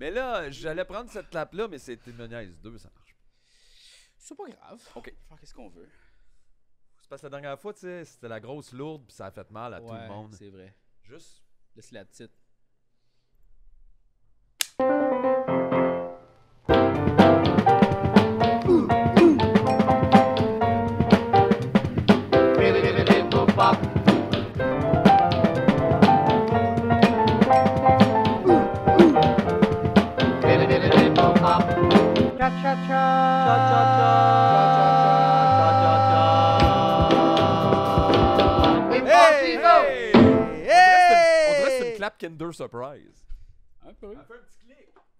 Mais là, j'allais prendre cette clap-là, mais c'était une s 2, ça marche. pas. C'est pas grave. OK. Faire qu'est-ce qu'on veut. C'est parce que la dernière fois, tu sais, c'était la grosse lourde, puis ça a fait mal à tout le monde. C'est vrai. Juste. Laisse la petite. Surprise. Ah, un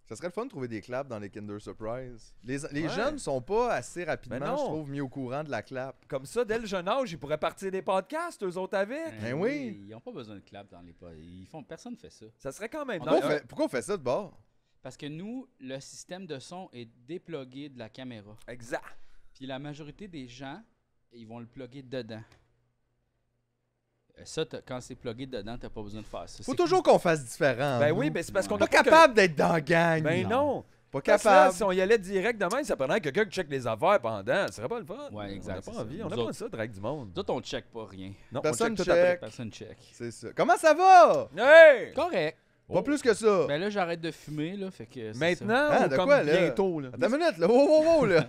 Ça serait le fun de trouver des claps dans les Kinder Surprise. Les, les jeunes sont pas assez rapidement, je trouve, mis au courant de la clap. Comme ça, dès le jeune âge, ils pourraient partir des podcasts, eux autres avec. Ben, ben oui. Ils ont pas besoin de clap dans les podcasts. Ils font... Personne fait ça. Ça serait quand même... pourquoi, on fait, ça de bord? Parce que nous, le système de son est déplogué de la caméra. Exact. Puis la majorité des gens, ils vont le plugger dedans. Euh, ça, quand c'est plugué dedans, t'as pas besoin de faire ça. Faut toujours qu'on fasse différent. Ben hein. oui, mais c'est parce qu'on est pas capable d'être dans la gang. Ben non. Pas capable. si on y allait direct demain, ça prendrait quelqu'un qui check les affaires pendant. Ce serait pas le fun. Ouais, exact. On n'a pas envie. On a pas ça, drague du monde. D'autres, on check pas rien. Non, personne check. Personne check. C'est ça. Comment ça va? Hey! Correct. Pas oh. plus que ça. Ben là, j'arrête de fumer, là. Fait que Maintenant ah, de comme quoi, là? bientôt, là? Deux minutes, là. Wow, wow, là.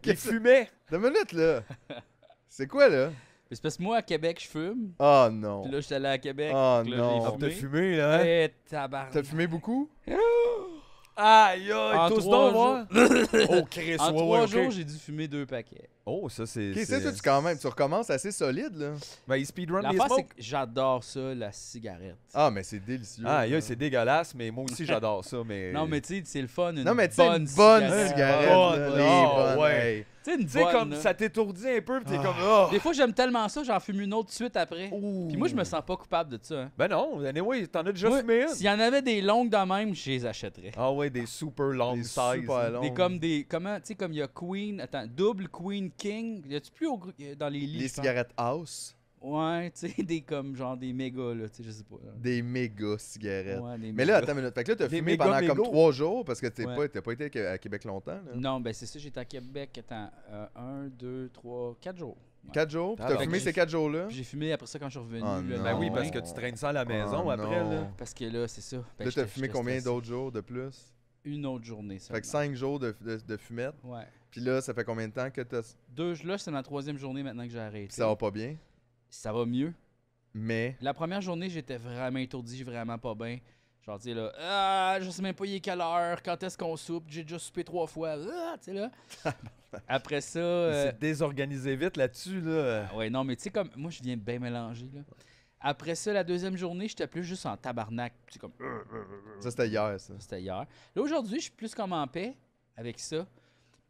Qui fumait. Deux minutes, là. C'est quoi, là? Mais c'est parce que moi, à Québec, je fume. Ah non. Puis là, je suis allé à Québec. Oh non. T'as fumé, là, hein? Eh, tabarnak. T'as fumé beaucoup? Aïe, aïe, en trois moi. oh, Chris, En trois jours, j'ai dû fumer deux paquets. Oh, ça, c'est. Tu c'est- ça, tu, quand même, tu recommences assez solide, là. Ben, il speedrun les L'affaire, c'est que j'adore ça, la cigarette. Ah, mais c'est délicieux. Ah, aïe, c'est dégueulasse, mais moi aussi, j'adore ça. Mais... Non, mais tu sais, c'est le fun. Une Non, mais tu sais, une bonne cigarette. cigarette. Bonne, oh, ouais. Tu sais, une comme ça t'étourdit un peu, puis t'es ah. comme. Oh. Des fois, j'aime tellement ça, j'en fume une autre suite après. Ouh. Puis moi, je me sens pas coupable de ça. Hein. Ben non, anyway, t'en as déjà fumé une. S'il y en avait des longues de même, je les achèterais. Ah ouais, des super longues Des super longues. Des comme des. Comment, tu sais, comme il y a Queen. Attends, double Queen King, y a-tu plus dans les lits Les cigarettes house. Ouais, tu sais, des comme genre des méga, là, tu sais, je sais pas. Des méga cigarettes. Ouais, mais là, attends une minute. Fait que là, t'as fumé pendant comme trois jours parce que t'es pas, t'as pas été à Québec longtemps. Non, ben c'est ça, j'étais à Québec, attends, euh, un, deux, trois, quatre jours. Quatre jours? Puis t'as fumé ces quatre jours-là? J'ai fumé après ça quand je suis revenu. Ah, ben oui, parce que tu traînes ça à la ah, maison après, non. Parce que là, c'est ça. Ben, là, t'as fumé combien d'autres jours de plus? Une autre journée, ça. Fait que cinq jours de, de fumette? Ouais. Puis là, ça fait combien de temps que t'as... Deux, là, c'est ma troisième journée maintenant que j'ai arrêté. ça va pas bien? Ça va mieux. Mais. La première journée, j'étais vraiment étourdi, vraiment pas bien. Genre, tu sais, là, ah, je sais même pas il est quelle heure, quand est-ce qu'on soupe, j'ai déjà soupé trois fois, ah, tu sais, là. Après ça. C'est euh, désorganisé vite là-dessus, là. ouais, non, mais tu sais, comme, moi, je viens bien mélanger, là. Après ça, la deuxième journée, j'étais plus juste en tabarnak. comme. Ça, c'était hier, ça. C'était hier. Là, aujourd'hui, je suis plus comme en paix avec ça.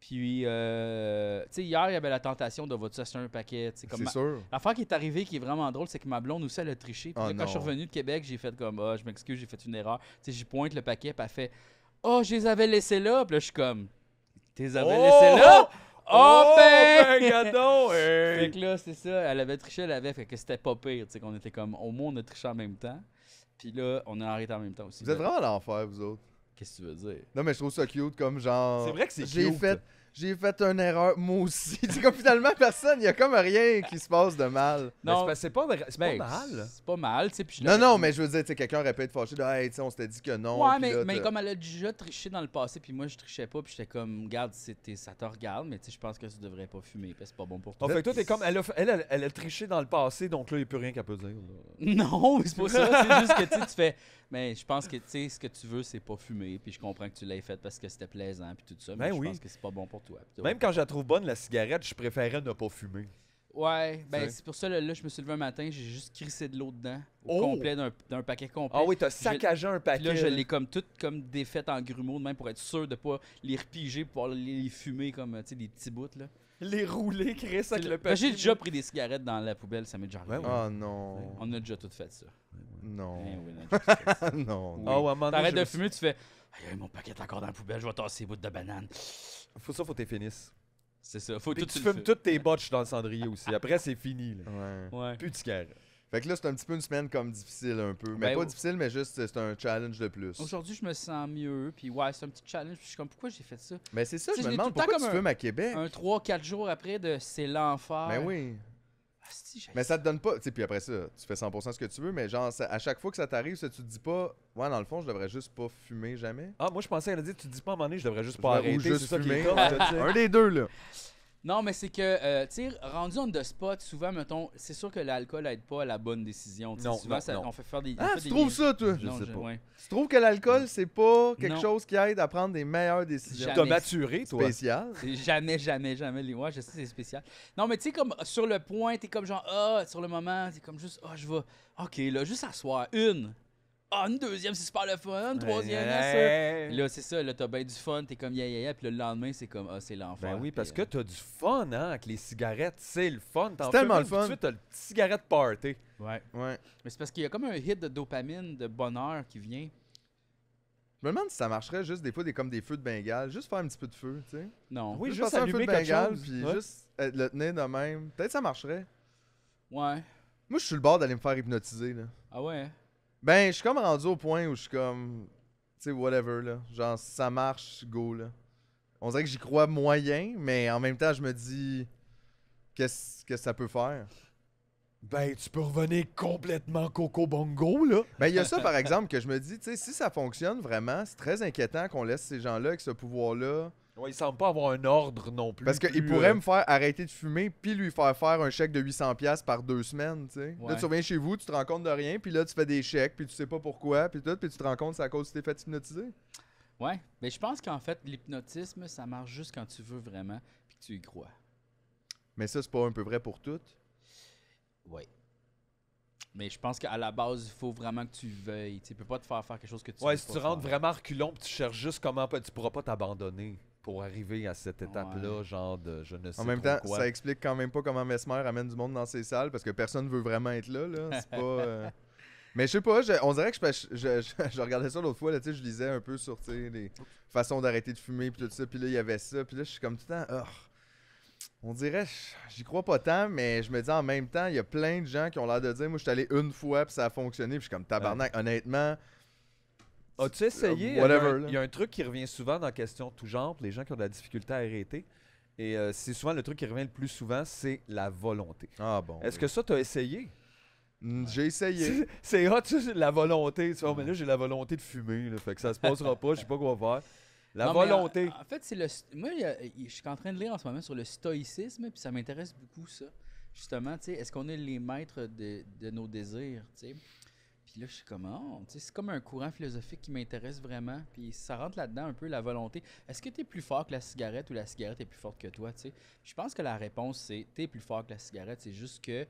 Puis, euh, tu sais, hier, il y avait la tentation de votre acheter un paquet. C'est sûr. qui est arrivée, qui est vraiment drôle, c'est que ma blonde aussi, elle a triché. Puis ah quand je suis revenu de Québec, j'ai fait comme, ah, je m'excuse, j'ai fait une erreur. Tu sais, j'y pointe le paquet, puis elle fait, oh, je les avais laissés là. Puis là, je suis comme, tu les avais oh! laissés là? Oh, ben! ben fait que là, c'est ça. Elle avait triché, elle avait. Fait que c'était pas pire. Tu sais, qu'on était comme, au moins, on a triché en même temps. Puis là, on a arrêté en même temps aussi. Vous êtes vraiment à l'enfer, vous autres. Qu'est-ce que tu veux dire? Non, mais je trouve ça cute comme genre. C'est vrai que c'est J'ai fait j'ai fait une erreur, moi aussi. c'est comme finalement, personne, il n'y a comme rien qui se passe de mal. Non, c'est pas, ben, mal. C'est pas mal, Puis non, non, mais je veux dire, tu sais, quelqu'un aurait pu être fâché, de, hey, on s'était dit que non. Ouais, mais, comme elle a déjà triché dans le passé, puis moi, je trichais pas, puis j'étais comme, garde, ça te regarde, mais tu sais, je pense que tu devrais pas fumer, parce que c'est pas bon pour toi. En ah, fait, toi, t'es comme, elle a, elle, a, triché dans le passé, donc là, il n'y a plus rien qu'elle peut dire. Non, c'est pas ça. C'est juste que tu fais, mais je pense que, tu sais, ce que tu veux, c'est pas fumer, puis je comprends que tu l'aies fait parce que c'était plaisant, puis tout ça, mais ben je pense que c'est pas bon pour même quand je la trouve bonne, la cigarette, je préférais ne pas fumer. Ouais, ben c'est pour ça, là, je me suis levé un matin, j'ai juste crissé de l'eau dedans, au oh! complet, d'un paquet complet. Ah oui, t'as saccagé un paquet. là, je l'ai comme toutes comme défaite en grumeaux, de même pour être sûr de pas les repiger, pour pouvoir les fumer comme, euh, tu des petits bouts, Les rouler, crisser avec le paquet. Ben, j'ai déjà pris des cigarettes dans la poubelle, ça m'est déjà arrivé. Ah non. On a déjà tout fait ça. Non. Eh non. non. Ah, Arrête de fumer, tu fais mon paquet est encore dans la poubelle, je vais tasser les bouts de banane. Faut ça, faut que C'est ça. Faut que tu fumes toutes tes botches dans le cendrier aussi. Après, c'est fini. Ouais. ouais. Plus de Fait que là, c'est un petit peu une semaine comme difficile, un peu. Mais ben, pas difficile, mais juste, c'est un challenge de plus. Aujourd'hui, je me sens mieux. Puis ouais, c'est un petit challenge. Puis je suis comme, pourquoi j'ai fait ça? Mais ben, c'est ça, je me demande pourquoi tu fumes à Québec. Un 3-4 jours après de c'est l'enfer. Ben oui. Mais ça te donne pas. Tu sais, puis après ça, tu fais 100% ce que tu veux, mais genre, à chaque fois que ça t'arrive, ça, tu te dis pas, ouais, dans le fond, je devrais juste pas fumer jamais. Ah, moi, je pensais, elle a dit, tu dis pas à un moment donné, je devrais juste pas arrêter. ça qui est fumer. Un des deux, là. Non, mais c'est que, euh, tu sais, rendu on the spot, souvent, mettons, c'est sûr que l'alcool aide pas à la bonne décision. non, souvent, on fait faire des. Ah, tu trouves ça, toi Je sais pas. Tu trouves que l'alcool, c'est pas quelque chose qui aide à prendre des meilleures décisions. Tu T'as maturé, toi. Spécial. jamais, jamais, jamais. Les... je sais, c'est spécial. Non, mais tu sais, comme sur le point, es comme genre, ah, sur le moment, t'es comme juste, ah, je vais. OK, là, juste asseoir une. Ah, une deuxième, c'est super le fun. Une troisième, là, ça. Là, c'est ça. Là, t'as bien du fun. T'es comme yeah, yeah, ya. Puis le lendemain, c'est comme, ah, oh, c'est l'enfer. Ben oui, parce euh, que t'as du fun, hein, avec les cigarettes. C'est le fun. C'est tellement le fun. Tout de t'as le cigarette party. Ouais. Ouais. Mais c'est parce qu'il y a comme un hit de dopamine, de bonheur qui vient. Je me demande si ça marcherait juste des fois des, comme des feux de Bengale. Juste faire un petit peu de feu, tu sais. Non. Oui, juste, juste un feu de Bengale, puis juste le tenir de même. Peut-être que ça marcherait. Ouais. Moi, je suis le bord d'aller me faire hypnotiser, là. Ah ouais? Ben, je suis comme rendu au point où je suis comme. Tu sais, whatever, là. Genre, ça marche, go, là. On dirait que j'y crois moyen, mais en même temps, je me dis. Qu'est-ce que ça peut faire? Ben, tu peux revenir complètement Coco Bongo, là. Ben, il y a ça, par exemple, que je me dis, tu sais, si ça fonctionne vraiment, c'est très inquiétant qu'on laisse ces gens-là avec ce pouvoir-là Ouais, il semble pas avoir un ordre non plus. Parce qu'il pourrait euh, me faire arrêter de fumer, puis lui faire faire un chèque de 800$ par deux semaines, tu sais. Là, tu reviens chez vous, tu te rends compte de rien, puis là, tu fais des chèques, puis tu sais pas pourquoi, puis puis tu te rends compte que c'est à cause que tu t'es fait hypnotiser. Ouais, mais je pense qu'en fait, l'hypnotisme, ça marche juste quand tu veux vraiment, puis que tu y crois. Mais ça, c'est pas un peu vrai pour toutes? Oui. Mais je pense qu'à la base, il faut vraiment que tu veilles. Tu peux pas te faire faire quelque chose que tu Ouais, si tu rentres vraiment reculon, puis tu cherches juste comment tu pourras pas t'abandonner pour arriver à cette étape-là, genre de je ne sais En même temps, ça explique quand même pas comment Mesmer amène du monde dans ses salles parce que personne veut vraiment être là. là. C'est pas. Euh, mais je sais pas, on dirait que je, regardais ça l'autre fois, là, je lisais un peu sur les façons d'arrêter de fumer, puis tout ça, puis là, il y avait ça, puis là, je suis comme tout le temps, oh, on dirait, j'y crois pas tant, mais je me dis en même temps, il y a plein de gens qui ont l'air de dire, moi, je suis allé une fois, puis ça a fonctionné, puis je suis comme tabarnak, honnêtement, As-tu essayé? Euh, euh, il, y a un, truc qui revient souvent dans la question tout genre, les gens qui ont de la difficulté à arrêter. Et euh, c'est souvent le truc qui revient le plus souvent, c'est la volonté. Ah bon. Est-ce que ça, tu as essayé? Mm, j'ai essayé. C'est la volonté. Tu mais là, j'ai la volonté de fumer. Là, fait que ça se passera pas, je sais pas quoi faire. La volonté. En, fait, c'est le. Moi, je suis en train de lire en ce moment sur le stoïcisme, puis ça m'intéresse beaucoup, ça. Justement, tu sais, est-ce qu'on est les maîtres de, nos désirs, tu puis là, je suis comme, oh, c'est comme un courant philosophique qui m'intéresse vraiment. Puis ça rentre là-dedans un peu la volonté. Est-ce que tu es plus fort que la cigarette ou la cigarette est plus forte que toi? T'sais? Je pense que la réponse, c'est tu es plus fort que la cigarette. C'est juste que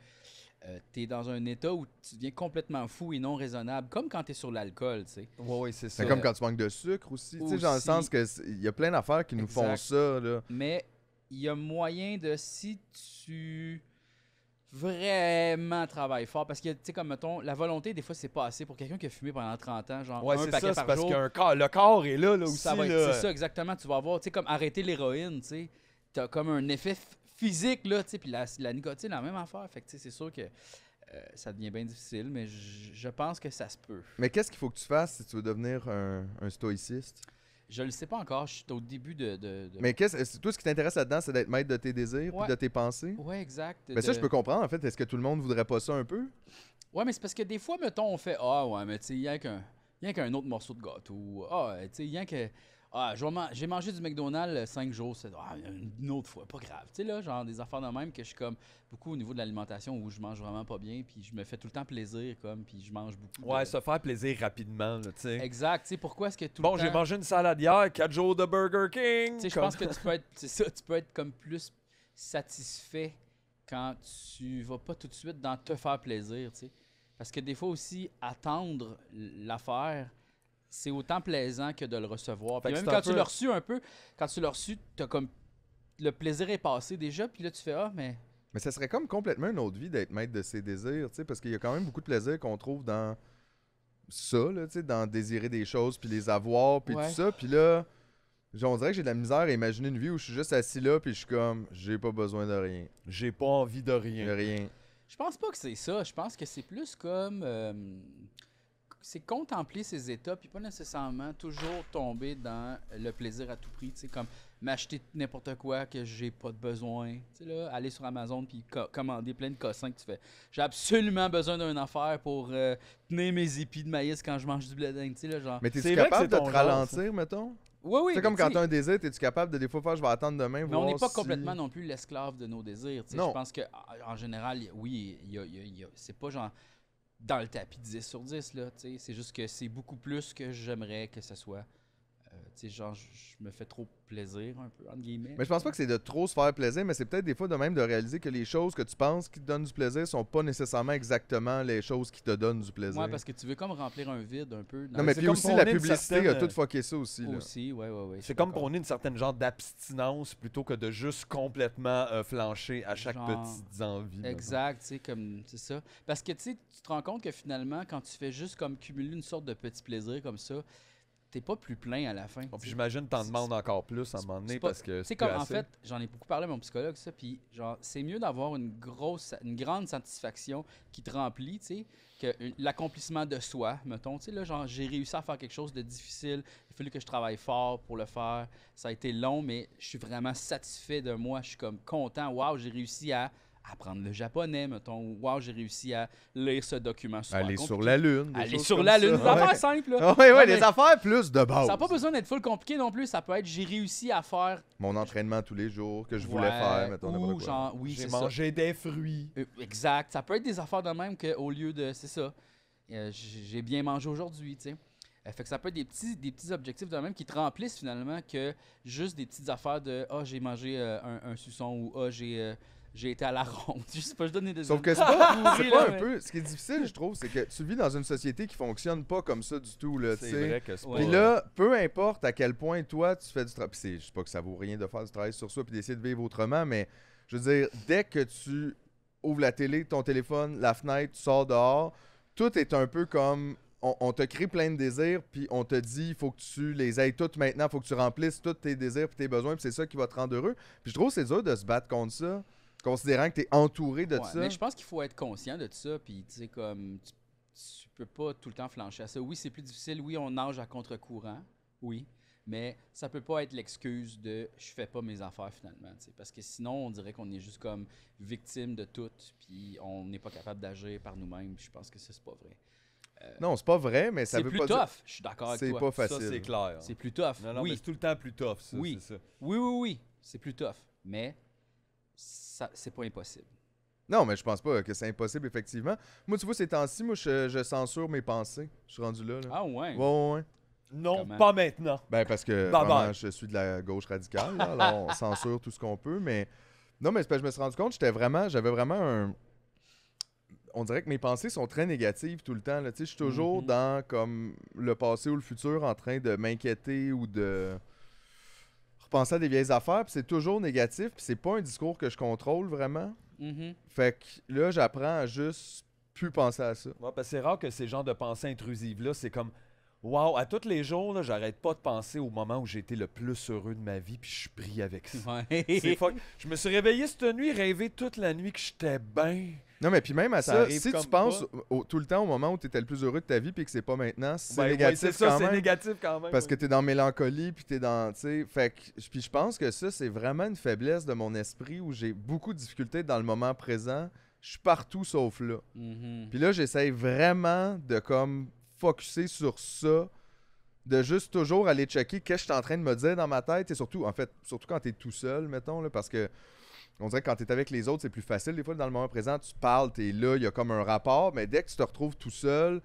euh, tu es dans un état où tu deviens complètement fou et non raisonnable, comme quand tu es sur l'alcool. Oui, oui, c'est ça. C'est comme quand tu manques de sucre aussi. sais, dans le sens qu'il y a plein d'affaires qui nous font ça. Là. Mais il y a moyen de, si tu vraiment travaille fort parce que tu sais comme mettons la volonté des fois c'est pas assez pour quelqu'un qui a fumé pendant 30 ans genre ouais, un paquet ça, parce jour le corps est là là aussi c'est ça exactement tu vas voir tu sais comme arrêter l'héroïne tu sais t'as comme un effet physique là tu sais puis la, la nicotine la même affaire fait que tu sais c'est sûr que euh, ça devient bien difficile, mais je pense que ça se peut. Mais qu'est-ce qu'il faut que tu fasses si tu veux devenir un stoïciste? Je le sais pas encore, je suis au début de. Mais qu'est-ce, tout ce qui t'intéresse là-dedans, c'est d'être maître de tes désirs ouais. de tes pensées. Oui, exact. Mais ben, ça, je peux comprendre, en fait. Est-ce que tout le monde voudrait pas ça un peu? Ouais, mais c'est parce que des fois, mettons, on fait Ah, ouais, mais tu sais, il y a qu'un. autre morceau de gâteau. Ah, tu sais, il y a que. Ah, j'ai mangé du McDonald's euh, cinq jours, c'est ah, une autre fois, pas grave. Tu sais, là, genre des affaires de même que je suis comme beaucoup au niveau de l'alimentation où je mange vraiment pas bien, puis je me fais tout le temps plaisir, comme, puis je mange beaucoup. Ouais, se faire plaisir rapidement, tu sais. Exact, tu sais, pourquoi est-ce que tout Bon, le temps... j'ai mangé une salade hier, quatre jours de Burger King. Tu sais, je pense que tu peux être, ça, tu peux être comme plus satisfait quand tu vas pas tout de suite dans te faire plaisir, tu sais. Parce que des fois aussi, attendre l'affaire, c'est autant plaisant que de le recevoir. même quand tu l'as reçu un peu, quand tu l'as reçu, t'as comme le plaisir est passé déjà, puis là tu fais ah mais. Mais ça serait comme complètement une autre vie d'être maître de ses désirs, tu sais, parce qu'il y a quand même beaucoup de plaisir qu'on trouve dans ça, tu sais, dans désirer des choses, puis les avoir, puis tout ça, puis là. On dirait que j'ai de la misère à imaginer une vie où je suis juste assis là puis je suis comme j'ai pas besoin de rien. J'ai pas envie de rien. rien. Je pense pas que c'est ça. Je pense que c'est plus comme euh, c'est contempler ces états, puis pas nécessairement toujours tomber dans le plaisir à tout prix, tu sais, comme m'acheter n'importe quoi que j'ai pas de besoin, tu sais, là, aller sur Amazon puis commander plein de cossins que tu fais. J'ai absolument besoin d'une affaire pour euh, tenir mes épis de maïs quand je mange du blé tu sais, là, genre. Mais t'es capable de te ralentir, mettons? Oui, oui. C'est comme quand tu as un désir, es-tu capable de des fois faire je vais attendre demain Mais on n'est pas complètement non plus l'esclave de nos désirs. Je pense que en général, oui, c'est pas genre dans le tapis 10 sur 10. Là, c'est juste que c'est beaucoup plus que j'aimerais que ce soit. Euh, tu sais, genre, je me fais trop plaisir, un peu, entre guillemets. Mais je pense pas que c'est de trop se faire plaisir, mais c'est peut-être des fois de même de réaliser que les choses que tu penses qui te donnent du plaisir sont pas nécessairement exactement les choses qui te donnent du plaisir. Ouais, parce que tu veux comme remplir un vide un peu. non, mais puis aussi, la publicité a tout fucké ça aussi. Aussi, ouais, ouais, C'est comme ait une certaine genre d'abstinence plutôt que de juste complètement euh, flancher à chaque petite envie. Exact, tu sais, comme, c'est ça. Parce que, tu sais, tu te rends compte que finalement, quand tu fais juste comme cumuler une sorte de petit plaisir comme ça, t'es pas plus plein à la fin. J'imagine ah, puis j'imagine t'en demandes encore plus à un moment donné parce que c'est comme en fait, j'en ai beaucoup parlé à mon psychologue ça puis genre c'est mieux d'avoir une grosse une grande satisfaction qui te remplit, tu sais, que l'accomplissement de soi, mettons, tu sais genre j'ai réussi à faire quelque chose de difficile, il a fallu que je travaille fort pour le faire, ça a été long mais je suis vraiment satisfait de moi, je suis comme content, waouh, j'ai réussi à apprendre le japonais, mettons, ou wow, j'ai réussi à lire ce document sur Aller sur la Lune. Aller sur la Lune, des affaires simples. Là. Ah oui, ouais, des affaires plus de base. Ça n'a pas besoin d'être full compliqué non plus. Ça peut être j'ai réussi à faire. Mon entraînement tous les jours que je voulais faire, mettons, ou, Genre, oui, J'ai mangé des fruits. Euh, exact. Ça peut être des affaires de même qu'au lieu de. C'est ça. Euh, j'ai bien mangé aujourd'hui, tu sais. Euh, fait que ça peut être des petits, des petits objectifs de même qui te remplissent finalement que juste des petites affaires de Ah, j'ai mangé un, un suçon ou Ah, j'ai j'ai été à la ronde. Je sais pas, je donne des Sauf que c'est pas, un peu. Ce qui est difficile, je trouve, c'est que tu vis dans une société qui fonctionne pas comme ça du tout. Là, c'est vrai que c'est Puis là, peu importe à quel point toi tu fais du travail. Je sais pas que ça vaut rien de faire du travail sur soi puis d'essayer de vivre autrement, mais je veux dire, dès que tu ouvres la télé, ton téléphone, la fenêtre, tu sors dehors, tout est un peu comme on, te crée plein de désirs, puis on te dit, il faut que tu les ailles toutes maintenant, il faut que tu remplisses tous tes désirs puis tes besoins, puis c'est ça qui va te rendre heureux. Puis je trouve que c'est dur de se battre contre ça. Considérant que tu es entouré de ça. Mais je pense qu'il faut être conscient de ça. Puis, tu sais, comme, tu, peux pas tout le temps flancher à ça. Oui, c'est plus difficile. Oui, on nage à contre-courant. Oui. Mais ça peut pas être l'excuse de je fais pas mes affaires finalement. Parce que sinon, on dirait qu'on est juste comme victime de tout. Puis, on n'est pas capable d'agir par nous-mêmes. Je pense que ça, c'est pas vrai. Euh, non, c'est pas vrai, mais ça veut pas. C'est plus tough, je suis d'accord avec toi. C'est pas facile. c'est clair. C'est plus tough. oui. mais c'est tout le temps plus tough, ça, oui. Oui, oui, oui. C'est plus tough. Mais c'est pas impossible. Non, mais je pense pas que c'est impossible, effectivement. Moi, tu vois, ces temps-ci, moi, je, censure mes pensées. Je suis rendu là. là. Ah ouais? Ouais, ouais, Non, pas maintenant. Ben, parce que je suis de la gauche radicale, alors on censure tout ce qu'on peut, mais... Non, mais je me suis rendu compte, j'étais vraiment... J'avais vraiment un... On dirait que mes pensées sont très négatives tout le temps, là. Tu sais, je suis toujours mm-hmm. dans, comme, le passé ou le futur en train de m'inquiéter ou de penser à des vieilles affaires, puis c'est toujours négatif, puis c'est pas un discours que je contrôle vraiment. Mhm. Fait que là, j'apprends à juste plus penser à ça. Ouais, parce que c'est rare que ces genres de pensées intrusives-là, c'est comme waouh à tous les jours, j'arrête pas de penser au moment où j'ai été le plus heureux de ma vie, puis je prie avec ça. Ouais. Je me suis réveillé cette nuit, rêvé toute la nuit que j'étais bien. Non, mais puis même à ça, si tu penses tout le temps au moment où tu étais le plus heureux de ta vie puis que c'est pas maintenant, c'est ben négatif. quand même. Parce que tu es dans mélancolie puis tu es dans. Fait puis je pense que ça, c'est vraiment une faiblesse de mon esprit où j'ai beaucoup de difficultés dans le moment présent. Je suis partout sauf là. Mm-hmm. Puis là, j'essaye vraiment de comme focuser sur ça de juste toujours aller checker qu'est-ce que je suis en train de me dire dans ma tête et surtout en fait surtout quand tu es tout seul mettons là, parce que on dirait que quand tu es avec les autres, c'est plus facile. Des fois, dans le moment présent, tu parles, tu es là, il y a comme un rapport, mais dès que tu te retrouves tout seul,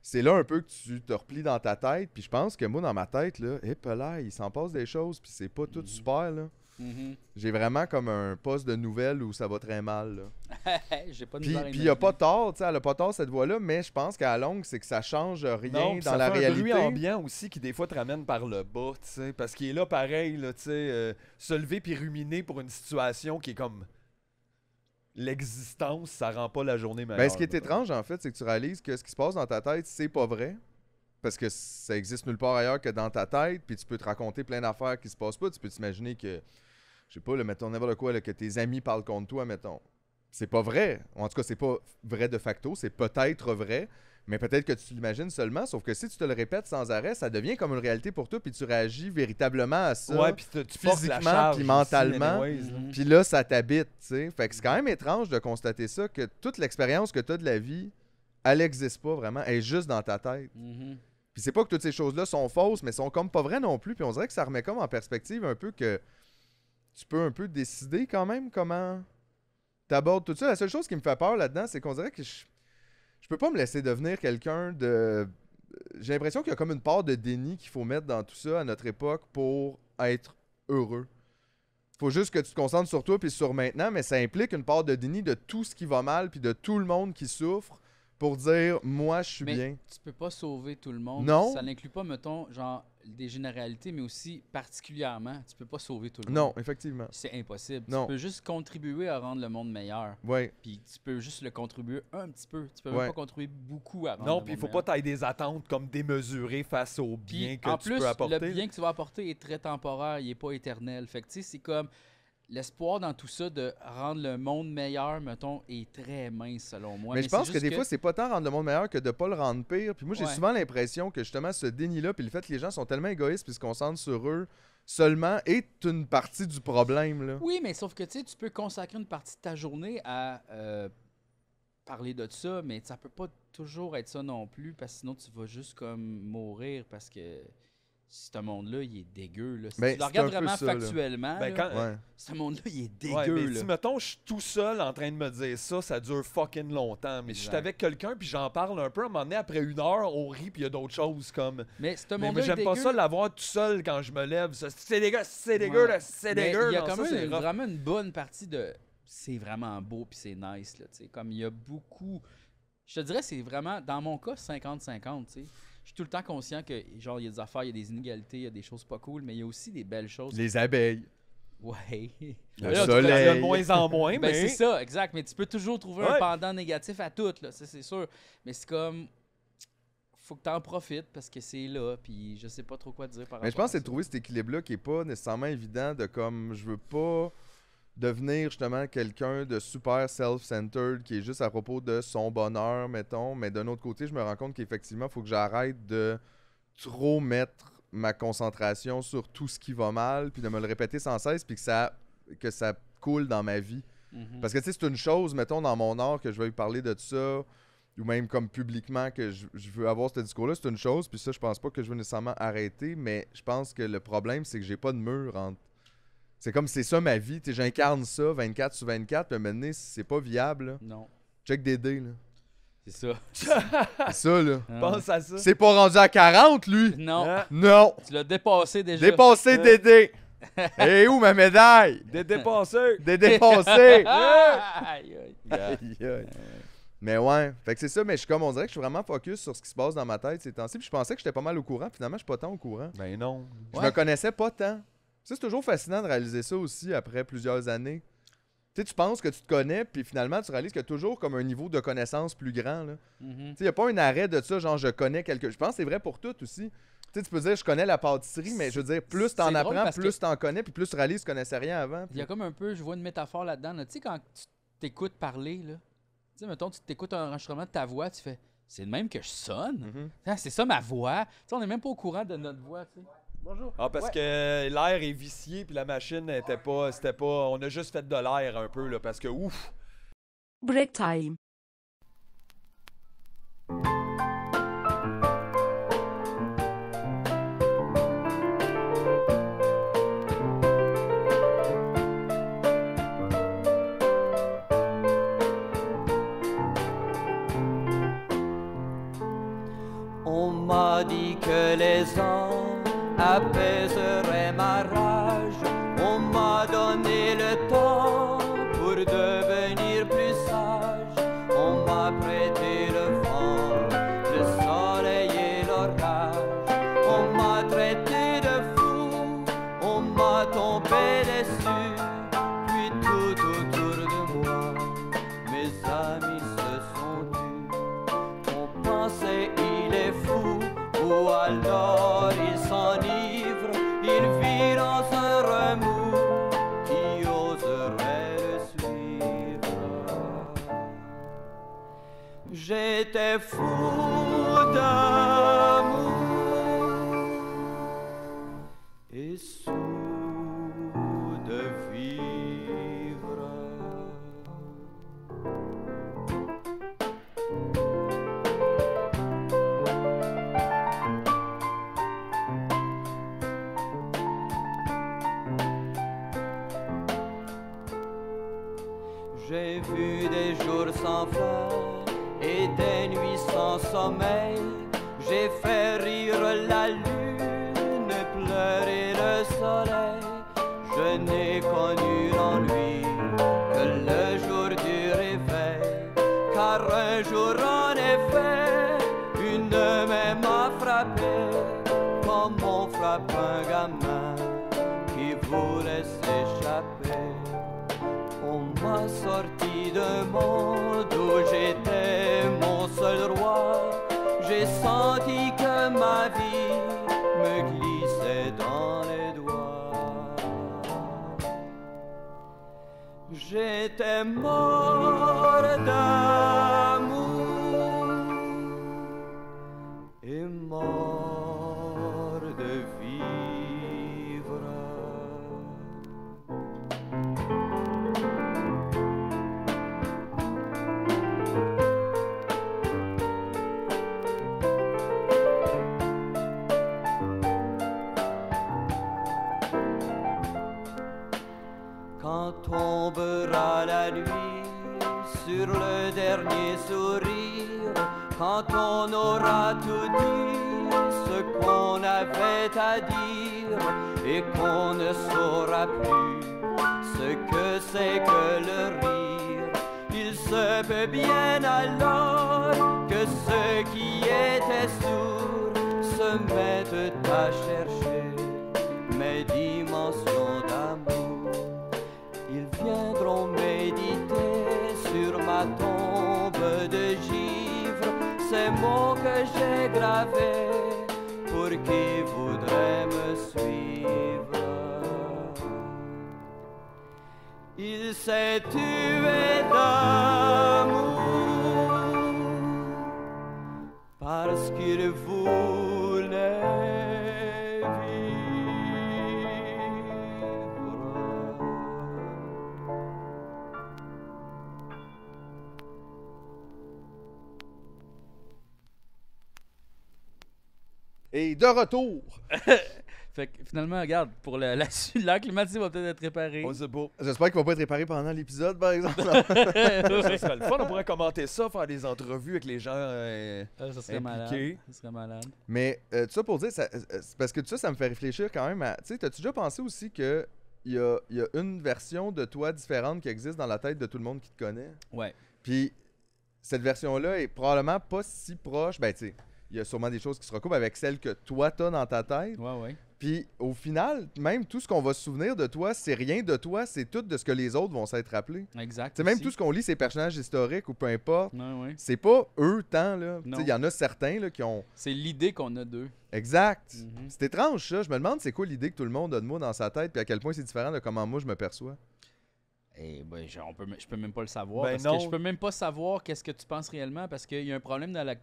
c'est là un peu que tu te replies dans ta tête. Puis je pense que moi, dans ma tête, là, hé, il s'en passe des choses, puis c'est pas tout super, là. Mhm. J'ai vraiment comme un poste de nouvelle où ça va très mal. J'ai pas Puis il n'y a pas tort, tu sais, elle n'a pas tort cette voix-là, mais je pense qu'à la longue, c'est que ça change rien dans la réalité. un bruit ambiant aussi qui des fois te ramène par le bas, tu sais, parce qu'il est là pareil, tu sais, euh, se lever puis ruminer pour une situation qui est comme l'existence, ça rend pas la journée ben, meilleure. ce qui est étrange en fait, c'est que tu réalises que ce qui se passe dans ta tête, c'est pas vrai parce que ça existe nulle part ailleurs que dans ta tête, puis tu peux te raconter plein d'affaires qui se passent pas, tu peux t'imaginer que je sais pas, le mettons n'importe quoi, là, que tes amis parlent contre toi, mettons. C'est pas vrai. En tout cas, c'est pas vrai de facto, c'est peut-être vrai, mais peut-être que tu l'imagines seulement, sauf que si tu te le répètes sans arrêt, ça devient comme une réalité pour toi, puis tu réagis véritablement à ça. Ouais, puis tu, physiquement, puis mentalement. Puis là, ça t'habite, tu sais. Fait que c'est quand même étrange de constater ça, que toute l'expérience que tu as de la vie, elle n'existe pas vraiment, elle est juste dans ta tête. Mm-hmm. Puis c'est pas que toutes ces choses-là sont fausses, mais sont comme pas vraies non plus. Puis on dirait que ça remet comme en perspective un peu que tu peux un peu décider quand même comment t'abordes tout ça. La seule chose qui me fait peur là-dedans, c'est qu'on dirait que je, je peux pas me laisser devenir quelqu'un de. J'ai l'impression qu'il y a comme une part de déni qu'il faut mettre dans tout ça à notre époque pour être heureux. Faut juste que tu te concentres sur toi puis sur maintenant, mais ça implique une part de déni de tout ce qui va mal puis de tout le monde qui souffre pour dire moi je suis bien. Tu peux pas sauver tout le monde. Non. Ça n'inclut pas, mettons, genre des généralités, mais aussi particulièrement, tu peux pas sauver tout le monde. Non, effectivement. C'est impossible. Non. Tu peux juste contribuer à rendre le monde meilleur. Oui. Puis tu peux juste le contribuer un petit peu. Tu peux pas contribuer beaucoup à Non, puis il faut pas tailler des attentes comme démesurées face au bien que tu plus, peux apporter. Le bien que tu vas apporter est très temporaire, il est pas éternel. Fait que tu sais, c'est comme l'espoir dans tout ça de rendre le monde meilleur, mettons, est très mince selon moi. Mais, je pense que des fois, c'est pas tant rendre le monde meilleur que de pas le rendre pire. Puis moi, j'ai souvent l'impression que justement ce déni-là, puis le fait que les gens sont tellement égoïstes puis se concentrent sur eux seulement, est une partie du problème. Là. Oui, mais sauf que tu sais tu peux consacrer une partie de ta journée à euh, parler de ça, mais ça peut pas toujours être ça non plus, parce que sinon tu vas juste comme mourir parce que ce monde-là, il est dégueu. Si ben, tu le regardes vraiment factuellement, ben, c'est monde-là, il est dégueu. mais Si, je suis tout seul en train de me dire ça, ça dure fucking longtemps. Mais si je suis avec quelqu'un puis j'en parle un peu, à un moment donné, après une heure, on rit puis il y a d'autres choses comme. Mais ce monde Mais, j'aime pas ça l'avoir tout seul quand je me lève. C'est dégueu, c'est dégueu, c'est dégueu. Il y a quand même une, vraiment une bonne partie de. C'est vraiment beau puis c'est nice. Là, comme il y a beaucoup. Je te dirais, c'est vraiment, dans mon cas, 50-50. tu je suis tout le temps conscient que, genre, il y a des affaires, il y a des inégalités, il y a des choses pas cool, mais il y a aussi des belles choses. Les abeilles. Ouais. Le soleil. de moins en moins, ben, mais. c'est ça, exact. Mais tu peux toujours trouver un pendant négatif à tout, là. ça C'est sûr. Mais c'est comme. Faut que tu en profites parce que c'est là, puis je sais pas trop quoi dire par mais je pense que c'est trouver cet équilibre-là qui est pas nécessairement évident de comme, je veux pas devenir justement quelqu'un de super self-centered qui est juste à propos de son bonheur, mettons. Mais d'un autre côté, je me rends compte qu'effectivement, il faut que j'arrête de trop mettre ma concentration sur tout ce qui va mal, puis de me le répéter sans cesse, puis que ça, que ça coule dans ma vie. Mhm. Parce que tu c'est une chose, mettons, dans mon art, que je vais parler de ça, ou même comme publiquement que je, veux avoir ce discours-là, c'est une chose, puis ça, je pense pas que je veux nécessairement arrêter, mais je pense que le problème, c'est que j'ai pas de mur entre c'est comme c'est ça ma vie. J'incarne ça 24 sur 24. Puis c'est pas viable. Non. Check Dédé. Là. C'est ça. c'est ça, là. Pense à ça. C'est pas rendu à 40, lui. Non. Hein? Non. Tu l'as dépassé déjà. Dépassé Dédé. Et où ma médaille? Des dépassés. Des aïe, aïe. Mais ouais, fait que c'est ça, mais je suis comme on dirait que je suis vraiment focus sur ce qui se passe dans ma tête ces temps-ci. je pensais que j'étais pas mal au courant, finalement je suis pas tant au courant. Ben non. Je me connaissais pas tant c'est toujours fascinant de réaliser ça aussi après plusieurs années. Tu, sais, tu penses que tu te connais, puis finalement, tu réalises qu'il y a toujours comme un niveau de connaissance plus grand. Mhm. tu sais, il n'y a pas un arrêt de ça, genre je connais quelque Je pense que c'est vrai pour tout aussi. Tu, sais, tu peux dire je connais la pâtisserie, mais je veux dire, plus en apprends, plus tu en connais, puis plus tu réalises que tu connaissais rien avant. Il y a comme un peu, je vois une métaphore là-dedans. Tu sais, quand tu t'écoutes parler, là, tu sais, mettons, tu t'écoutes un enregistrement de ta voix, tu fais c'est le même que je sonne. Mhm. Ah, c'est ça ma voix. Tu sais, on n'est même pas au courant de notre voix. Ah, parce que l'air est vicié, puis la machine n'était pas. C'était pas. On a juste fait de l'air un peu, là, parce que ouf! Break time. On m'a dit que les ans la paix refuta. É, Et de retour. fait que finalement, regarde, pour la, la, la climatique va peut-être être réparée. J'espère qu'il va pas être réparé pendant l'épisode, par exemple. ça serait le On pourrait commenter ça, faire des entrevues avec les gens euh, ah, ça serait Malade. Ça serait malade. Mais tu euh, tout pour dire, ça, euh, parce que tout ça, ça me fait réfléchir quand même à. Tu sais, t'as-tu déjà pensé aussi que il y a, une version de toi différente qui existe dans la tête de tout le monde qui te connaît? Ouais. Puis cette version-là est probablement pas si proche. Ben, tu sais il y a sûrement des choses qui se recoupent avec celles que toi, t'as dans ta tête. Ouais, ouais. Puis au final, même tout ce qu'on va se souvenir de toi, c'est rien de toi, c'est tout de ce que les autres vont s'être rappelés. Exact. C'est même tout ce qu'on lit, ces personnages historiques ou peu importe. Ouais, ouais. C'est pas eux tant là. Il y en a certains qui ont. C'est l'idée qu'on a d'eux. Exact. Mhm. C'est étrange ça. Je me demande c'est quoi l'idée que tout le monde a de moi dans sa tête, puis à quel point c'est différent de comment moi je me perçois. Et ben, je peux même pas le savoir. Ben parce que je peux même pas savoir qu'est-ce que tu penses réellement parce qu'il y a un problème dans la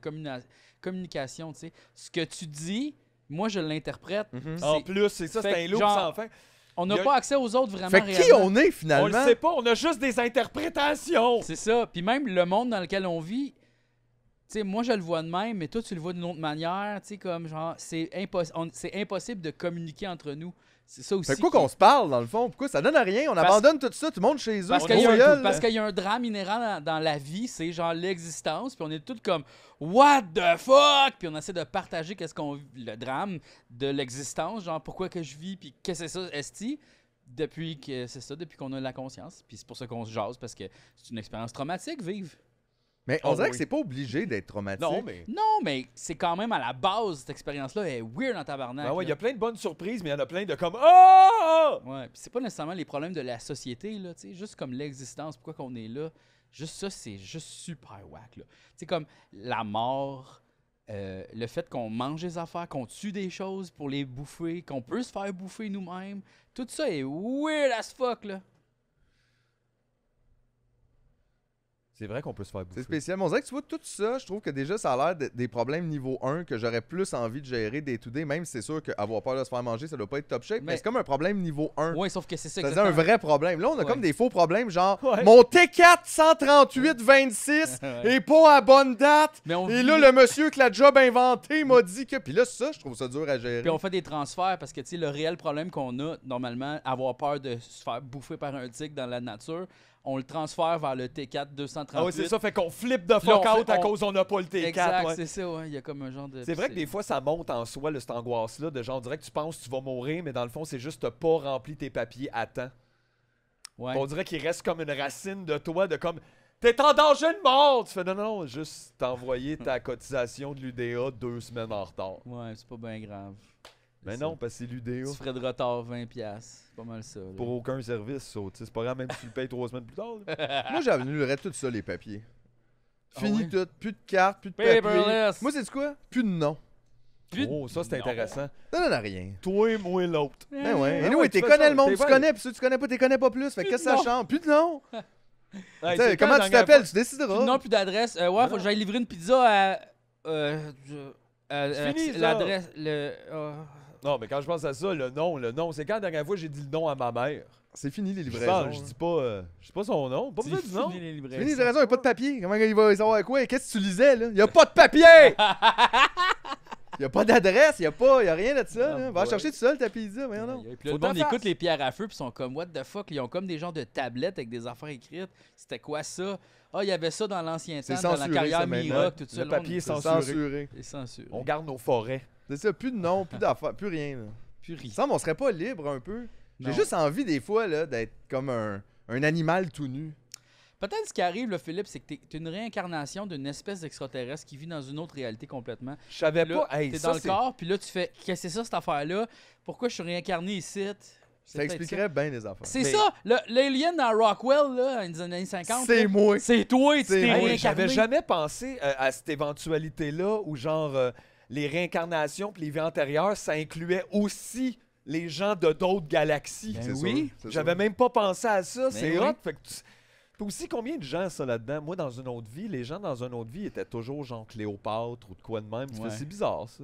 communication. Ce que tu dis, moi, je l'interprète. Mhm. Ah, en plus, c'est ça, c'est un loup sans fin. On n'a pas accès aux autres vraiment. qui on est finalement? On le sait pas, on a juste des interprétations. C'est ça. Puis même le monde dans lequel on vit, tu moi je le vois de même, mais toi tu le vois d'une autre manière. Tu comme genre, c'est, c'est impossible de communiquer entre nous. C'est ça aussi. Fait quoi qu'on se parle, dans le fond? Pourquoi ça donne à rien? On abandonne tout ça, tout le monde chez eux. Parce qu'il y, a un drame minéral dans, la vie, c'est genre l'existence, puis on est tous comme What the fuck? Puis on essaie de partager qu'est-ce qu'on le drame de l'existence, genre pourquoi que je vis, puis qu'est-ce que c'est ça, esti? Depuis que c'est ça, depuis qu'on a la conscience. Puis c'est pour ça qu'on se jase, parce que c'est une expérience traumatique, vive. Mais ah on dirait que c'est pas obligé d'être traumatique. Non, mais, c'est quand même à la base, cette expérience-là est weird en tabarnak. Ben ouais, il y a plein de bonnes surprises, mais il y en a plein de comme Oh! Ouais, c'est pas nécessairement les problèmes de la société, là, tu sais, juste comme l'existence, pourquoi qu'on est là. Juste ça, c'est juste super whack, là. comme la mort. Euh, le fait qu'on mange des affaires, qu'on tue des choses pour les bouffer, qu'on peut se faire bouffer nous-mêmes, tout ça est weird as fuck, là. C'est vrai qu'on peut se faire bouffer. C'est spécial. Mais on que tu vois, tout ça, je trouve que déjà, ça a l'air des problèmes niveau 1 que j'aurais plus envie de gérer des to day. Même si c'est sûr qu'avoir peur de se faire manger, ça doit pas être top shape. Mais, c'est comme un problème niveau 1. Oui, sauf que c'est ça. C'est un vrai problème. Là, on a comme des faux problèmes, genre mon T4 138 26 est pas à bonne date. Et là, le monsieur que la job inventé m'a dit que. Puis là, ça, je trouve ça dur à gérer. Puis on fait des transferts parce que, tu sais, le réel problème qu'on a, normalement, avoir peur de se faire bouffer par un tic dans la nature on le transfère vers le T4 238. Ah oui, c'est ça, fait qu'on flippe de fuck out à cause on n'a pas le T4. Exact, c'est ça, ouais. Il y a comme un genre de. C'est vrai que des fois, ça monte en soi, le, cette angoisse-là, de genre, on dirait que tu penses que tu vas mourir, mais dans le fond, c'est juste que pas rempli tes papiers à temps. On dirait qu'il reste comme une racine de toi, de comme. T'es en danger de mort! Tu fais non, non, juste t'envoyer ta cotisation de l'UDA deux semaines en retard. Ouais, c'est pas bien grave. Mais non, parce que c'est l'UDA. Tu ferais de retard 20$ pas mal ça. Pour aucun service, ça. C'est pas grave, même si tu le payes trois semaines plus tard. venu Moi, j'annulerais tout ça, les papiers. Ah Fini tout. Plus de cartes, plus de papiers. Moi, c'est quoi? Plus de nom. oh, ça, c'est intéressant. Ça donne à rien. Toi, moi et l'autre. Ben ouais. Et ah nous, t'es connais le monde, tu connais, puis ceux tu connais pas, t'es connais pas plus. Fait que ça change. Plus de nom. comment tu t'appelles? Tu décideras. Plus de nom, plus d'adresse. Euh, ouais, faut que j'aille livrer une pizza à. Euh, l'adresse. Le. Oh. Non, mais quand je pense à ça, le nom, le nom, c'est quand la dernière fois j'ai dit le nom à ma mère. C'est fini les livraisons. Hein. Je, dis pas, euh, je sais pas son nom. Pas besoin du nom. Fini les livraisons. Fini les livraisons, il n'y a pas de papier. Comment il va savoir quoi Qu'est-ce que tu lisais là Il a pas de papier. Il n'y a pas d'adresse, il n'y a, pas, y a rien de ça. Va chercher tout seul ta pizza, mais non. Puis le monde écoute les pierres à feu, puis sont comme, what the fuck, ils ont comme des genres de tablettes avec des affaires écrites. C'était quoi ça? Ah, il y avait ça dans l'ancien temps, dans la carrière Miroc, tout ça. Le papier est censuré. On garde nos forêts. C'est ça, plus de nom, plus d'affaires, plus rien. Plus rien. Sans, on serait pas libre un peu. J'ai juste envie des fois d'être comme un, animal tout nu. Peut-être ce qui arrive, le Philippe, c'est que t'es une réincarnation d'une espèce d'extraterrestre qui vit dans une autre réalité complètement. Je savais pas. t'es dans le corps, puis là, tu fais Qu'est-ce que c'est ça, cette affaire-là Pourquoi je suis réincarné ici ça expliquerait bien les affaires. C'est ça! L'alien dans Rockwell, là, dans les années 50. C'est moi! C'est toi, tu t'es J'avais jamais pensé euh, à cette éventualité-là où, genre, euh, les réincarnations puis les vies antérieures, ça incluait aussi les gens de d'autres galaxies. Ben oui, j'avais même pas pensé à ça. Ben c'est hot. tu... aussi, combien de gens, ça, là-dedans? Moi, dans une autre vie, les gens dans une autre vie étaient toujours genre Cléopâtre ou de quoi de même. C'est bizarre, ça.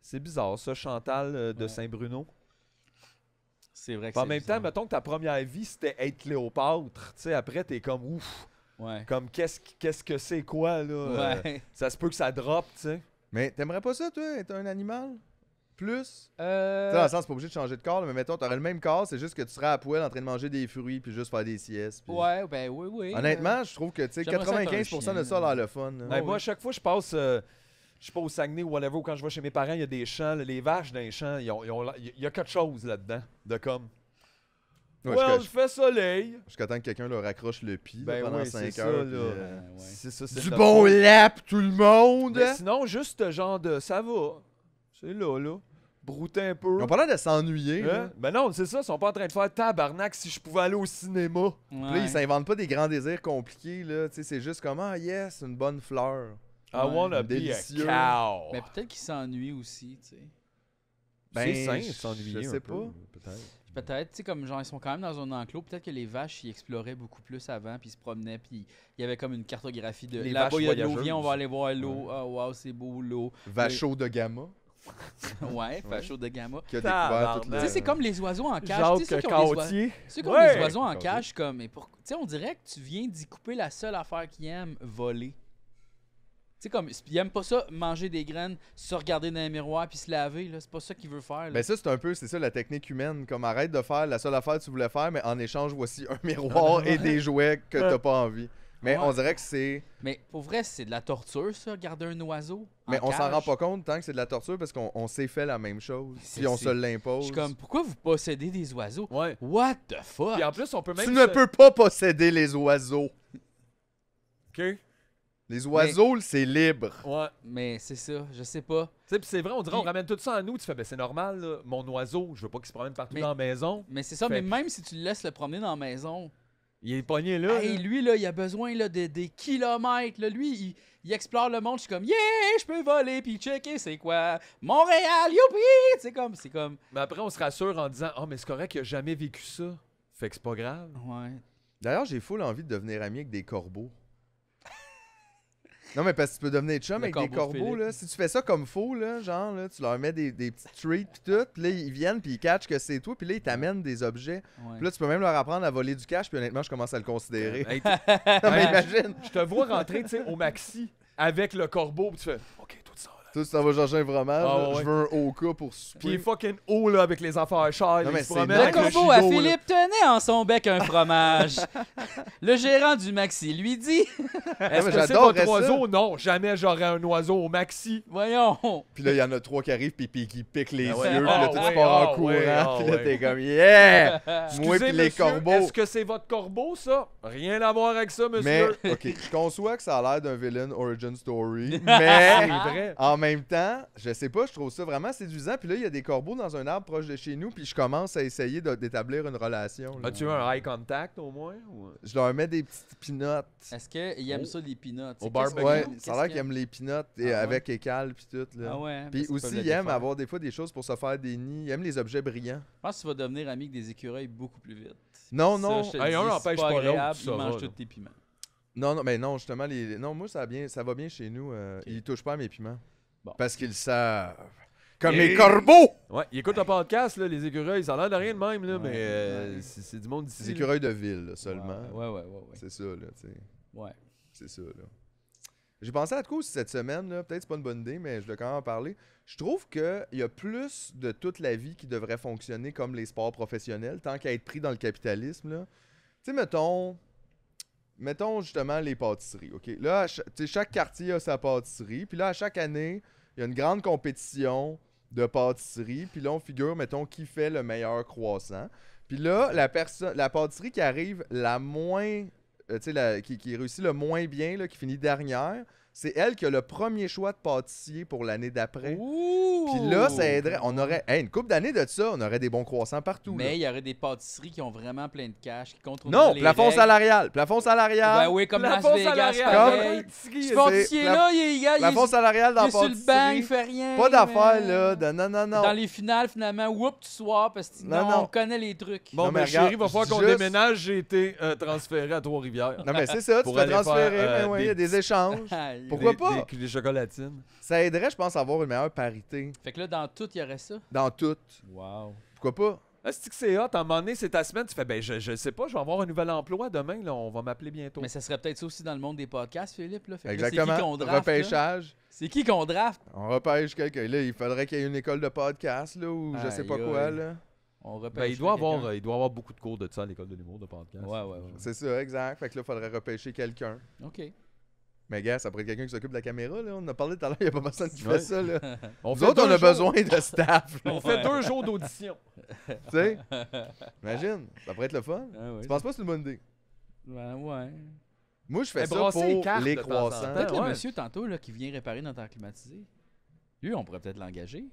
C'est bizarre, ça, Chantal euh, de Saint-Bruno. C'est vrai que En même temps, mettons que ta première vie, c'était être Cléopâtre. Tu es après, t'es comme ouf. Comme qu'est-ce -ce que c'est quoi, là? ça se peut que ça droppe, tu sais. Mais t'aimerais pas ça, toi, être un animal? Plus? Euh, dans le sens, c'est pas obligé de changer de corps, mais mettons, t'aurais le même corps, c'est juste que tu serais à poil en train de manger des fruits puis juste faire des siestes. Ouais, ben oui, oui. Honnêtement, je trouve que, tu sais, 95% de ça a l'air le fun. Ben, moi, à chaque fois, je passe... Euh, je sais pas, au Saguenay ou whatever, quand je vais chez mes parents, il y a des champs, les vaches dans les champs, il y a quelque chose là-dedans, de comme. Ouais, well, je fais soleil. Jusqu'à temps que quelqu'un leur accroche le pied ben pendant 5 heures. Euh, ben c'est ça, Du bon lap, tout le monde! sinon, juste genre de ça va. C'est là, là. Brouter un peu. Ils ont pas l'air de s'ennuyer. Hein? Ben non, c'est ça, ils sont pas en train de faire tabarnak si je pouvais aller au cinéma. Ils Là, ils s'inventent pas des grands désirs compliqués, là. C'est juste comme, ah yes, une bonne fleur. I want be a cow. Mais peut-être qu'ils s'ennuient aussi, Ben, c'est sain, s'ennuyer. Je sais pas. Peut-être. Peut-être, tu sais, comme genre, ils sont quand même dans un enclos. Peut-être que les vaches, ils exploraient beaucoup plus avant, puis ils se promenaient, puis il y avait comme une cartographie de Les là-bas, il y a de l'eau, viens, on va aller voir l'eau. Oh ah, waouh, c'est beau, l'eau. Vacho de Gamma, ouais, facho de gamma. qui Tu sais, c'est comme les oiseaux en cage. tu sais, ceux Jacques qui ont les, oise- oiseaux en cache cage, comme, pour... tu sais, on dirait que tu viens d'y couper la seule affaire qu'ils aime voler sais, comme, il aime pas ça, manger des graines, se regarder dans un miroir puis se laver, là. C'est pas ça qu'il veut faire, mais Ben ça, c'est un peu, c'est ça, la technique humaine. Comme, arrête de faire la seule affaire que tu voulais faire, mais en échange, voici un miroir et des jouets que t'as pas envie. Mais on dirait que c'est. Mais pour vrai, c'est de la torture, ça, regarder un oiseau. Mais on s'en rend pas compte tant que c'est de la torture parce qu'on s'est fait la même chose. Si on se l'impose. Je suis comme, pourquoi vous possédez des oiseaux? Ouais. What the fuck? Et en plus, on peut même. Tu ne peux pas posséder les oiseaux. OK. Les oiseaux, c'est libre. Ouais, mais c'est ça, je sais pas. Tu sais, c'est vrai, on dirait, on ramène tout ça à nous. Tu fais, ben, c'est normal, mon oiseau, je veux pas qu'il se promène partout dans la maison. Mais c'est ça, mais même si tu le laisses le promener dans la maison. Il est pogné là. Et lui, là, il a besoin là, des kilomètres. Lui, il, explore le monde. Je suis comme, yeah, je peux voler, puis checker, c'est quoi? Montréal, youpi! C'est comme, c'est comme. Mais après, on se rassure en disant, oh, mais c'est correct, il a jamais vécu ça. Fait que c'est pas grave. Ouais. D'ailleurs, j'ai full envie de devenir ami avec des corbeaux. Non, mais parce que tu peux devenir chum avec des corbeaux. Là. Si tu fais ça comme faux, là, genre, là, tu leur mets des, des petits treats pis tout. Puis là, ils viennent puis ils catchent que c'est toi. Puis là, ils t'amènent des objets. Puis là, tu peux même leur apprendre à voler du cash. Puis honnêtement, je commence à le considérer. Ben, non, mais imagine. Je te vois rentrer tu sais, au maxi avec le corbeau, pis tu fais OK, tu sais, ça va changer un fromage, ah, je veux un Oka pour souper. Puis il est fucking haut là, avec les affaires chères. les Les le corbeau à Philippe tenait en son bec un fromage. le gérant du Maxi lui dit Est-ce que c'est votre oiseau Non, jamais j'aurai un oiseau au Maxi. Voyons. Puis là, il y en a trois qui arrivent, puis, puis qui piquent les ah yeux, puis là, ah tu pars en courant, puis là, t'es comme Yeah Moi, puis les corbeaux. Est-ce que c'est votre corbeau, ça Rien à voir avec ça, monsieur. Mais, ok, je conçois que ça a l'air d'un villain origin story, mais en en même temps, je sais pas, je trouve ça vraiment séduisant. Puis là, il y a des corbeaux dans un arbre proche de chez nous, puis je commence à essayer d'établir une relation. As-tu un eye contact au moins? Je leur mets des petites pinottes. Est-ce qu'ils aiment oh. ça, les pinottes? Au barbecue? Ouais, ça a l'air qu'ils aiment les pinottes et ah avec écale puis tout. Ah Puis aussi, ils aiment avoir des fois des choses pour se faire des nids. Ils aiment les objets brillants. Je pense que tu vas devenir ami avec des écureuils beaucoup plus vite. Non, non, Ça, pas Ils mangent tes piments. non, non, mais non, justement, les... non, moi, ça, bien, ça va bien chez nous. Euh, ils touchent pas à mes piments. Parce qu'ils savent. Comme les corbeaux! Ouais, ils écoutent un podcast, les écureuils. Ça a l'air rien de même, mais euh, c'est du monde d'ici. Les écureuils de ville, seulement. Ouais, ouais, ouais. c'est ça, là, tu sais. Ouais. C'est ça, là. J'ai pensé à tout cette semaine, Peut-être c'est pas une bonne idée, mais je dois quand même en parler. Je trouve qu'il y a plus de toute la vie qui devrait fonctionner comme les sports professionnels, tant qu'à être pris dans le capitalisme, là. Tu sais, mettons mettons justement les pâtisseries, OK? Là, chaque, chaque quartier a sa pâtisserie. Puis là, à chaque année, il y a une grande compétition de pâtisserie. Puis là, on figure, mettons, qui fait le meilleur croissant. Puis là, la, la pâtisserie qui arrive la moins... Euh, tu sais, qui, réussit le moins bien, qui finit dernière, c'est elle qui a le premier choix de pâtissier pour l'année d'après. Puis là, ça aiderait. On aurait une coupe d'années de ça, on aurait des bons croissants partout. Mais il y aurait des pâtisseries qui ont vraiment plein de cash, qui contrôlent Non, plafond salarial, plafond salarial. Ben oui, comme Las Vegas. pâtissier là, il est, il Plafond salarial il est sur le banc, il fait rien. Pas d'affaires là, non non non. Dans les finales, finalement, whoop, tu sois, parce que Non, on connaît les trucs. Bon, mais va falloir qu'on déménage. J'ai été euh, transféré à Trois-Rivières. Non mais c'est ça, tu serais transféré. Euh, il y a des échanges. Pourquoi pas? Des, chocolatines. Ça aiderait, je pense, à avoir une meilleure parité. Fait que là, dans tout, il y aurait ça? Dans tout. Wow. Pourquoi pas? Ah, c'est que c'est hot. À un moment donné, c'est ta semaine. Tu fais, ben, je, je sais pas, je vais avoir un nouvel emploi demain. Là, on va m'appeler bientôt. Mais ça serait peut-être ça aussi dans le monde des podcasts, Philippe. Exactement. C'est qui qu'on draft, Repêchage. C'est qui qu'on draft? On repêche quelqu'un. Là, il faudrait qu'il y ait une école de podcast, là, ou je sais pas quoi, là. On repêche ben, il, doit avoir, euh, il doit avoir beaucoup de cours de ça l'école de l'humour de podcast. Ouais, ouais, ouais. C'est ça, exact. Fait que là, il faudrait repêcher quelqu'un. OK. Mais gars, ça pourrait être quelqu'un qui s'occupe de la caméra. Là. On a parlé tout à l'heure, il n'y a pas personne qui fait ça. Là. on Nous autres, on a besoin de staff. on fait deux jours d'audition. tu sais? Imagine, ça pourrait être le fun. Ah tu penses pas que c'est une bonne idée? Ben ouais. Moi, je fais ça pour les, croissants. Peut-être le monsieur tantôt là, qui vient réparer notre air climatisé. Lui, on pourrait peut-être l'engager.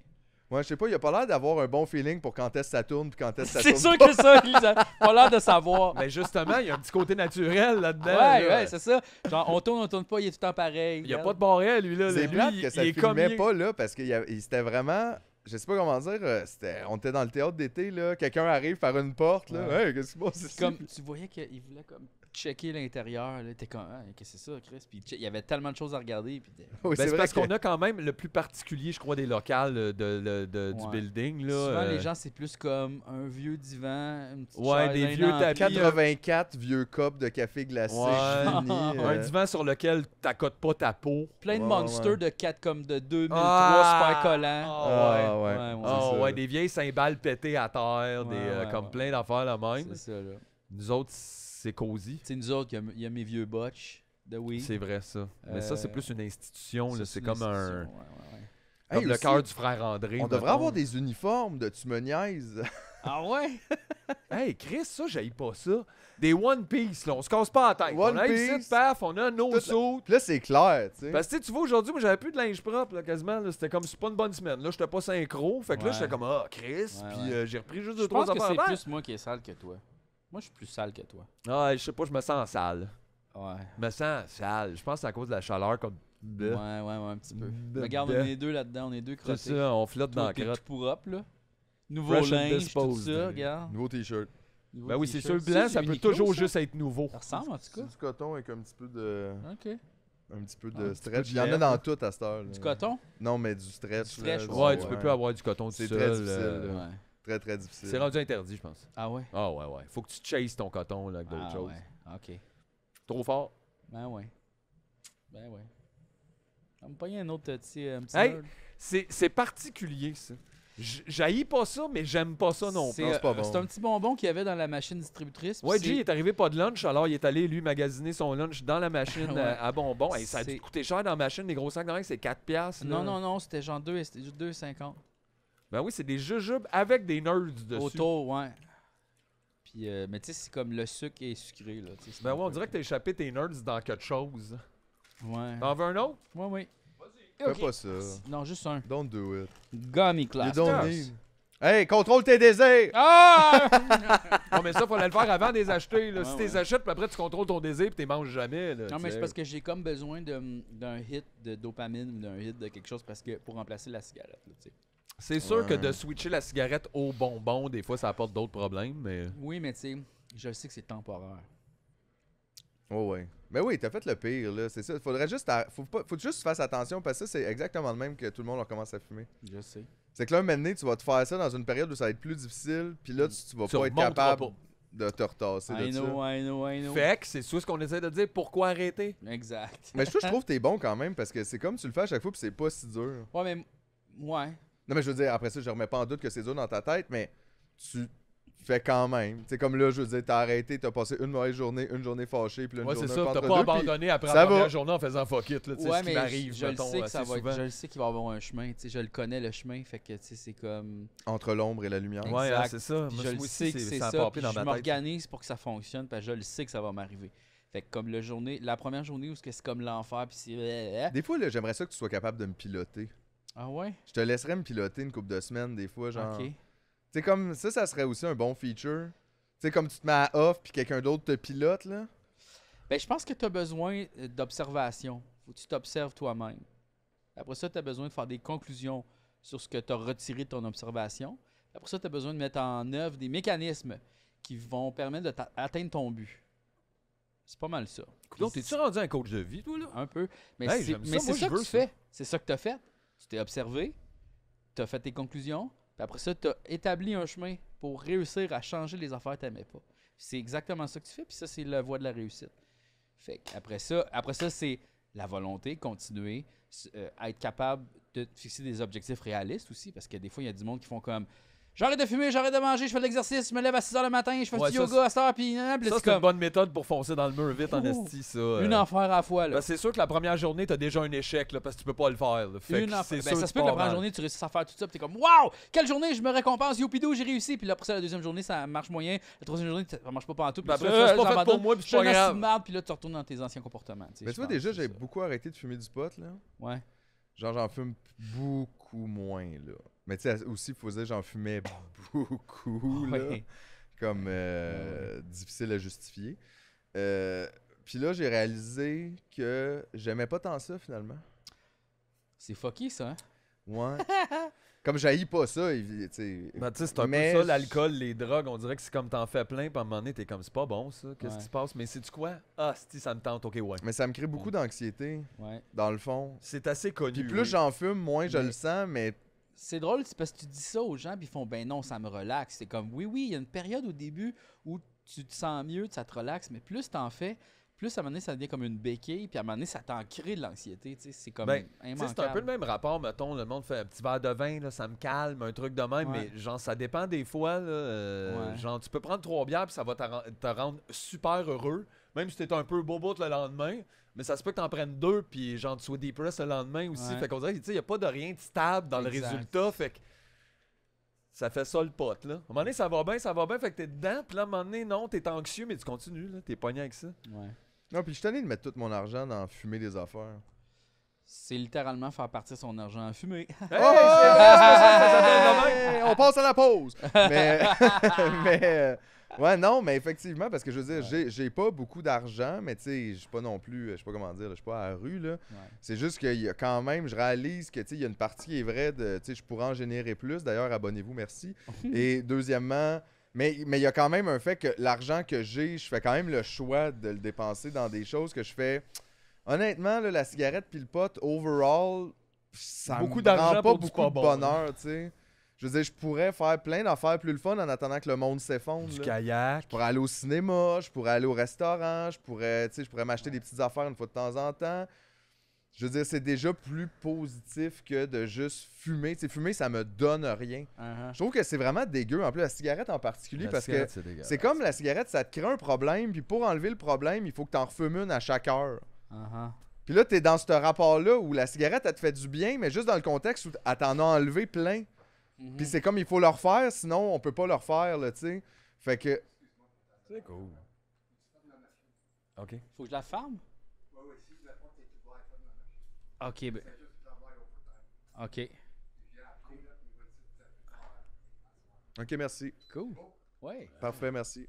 Ouais, je sais pas, il a pas l'air d'avoir un bon feeling pour quand est-ce que ça tourne puis quand est-ce que ça C'est sûr que ça, il a pas l'air de savoir. Mais justement, il y a un petit côté naturel là-dedans. ouais, ouais, c'est ça. Genre, on tourne, on tourne pas, il est tout le temps pareil. Il n'y a pas de barrière, lui, là. C'est Lui, que ça il pas là parce qu'il c'était vraiment. Je sais pas comment dire, euh, c'était- on était dans le théâtre d'été, là. Quelqu'un arrive par une porte, là. Ouais. qu'est-ce qui se passe C'est Comme, tu voyais qu'il voulait comme checker l'intérieur. T'es comme, ah, qu'est-ce que c'est ça, Chris? il y avait tellement de choses à regarder. Puis ben, c'est parce qu'on a quand même le plus particulier, je crois, des locales euh, du building. Là, Souvent, euh, les gens, c'est plus comme un vieux divan, une petite Ouais, des vieux tapis. 84 euh, vieux cups de café glacé. Un divan sur lequel t'accotes pas ta peau. Plein de monstres de 4 comme de 2003 ah! super collants. Ah, ouais. ouais. ouais, des vieilles cymbales pétées à terre, des, comme plein d'affaires la même. C'est ça, Nous autres, c'est cosy. C'est nous autres, il y, a mes vieux botch de oui. C'est vrai, ça. Mais ça, c'est euh, plus une institution. C'est comme un. Comme le cœur du frère André. On devrait avoir des uniformes de Tumoniaise. Ah ouais? hey, Chris, ça, j'aille pas ça. Des One Piece, là, on se casse pas la tête. One on a paf, on a nos Là, c'est clair, tu sais. Parce que tu vois, aujourd'hui, moi, j'avais plus de linge propre, quasiment. C'était comme, c'est pas une bonne semaine. Là, j'étais pas synchro. Fait que là, j'étais comme, ah, Chris. puis euh, j'ai repris juste deux, trois affaires. Je pense que c'est plus moi qui est sale que toi. Moi, je suis plus sale que toi. Ah, je sais pas, je me sens sale. Ouais. Je me sens sale. Je pense que c'est à cause de la chaleur comme. Ouais, ouais, ouais, un petit peu. Regarde, on est deux là-dedans, on est deux crottés. C'est ça, on flotte dans la crotte. pour up, là. Nouveau Fresh linge, tout ça, regarde. Nouveau t-shirt. ben oui, c'est sûr, blanc, ça, peut toujours juste être nouveau. Ça ressemble en tout cas. du coton avec un petit peu de. Ok. Un petit peu de stretch. Il y en a dans tout à cette heure. Du coton Non, mais du stretch. stretch ouais, tu peux plus avoir du coton C'est euh, Très, très difficile. C'est rendu interdit, je pense. Ah ouais? Ah ouais, ouais. Faut que tu chases ton coton là, avec d'autres ah Ouais. OK. Trop fort? Ben ouais. Ben ouais. On me pogner un autre petit. Euh, hey, c'est particulier, ça. J'haïs pas ça, mais j'aime pas ça non plus. Euh, c'est bon. un petit bonbon qu'il y avait dans la machine distributrice. Ouais, G est arrivé pas de lunch, alors il est allé, lui, magasiner son lunch dans la machine euh, à, bonbons. ça a dû coûter cher dans la machine, les gros sacs dans c'est 4$. Non, non, non, c'était genre 2,50$. Ben oui, c'est des jujubes avec des nerds dessus. Autour, ouais. Puis, euh, mais tu sais, c'est comme le sucre est sucré, là. ben ouais, on dirait que t'as échappé tes nerds dans quelque chose. Hein. Ouais. T'en veux un autre? Ouais, oui. Fais pas ça. Non, juste un. Don't do it. Gummy class. Hey, contrôle tes désirs! Ah! non, mais ça, il fallait le faire avant de les acheter. Là. si tu les achètes, puis après, tu contrôles ton désir et tu les manges jamais. Là, non, mais c'est parce que j'ai comme besoin mm, d'un hit de dopamine ou d'un hit de quelque chose parce que pour remplacer la cigarette. C'est sûr que de switcher la cigarette au bonbon, des fois, ça apporte d'autres problèmes, mais. Oui, mais tu sais, je sais que c'est temporaire. Oh ouais. Mais ben oui, t'as fait le pire, là, c'est ça. Faudrait juste. Faut, pas... Faut juste faire attention parce que ça, c'est exactement le même que tout le monde commencé à fumer. Je sais. C'est que là, maintenant, tu vas te faire ça dans une période où ça va être plus difficile, puis là, tu, vas pas être capable de te retasser. Fait que c'est tout ce qu'on essaie de dire. Pourquoi arrêter Exact. mais je trouve, je trouve que t'es bon quand même parce que c'est comme tu le fais à chaque fois, puis c'est pas si dur. Ouais, mais. Ouais, non, mais je veux dire, après ça, je remets pas en doute que c'est dur dans ta tête, mais tu fais quand même. C'est comme là, je veux dire, t'as arrêté, t'as passé une mauvaise journée, une journée fâchée, puis là, une ouais, c'est ça, t'as pas abandonné après la journée en faisant fuck it, là, tu sais, ce qui m'arrive, je, euh, Je le sais qu'il va y avoir un chemin, tu sais, je le connais, le chemin, fait que, tu sais, c'est comme... Entre l'ombre et la lumière. Ouais, ah, c'est ça. je le sais que c'est ça, puis je m'organise pour que ça fonctionne, parce que je le sais que ça va m'arriver. Fait que comme la journée, la première journée où c'est comme l'enfer, puis Des fois, j'aimerais ça que tu sois capable de me piloter. Ah Je te laisserais me piloter une couple de semaines des fois, genre. C'est comme ça, ça serait aussi un bon feature. Tu comme tu te mets à off puis quelqu'un d'autre te pilote, là. Ben, je pense que tu as besoin euh, d'observation. Faut tu t'observes toi-même. Après ça, tu as besoin de faire des conclusions sur ce que tu as retiré de ton observation. Après ça, tu as besoin de mettre en œuvre des mécanismes qui vont permettre d'atteindre ton but. C'est pas mal ça. Donc, t'es-tu rendu un coach de vie, toi, là? Un peu. Mais c'est ça, que tu fais. C'est ça que tu as fait tu t'es observé, tu as fait tes conclusions, puis après ça, tu as établi un chemin pour réussir à changer les affaires que tu n'aimais pas. C'est exactement ça que tu fais, puis ça, c'est la voie de la réussite. Fait après ça, après ça c'est la volonté, continuer, à euh, être capable de fixer des objectifs réalistes aussi, parce que des fois, il y a du monde qui font comme j'arrête de fumer, j'arrête de manger, je fais de l'exercice, je me lève à 6h le matin, je fais du yoga à 7h, puis Ça, c'est une bonne méthode pour foncer dans le mur vite en esti, ça. Euh. Une enfer à la fois, là. Ben, c'est sûr que la première journée, t'as déjà un échec, là, parce que tu peux pas le faire. Là. Fait une enfer. Ben, ça se peut que la première journée, tu réussisses à faire tout ça, puis t'es comme, waouh, quelle journée, je me récompense, youpidou, j'ai réussi. Puis là, après ça, la deuxième journée, ça marche moyen. La troisième journée, ça marche pas tout Puis tu ben, c'est pas fait pour moi, puis puis là, tu retournes dans tes anciens comportements. Mais tu vois, déjà, j'avais beaucoup arrêté de fumer du pot, là. Ouais. Genre, j'en fume beaucoup moins, là. Mais tu sais, aussi, il faut dire, j'en fumais beaucoup, là. Comme euh, difficile à justifier. Euh, puis là, j'ai réalisé que j'aimais pas tant ça, finalement. C'est fucky, ça. Hein? Ouais. comme j'haïs pas ça, tu sais. Ben, c'est un peu ça, l'alcool, les drogues. On dirait que c'est comme t'en fais plein, puis à un moment donné, t'es comme, c'est pas bon, ça. Qu'est-ce qui se passe? Mais c'est du quoi? Ah, si, ça me tente, ok, ouais. Mais ça me crée beaucoup d'anxiété, ouais. dans le fond. C'est assez connu. Puis plus j'en fume, moins je le sens, mais c'est drôle, parce que tu dis ça aux gens, puis ils font ben non, ça me relaxe. C'est comme oui, oui, il y a une période au début où tu te sens mieux, ça te relaxe, mais plus en fais, plus à un moment donné, ça devient comme une béquille, puis à un moment donné, ça t'en crée de l'anxiété. C'est comme ben, C'est un peu le même rapport, mettons, le monde fait un petit verre de vin, ça me calme, un truc de même, mais genre, ça dépend des fois. Euh, genre, tu peux prendre trois bières, puis ça va te rendre super heureux, même si t'es un peu bobo le lendemain mais ça se peut que t'en prennes deux, puis genre, tu sois depressed le lendemain aussi. Fait qu'on dirait, tu sais, il a pas de rien de stable dans le résultat. Fait que ça fait ça le pote, là. À un moment donné, ça va bien, ça va bien, fait que t'es dedans, puis là, à un moment donné, non, t'es anxieux, mais tu continues, là. T'es pogné avec ça. Ouais. Non, puis je suis de mettre tout mon argent dans fumer des affaires. C'est littéralement faire partir son argent à fumer. Hey, on passe à la pause. mais, mais ouais, non, mais effectivement, parce que je veux dire, j'ai pas beaucoup d'argent, mais tu sais, je suis pas non plus, je sais pas comment dire, je suis pas à rue, là. C'est juste que y a quand même, je réalise que, tu sais, il y a une partie qui est vraie de, tu sais, je pourrais en générer plus. D'ailleurs, abonnez-vous, merci. Et deuxièmement, mais il y a quand même un fait que l'argent que j'ai, je fais quand même le choix de le dépenser dans des choses que je fais. Honnêtement, la cigarette puis le pote, overall, ça beaucoup me pas beaucoup de bonheur, tu sais. Je je pourrais faire plein d'affaires plus le fun en attendant que le monde s'effondre. Du kayak. Je pourrais aller au cinéma, je pourrais aller au restaurant, je pourrais, je pourrais m'acheter des petites affaires une fois de temps en temps. Je veux dire, c'est déjà plus positif que de juste fumer. fumer, ça me donne rien. Uh-huh. Je trouve que c'est vraiment dégueu. En plus, la cigarette en particulier, parce que c'est comme la cigarette, ça te crée un problème. Puis pour enlever le problème, il faut que tu en refumes une à chaque heure. Uh-huh. Puis là, tu es dans ce rapport-là où la cigarette, elle te fait du bien, mais juste dans le contexte où elle t'en a enlevé plein. Mhm. Puis c'est comme il faut leur faire, sinon on peut pas leur faire là, tu sais. Fait que. C'est cool. OK. Faut que je la ferme? OK, ben. OK. OK, merci. Cool. Ouais. Parfait, merci.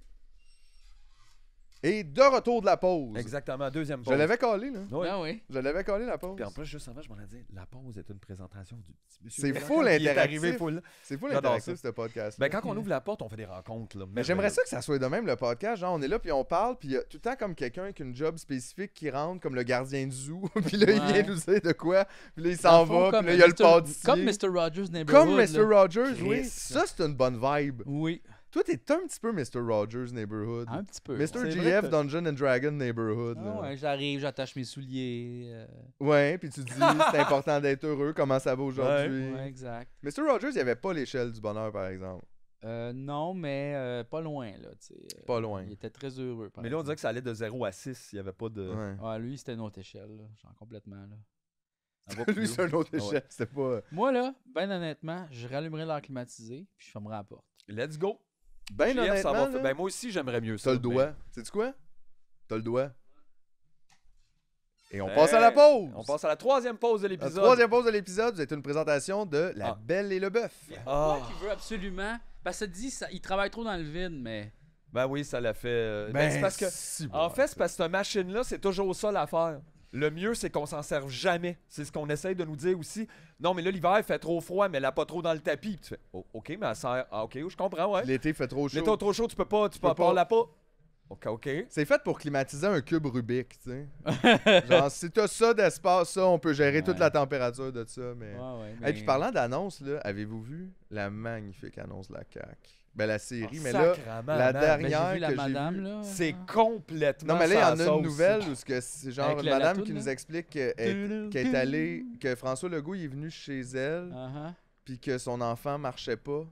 Et de retour de la pause. Exactement, deuxième pause. Je l'avais collé, là. Oui. Ah oui. Je l'avais collé, la pause. Puis en plus, juste avant, je m'en ai dit, la pause est une présentation du petit monsieur. C'est fou l'interactif. C'est fou l'interactif, ce podcast. Ben, quand on ouvre la porte, on fait des rencontres. Là, Mais j'aimerais ça que ça soit de même, le podcast. Genre, on est là, puis on parle, puis il y a tout le temps comme quelqu'un avec une job spécifique qui rentre, comme le gardien du zoo. puis là, il vient nous dire de quoi. Puis là, il s'en va, puis là, il y a le podcast. Comme Mr. Rogers Neighborhood. Comme Mr. Rogers, oui. Ça, c'est une bonne vibe. Oui. Toi, t'es un petit peu Mr. Rogers Neighborhood. Un petit peu. Mr. GF Dungeon and Dragon Neighborhood. Ah, j'arrive, j'attache mes souliers. Oui, euh. Ouais, puis tu dis, c'est important d'être heureux, comment ça va aujourd'hui. Ouais, exact. Mr. Rogers, il n'y avait pas l'échelle du bonheur, par exemple. Euh, non, mais euh, pas loin, là. Euh, pas loin. Il était très heureux. Mais là, on dirait que ça allait de 0 à 6. Il n'y avait pas de. Ouais. lui, c'était une autre échelle, là. Genre complètement, là. lui, c'est une autre échelle. C'était pas. Moi, là, ben honnêtement, je rallumerais l'air climatisé, puis je fermerais la porte. Let's go! Ben honnêtement, ben, moi aussi, j'aimerais mieux ça. t'as le doigt. Sais-tu quoi? T'as le doigt. Et on ben, passe à la pause! On passe à la troisième pause de l'épisode. La troisième pause de l'épisode, c'est une présentation de La ah. Belle et le Bœuf. Moi, ah. Qui veux absolument. Parce ça dit, il travaille trop dans le vide, mais. Ben oui, ça l'a fait. Euh, ben, c'est parce que. En fait, c'est parce que cette machine-là, c'est toujours ça l'affaire. Le mieux, c'est qu'on s'en serve jamais. C'est ce qu'on essaye de nous dire aussi. Non, mais là, l'hiver, il fait trop froid, mais elle n'a pas trop dans le tapis. tu fais, oh, OK, mais elle sert. Ah, OK, je comprends, ouais. L'été fait trop chaud. L'été trop chaud, tu peux pas, tu, peux pas. la pas. OK, OK. C'est fait pour climatiser un cube Rubik, tu sais. Genre, si t'as ça d'espace, ça, on peut gérer toute la température de ça. Et puis, parlant d'annonce, là, avez-vous vu la magnifique annonce de la CAQ? Ben, la série, oh, mais là, la dernière ben, que j'ai c'est complètement Non, mais là, il y en a une nouvelle où c'est genre une madame qui nous explique qu'elle est allée, que François Legault est venu chez elle, uh-huh. puis que son enfant marchait pas.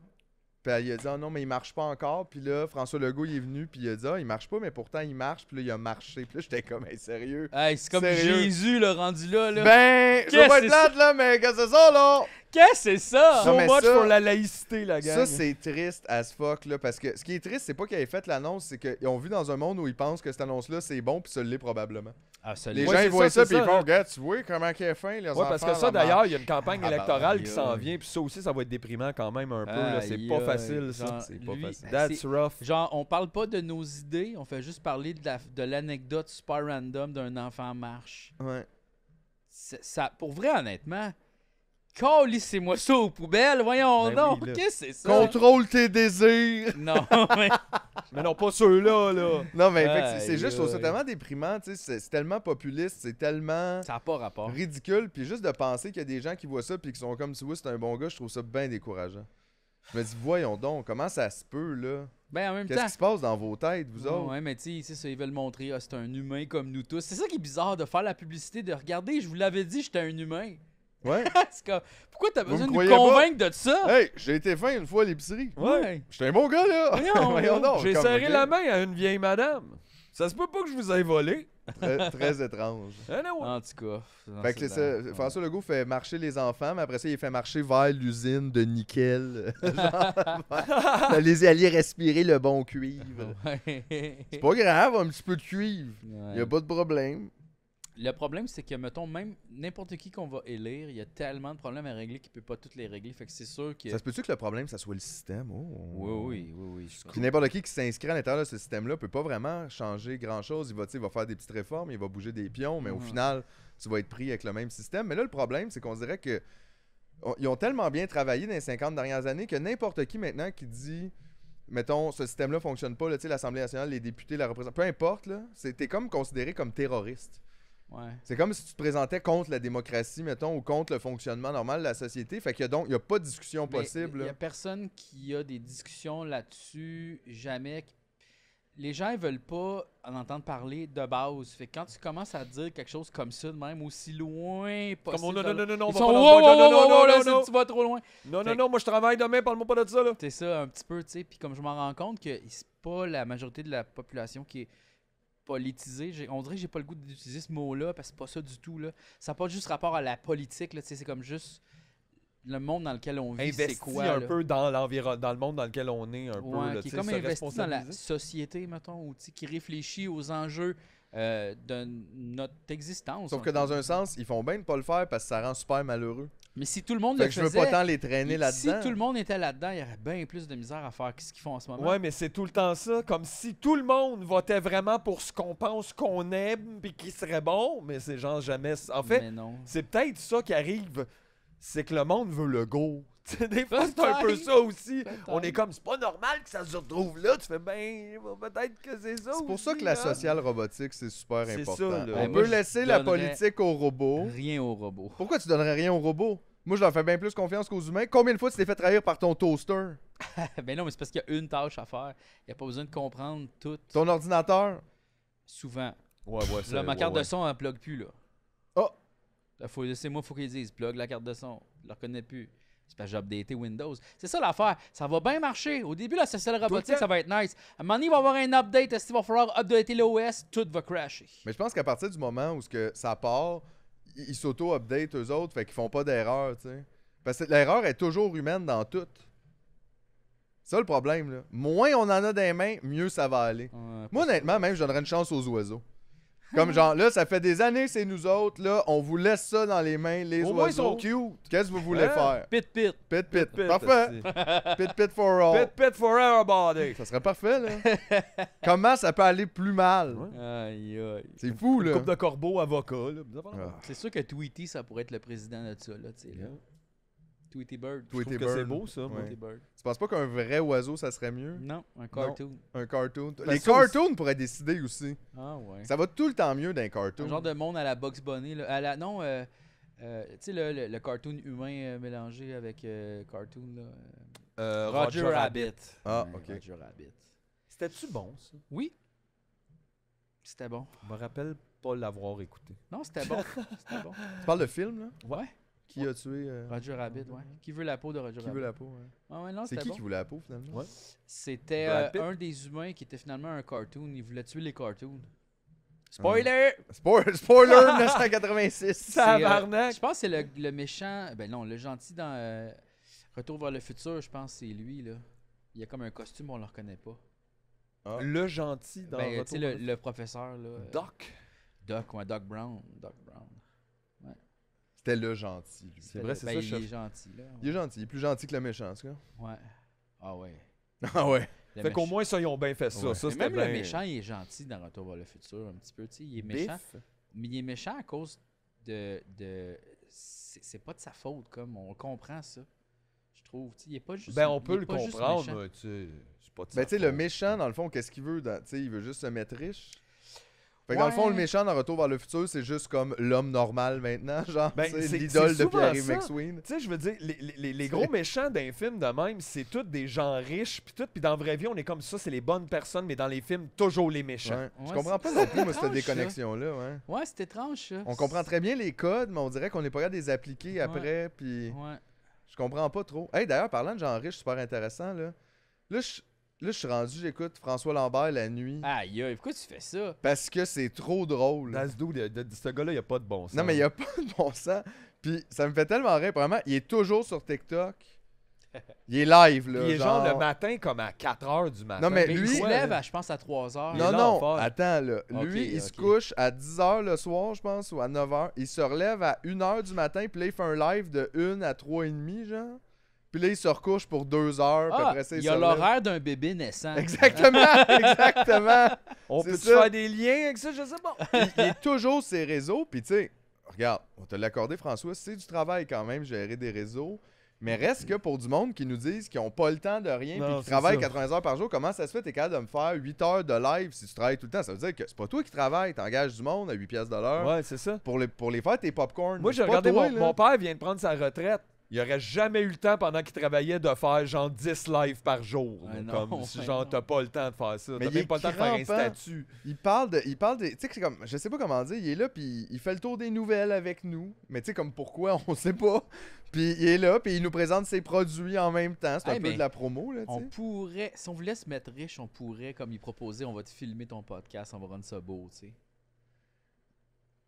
Puis elle, a dit oh, non, mais il marche pas encore. Puis là, François Legault est venu, puis il a dit oh, il marche pas, mais pourtant il marche. Puis là, il a marché. Puis là, j'étais comme sérieux. c'est comme Jésus, le rendu là. Ben, je vais pas être là, mais que c'est ça, là Qu'est-ce que c'est ça? So much pour la laïcité, la gang. Ça, c'est triste as fuck, là, parce que ce qui est triste, c'est pas qu'ils ait fait l'annonce, c'est qu'ils ont vu dans un monde où ils pensent que cette annonce-là, c'est bon, puis ça l'est probablement. Ah, ça Les gens, ils voient ça, puis ils font, regarde, tu vois comment il est fin, les Ouais, parce que ça, d'ailleurs, il y a une campagne ah, électorale qui s'en vient, puis ça aussi, ça va être déprimant quand même un peu. là. C'est pas facile, ça. C'est pas facile. That's rough. Genre, on parle pas de nos idées, on fait juste parler de l'anecdote super random d'un enfant marche. Ouais. Ça, pour vrai, honnêtement, c'est moi ça aux poubelles, voyons ben donc. Qu'est-ce c'est ça? Contrôle tes désirs. Non, mais. non, pas ceux-là, là. Non, mais c'est juste, c'est tellement déprimant, tu C'est tellement populiste, c'est tellement. Ça pas rapport. Ridicule. Puis juste de penser qu'il y a des gens qui voient ça puis qui sont comme, si c'est un bon gars, je trouve ça bien décourageant. Je me dis, voyons donc, comment ça se peut, là? Ben, en même Qu'est-ce qui se passe dans vos têtes, vous autres? Ouais, mais tu sais, ils veulent montrer, ah, c'est un humain comme nous tous. C'est ça qui est bizarre de faire la publicité, de regarder, je vous l'avais dit, j'étais un humain. Ouais. pourquoi t'as besoin de nous convaincre de ça? Hey, j'ai été fin une fois à l'épicerie. Ouais. J'étais un bon gars, là. j'ai serré la main à une vieille madame. Ça se peut pas que je vous aille volé. Très, étrange. En tout cas. Fait ça. François Legault fait marcher les enfants, mais après ça, il fait marcher vers l'usine de nickel. Genre, les alliés respirer le bon cuivre. C'est pas grave, un petit peu de cuivre. Il a pas de problème. Le problème, c'est que, mettons, même n'importe qui qu'on va élire, il y a tellement de problèmes à régler qu'il ne peut pas toutes les régler. Fait que c'est sûr que. Ça se peut-tu que le problème, ça soit le système oh. Oui, oui, oui. oui n'importe qui qui s'inscrit à l'intérieur de ce système-là ne peut pas vraiment changer grand-chose. Il va, il va faire des petites réformes, il va bouger des pions, mais au mm. final, tu vas être pris avec le même système. Mais là, le problème, c'est qu'on dirait que. ils ont tellement bien travaillé dans les 50 dernières années que n'importe qui maintenant qui dit mettons, ce système-là fonctionne pas, l'Assemblée nationale, les députés, la représentation, peu importe, là, comme considéré comme terroriste. C'est comme si tu te présentais contre la démocratie, mettons, ou contre le fonctionnement normal de la société. Fait qu'il il n'y a pas de discussion possible. Il n'y a personne qui a des discussions là-dessus, jamais. Les gens, veulent pas en entendre parler de base. Fait que quand tu commences à dire quelque chose comme ça, même aussi loin possible. Comme, non, non, non, non, non, oh, oh, non, oh, non, non, non, non, non, non, non, non, non, non, trop loin. Non, non, non, non, non, je travaille demain, non, non, non, non, non, non. C'est ça, un petit peu, tu sais. Puis comme je m'en rends compte que c'est pas la majorité de la population qui est politisé. On dirait que j'ai pas le goût d'utiliser ce mot-là parce que c'est pas ça du tout. Là. Ça n'a pas juste rapport à la politique. C'est comme juste le monde dans lequel on vit, c'est quoi un peu dans l'environnement, dans le monde dans lequel on est un peu. qui est comme investi dans la société, mettons, ou qui réfléchit aux enjeux euh, de notre existence. Sauf que dans un sens, ils font bien de ne pas le faire parce que ça rend super malheureux. Mais si tout le monde le faisait, je veux pas tant les traîner là-dedans. Si tout le monde était là-dedans, il y aurait bien plus de misère à faire que ce qu'ils font en ce moment. Ouais, mais c'est tout le temps ça. Comme si tout le monde votait vraiment pour ce qu'on pense qu'on aime et qui serait bon, mais ces gens jamais. En fait, c'est peut-être ça qui arrive. C'est que le monde veut le go. des fois, c'est un peu ça aussi. On est comme, c'est pas normal que ça se retrouve là. Tu fais, ben, peut-être que c'est ça. C'est pour ça que la hein. sociale robotique, c'est super important. On ben, peut laisser la politique aux robots. Rien aux robots. Pourquoi tu donnerais rien aux robots? Moi, je leur fais bien plus confiance qu'aux humains. Combien de fois tu t'es fait trahir par ton toaster? ben non, mais c'est parce qu'il y a une tâche à faire. Il n'y a pas besoin de comprendre tout. Ton ordinateur? Souvent. Ouais, ouais, ma carte de son, elle plug plus, là. Oh! Là, faut, moi faut qu'ils disent plug la carte de son. Je la reconnais plus. C'est parce que j'ai updaté Windows. C'est ça l'affaire. Ça va bien marcher. Au début, la société robotique, ça va être nice. À un moment donné, il va y avoir un update. Est-ce qu'il va falloir updater l'OS? Tout va crasher. Mais je pense qu'à partir du moment où que ça part, ils s'auto-update eux autres, fait qu'ils font pas d'erreur, tu sais. Parce que l'erreur est toujours humaine dans tout. C'est ça le problème, là. Moins on en a des mains, mieux ça va aller. Moi, honnêtement, même, je donnerais une chance aux oiseaux. Comme genre, là, ça fait des années, c'est nous autres, là, on vous laisse ça dans les mains, les oiseaux. ils sont cute. Qu'est-ce que vous voulez hein? faire? Pit, pit. Pit, pit. Parfait. pit, pit for all. Pit, pit for everybody. Ça serait parfait, là. Comment ça peut aller plus mal? Aïe, C'est fou, là. coupe de corbeau, avocat, là. Ah. C'est sûr que Tweety, ça pourrait être le président de ça, là, tu sais, là. Tweety Bird. je trouve que c'est beau, ça. Tu Tweety Bird. Tu penses pas qu'un vrai oiseau, ça serait mieux? Non, un cartoon. un cartoon. Ben, Les cartoons pourraient décider aussi. Ah ouais. Ça va tout le temps mieux d'un cartoon. Un genre de monde à la box Bunny. Non, euh, euh, tu sais, le, cartoon humain euh, mélangé avec euh, cartoon. Là, Roger, Rabbit. Ah, ok. Roger Rabbit. C'était-tu bon, ça? Oui. C'était bon. Je me rappelle pas l'avoir écouté. Non, c'était bon. c'était bon. Tu parles de film, là? Ouais. Qui a tué euh, Roger Rabbit, ouais. Qui veut la peau de Roger Rabbit Qui veut la peau, ouais. c'est qui qui voulait la peau finalement ouais. C'était euh, un des humains qui était finalement un cartoon. Il voulait tuer les cartoons. Spoiler! Spoiler, spoiler 1986! Ça euh, je pense que c'est le, méchant. Ben non, le gentil dans Retour vers le futur, je pense que c'est lui, là. Il y a comme un costume, on le reconnaît pas. Ah. Le gentil dans ben, Retour vers le, le professeur, là. Doc? Doc, ouais, Doc Brown. Doc Brown. C'était le gentil, C'est vrai, c'est ben, ça, Il est gentil, Il est gentil. Il est plus gentil que le méchant, en tout cas. Ouais. Ah ouais. Ah ouais. fait qu'au moins, ça, ils ont bien fait ça. même le méchant, il est gentil dans Retour vers le futur, un petit peu. Il est méchant. Mais il est méchant à cause de. de... C'est pas de sa faute, comme on comprend, ça. Je trouve. Il est pas juste. Ben, on peut le comprendre, mais euh, tu sais, c'est pas ben, tu sais, le méchant, dans le fond, qu'est-ce qu'il veut il veut juste se mettre riche dans le fond, le méchant dans Retour vers le futur, c'est juste comme l'homme normal maintenant, genre, ben, l'idole de Pierre McSween. Tu sais, je veux dire, les, gros méchants d'un film de même, c'est tous des gens riches, puis tout, puis dans la vraie vie, on est comme ça, c'est les bonnes personnes, mais dans les films, toujours les méchants. je comprends pas non cette déconnexion-là. Ouais, c'est étrange, On comprend très bien les codes, mais on dirait qu'on n'est pas capable de les appliquer après, puis. Je comprends pas trop. Hey, d'ailleurs, parlant de gens riches, super intéressant, là. Là, je Là, je suis rendu, j'écoute François Lambert la nuit. Aïe, pourquoi tu fais ça? Parce que c'est trop drôle. Dans ce, ce gars-là, il a pas de bon sens. Non, mais il a pas de bon sens. Puis ça me fait tellement rire, vraiment. Il est toujours sur TikTok. Il est live, là. Il est genre, le matin, comme à 4 h du matin. Non, mais, lui. Il se lève, je pense, à 3 h. Non, non, attends, là. lui, il se couche à 10 h le soir, je pense, ou à 9 h. Il se relève à 1 h du matin, puis là, il fait un live de 1 à 3 h 30, genre. Puis là, il se recouche pour deux heures. Ah, il, y a l'horaire d'un bébé naissant. Exactement, exactement. On peut faire des liens avec ça, je sais pas. il, y est toujours ses réseaux. Puis tu sais, regarde, on te l'a accordé, François, c'est du travail quand même, gérer des réseaux. Mais reste que pour du monde qui nous disent qu'ils n'ont pas le temps de rien puis qui travaillent 80 heures par jour, comment ça se fait t'es capable de me faire 8 heures de live si tu travailles tout le temps? Ça veut dire que c'est pas toi qui travailles, Tu engages du monde à 8 pièces de l'heure. Ouais, c'est ça. Pour les, pour les faire tes popcorn. Moi, j'ai regardé mon, père vient de prendre sa retraite il aurait jamais eu le temps pendant qu'il travaillait de faire genre 10 lives par jour. Ah comme si genre t'as pas le temps de faire ça. Mais t'as même pas le temps de faire un statut. Il parle de. Il parle Tu sais comme. Je sais pas comment dire, il est là puis il fait le tour des nouvelles avec nous. Mais tu sais comme pourquoi, on sait pas. Puis il est là, puis il nous présente ses produits en même temps. C'est un peu de la promo. Là, on pourrait, si on voulait se mettre riche, on pourrait, comme il proposait, on va te filmer ton podcast, on va rendre ça beau, tu sais.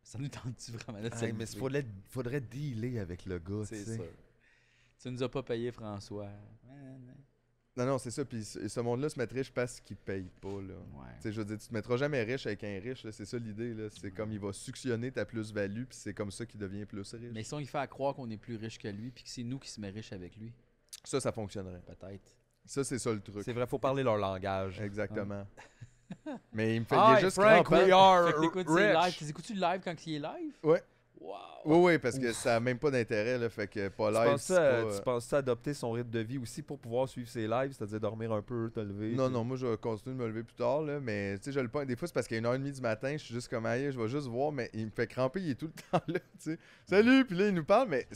Ça nous tente-tu vraiment là. Mais il faudrait, dealer avec le gars, tu sais. Tu nous as pas payé, François. Non, non, c'est ça. Puis ce monde-là se met riche parce qu'il paye pas. Là. Je veux tu te mettras jamais riche avec un riche. C'est ça l'idée. C'est comme il va suctionner ta plus-value, puis c'est comme ça qu'il devient plus riche. Mais sinon, il fait à croire qu'on est plus riche que lui, puis que c'est nous qui se met riche avec lui. Ça, ça fonctionnerait. Peut-être. Ça, c'est ça le truc. C'est vrai, faut parler leur langage. Exactement. Ah. Mais il me fait juste Tu écoutes live quand il est live? Ouais. Oui, oui, parce que ça n'a même pas d'intérêt, fait que pas live. Tu euh, penses, tu adopter son rythme de vie aussi pour pouvoir suivre ses lives, c'est-à-dire dormir un peu, te lever? Non, non, moi je vais continuer de me lever plus tard, mais tu sais, je le pointe. Des fois, c'est parce une heure et demie du matin, je suis juste comme ailleurs, je vais juste voir, mais il me fait cramper, il est tout le temps là, Salut, puis là, il nous parle, mais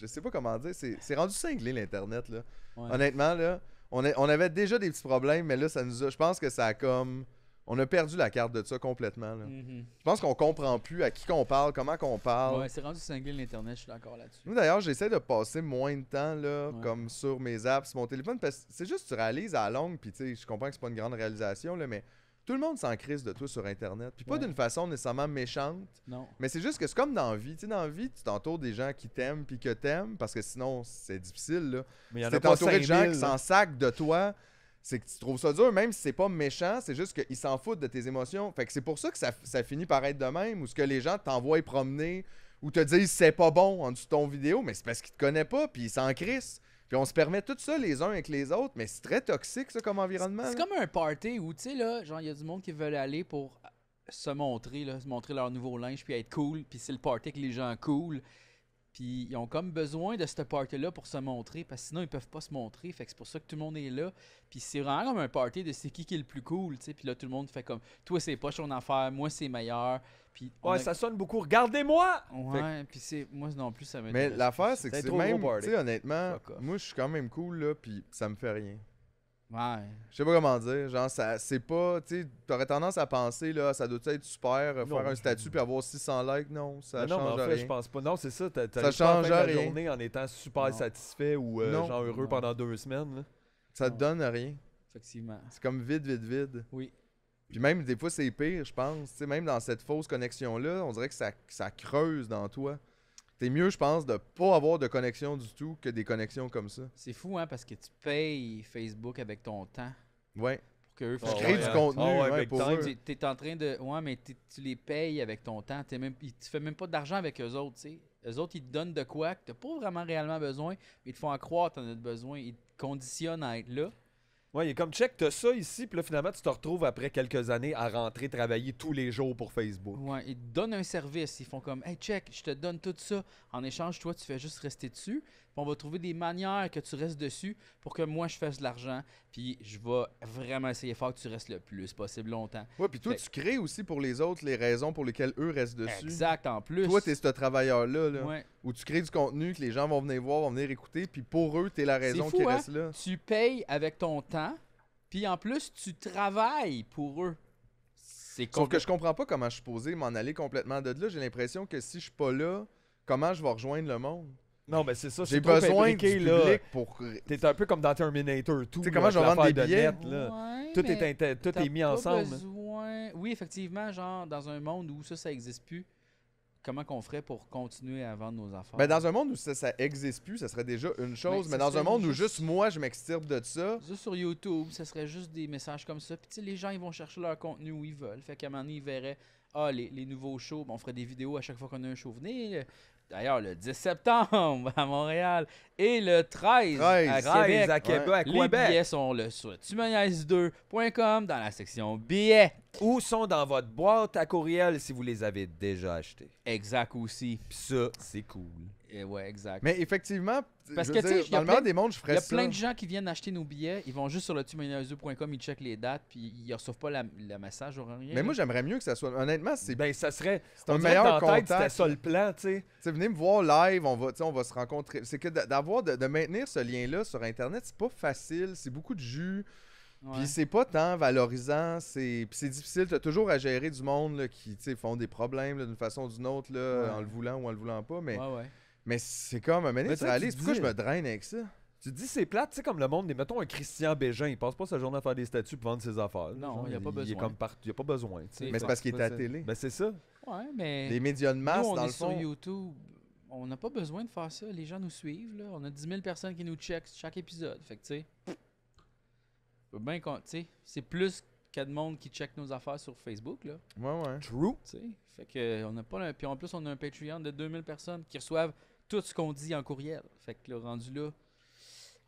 je sais pas comment dire, c'est rendu cinglé l'Internet, là. Honnêtement, là, on, on avait déjà des petits problèmes, mais là, ça nous Je pense que ça a comme on a perdu la carte de ça complètement. Mhm. Je pense qu'on comprend plus à qui qu'on parle, comment qu'on parle. c'est rendu singulier l'internet, je suis d'accord là-dessus. Nous d'ailleurs, j'essaie de passer moins de temps là, comme sur mes apps, sur mon téléphone, c'est juste tu réalises à la longue, puis je comprends que c'est pas une grande réalisation mais tout le monde s'en crise de toi sur internet, puis pas d'une façon nécessairement méchante. Non. Mais c'est juste que c'est comme dans la vie, tu sais, dans la vie, tu t'entoures des gens qui t'aiment puis que t'aimes, parce que sinon c'est difficile là. Mais y de gens qui s'en de toi c'est que tu trouves ça dur, même si c'est pas méchant, c'est juste qu'ils s'en foutent de tes émotions. Fait que c'est pour ça que ça, finit par être de même, ou ce que les gens t'envoient promener, ou te disent c'est pas bon en dessous de ton vidéo, mais c'est parce qu'ils te connaissent pas, puis ils s'en crissent. Puis on se permet tout ça les uns avec les autres, mais c'est très toxique ça comme environnement. C'est comme un party où, tu sais, là, genre, il y a du monde qui veulent aller pour se montrer, là, se montrer leur nouveau linge, puis être cool, puis c'est le party que les gens cool. Puis ils ont comme besoin de cette party-là pour se montrer, parce que sinon ils peuvent pas se montrer. Fait que c'est pour ça que tout le monde est là. Puis c'est vraiment comme un party de c'est qui qui est le plus cool, tu sais. Puis là tout le monde fait comme, toi c'est pas ton affaire, moi c'est meilleur. Puis ouais, ça sonne beaucoup. Regardez-moi. Puis c'est, moi non plus ça me. Mais l'affaire c'est que c'est même, tu sais honnêtement, moi je suis quand même cool là, puis ça me fait rien. Ouais. Je sais pas comment dire. Genre, ça, c'est pas. Tu aurais tendance à penser, là, ça doit être super, euh, faire un statut puis avoir 600 likes. Non, ça ben change non, mais rien. je pense pas. Non, c'est ça. T'as, t'as ça change rien. journée en étant super satisfait ou euh, genre heureux pendant deux semaines. Ça te donne rien. Effectivement. C'est comme vide, vide, vide. Oui. Puis même, des fois, c'est pire, je pense. même dans cette fausse connexion-là, on dirait que ça, ça creuse dans toi. C'est mieux, je pense, de pas avoir de connexion du tout que des connexions comme ça. C'est fou, hein, parce que tu payes Facebook avec ton temps. Ouais. Pour que eux du contenu. Ah ouais, pour eux. Tu en train de. Ouais, mais tu les payes avec ton temps. T'es même, tu fais même pas d'argent avec eux autres, tu sais. Eux autres, ils te donnent de quoi que tu n'as pas vraiment réellement besoin, mais ils te font en croire que tu en as besoin. Ils te conditionnent à être là. Oui, il est comme check, as ça ici, puis là finalement tu te retrouves après quelques années à rentrer travailler tous les jours pour Facebook. Oui, ils te donnent un service, ils font comme hey check, je te donne tout ça en échange, toi tu fais juste rester dessus on va trouver des manières que tu restes dessus pour que moi je fasse de l'argent. Puis je vais vraiment essayer fort que tu restes le plus possible longtemps. Ouais, puis toi, tu crées aussi pour les autres les raisons pour lesquelles eux restent dessus. Exact, en plus. Toi, es ce travailleur-là. Où tu crées du contenu que les gens vont venir voir, vont venir écouter. Puis pour eux, tu es la raison qui reste hein? là. Tu payes avec ton temps. Puis en plus, tu travailles pour eux. Sauf que je comprends pas comment je suis posé m'en aller complètement de là. J'ai l'impression que si je suis pas là, comment je vais rejoindre le monde? Non, mais c'est ça. J'ai besoin du public là. pour. T'es un peu comme dans Terminator tout. Tu sais comment je vends des billets? là. tout est, tout est mis ensemble. Besoin... Oui, effectivement, genre dans un monde où ça, ça n'existe plus, comment qu'on ferait pour continuer à vendre nos affaires? Ben, dans un monde où ça, ça existe plus, ça serait déjà une ben, chose, mais, dans un monde où juste moi, je m'extirpe de ça. Juste sur YouTube, ça serait juste des messages comme ça. Puis les gens, ils vont chercher leur contenu où ils veulent. Fait qu'à un moment donné, ils verraient ah, les, nouveaux shows, ben, on ferait des vidéos à chaque fois qu'on a un show. Venez, d'ailleurs le 10 septembre à Montréal et le 13, à Québec. À Québec, Les billets sont le, sur tumanias2.com dans la section billets. Ou sont dans votre boîte à courriel si vous les avez déjà achetés. Exact aussi. Pis ça, c'est cool. Eh exact. Mais effectivement, parce que des mondes, Il y a plein de gens qui viennent acheter nos billets, ils vont juste sur le ils checkent les dates, puis ils reçoivent pas le message ou rien. Mais moi, j'aimerais mieux que ça soit. Honnêtement, c'est. Ben, ça serait. un meilleur contact. C'était ça le plan, tu sais. venez me voir live, on va, on va se rencontrer. C'est que d'avoir, de, maintenir ce lien-là sur Internet, c'est pas facile, c'est beaucoup de jus. puis Puis c'est pas tant valorisant, c'est c'est difficile, tu as toujours à gérer du monde qui font des problèmes d'une façon ou d'une autre, là, en le voulant ou en le voulant pas, mais ouais, mais c'est comme, un mentaliste pour ça pourquoi je me draine avec ça? Tu dis, c'est plate, tu sais, comme le monde, mais mettons un Christian Bégin, il passe pas sa journée à faire des statues pour vendre ses affaires. Non, il n'y a pas besoin. Il est il n'y a pas besoin. Mais c'est parce qu'il est à la télé. Mais ben, c'est ça. Ouais, mais. Les médias de masse, dans le fond. sur YouTube, on n'a pas besoin de faire ça. Les gens nous suivent, là. On a 10 000 personnes qui nous checkent chaque épisode. Fait que, tu sais. c'est plus qu'il y a de monde qui check nos affaires sur Facebook, là. Ouais, ouais. True. Fait que, on n'a pas. Puis en plus, on a un Patreon de 2000 personnes qui reçoivent tout ce qu'on dit en courriel. Fait que le rendu là,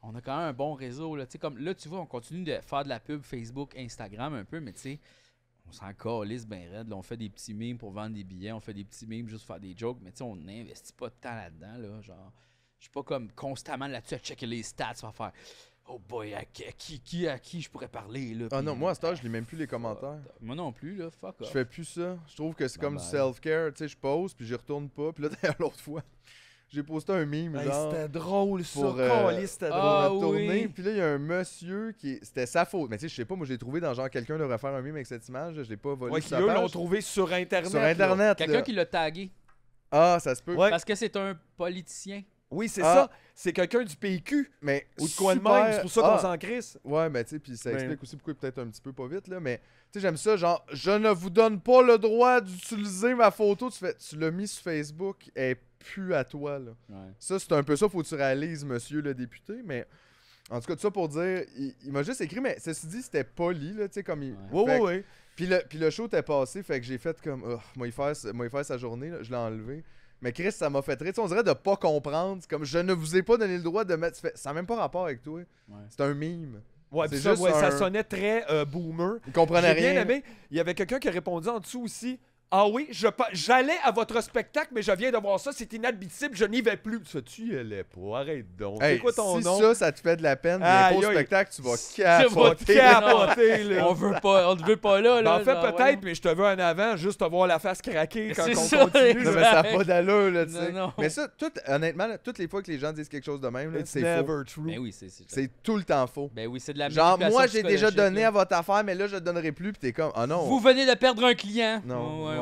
on a quand même un bon réseau. Là, comme, là tu vois, on continue de faire de la pub Facebook, Instagram un peu, mais tu sais, on s'en calisse bien raide. Là, on fait des petits mimes pour vendre des billets, on fait des petits mimes juste pour faire des jokes, mais tu sais, on n'investit pas de temps là-dedans. Là, genre, je suis pas comme constamment là-dessus à checker les stats, pour faire. Oh boy, à qui, qui, à qui je pourrais parler là? Ah non, moi à ce stade, je lis même plus les commentaires. Ah, moi non plus, là, fuck Je fais plus ça. Je trouve que c'est comme du self-care, tu sais, je pose, puis je retourne pas, puis là, l'autre fois j'ai posté un meme. genre, c'était drôle, ça. Pour, euh, c'était drôle. Ah puis là, il y a un monsieur qui. C'était sa faute. Mais tu sais, je sais pas, moi, j'ai trouvé dans genre quelqu'un devrait faire un meme avec cette image. Je l'ai pas volé. Ouais, l'ont trouvé sur Internet. Sur Internet. Quelqu'un qui l'a tagué. Ah, ça se peut. Parce que c'est un politicien. Oui, c'est ah. ça. C'est quelqu'un du PQ. Mais ou de quoi de même. C'est pour ça qu'on s'en crisse. Ah. Ouais, mais tu sais, puis ça ben. explique aussi pourquoi peut-être un petit peu pas vite, là. Mais tu sais, j'aime ça. Genre, je ne vous donne pas le droit d'utiliser ma photo. Tu, l'as mis sur Facebook plus à toi. Ça, c'est un peu ça, faut que tu réalises, monsieur le député, mais. En tout cas, tout ça pour dire, il, m'a juste écrit, mais ceci dit, c'était poli, là, tu sais, comme il. Oui, oui, oui. Puis le, show t'est passé, fait que j'ai fait comme, moi, il fait sa journée, je l'ai enlevé. Mais Chris, ça m'a fait rire. on dirait de pas comprendre. Comme je ne vous ai pas donné le droit de mettre. Ça n'a même pas rapport avec toi. C'est un mime. Ouais, ça, ça sonnait très euh, boomer. Il comprenait rien. Bien Il y avait quelqu'un qui a répondu en dessous aussi. Ah oui, j'allais à votre spectacle, mais je viens de voir ça, c'est inadmissible, je n'y vais plus. Ça, tu y allais pas, arrête donc. c'est quoi ton si ça, ça te fait de la peine, ah, au spectacle, tu vas capoter. capoter On veut pas, on veut pas là. là ben, en fait, ben, peut-être, mais je te veux en avant, juste avoir la face craquer quand on continue. mais ça n'a pas d'allure, là, tu sais. Mais ça, tout, honnêtement, toutes les fois que les gens disent quelque chose de même, c'est faux. True. Ben oui, c'est tout le temps faux. Ben oui, c'est de la Genre, moi, j'ai déjà donné à votre affaire, mais là, je ne donnerai plus, puis t'es comme, ah non. Vous venez de perdre un client. Non.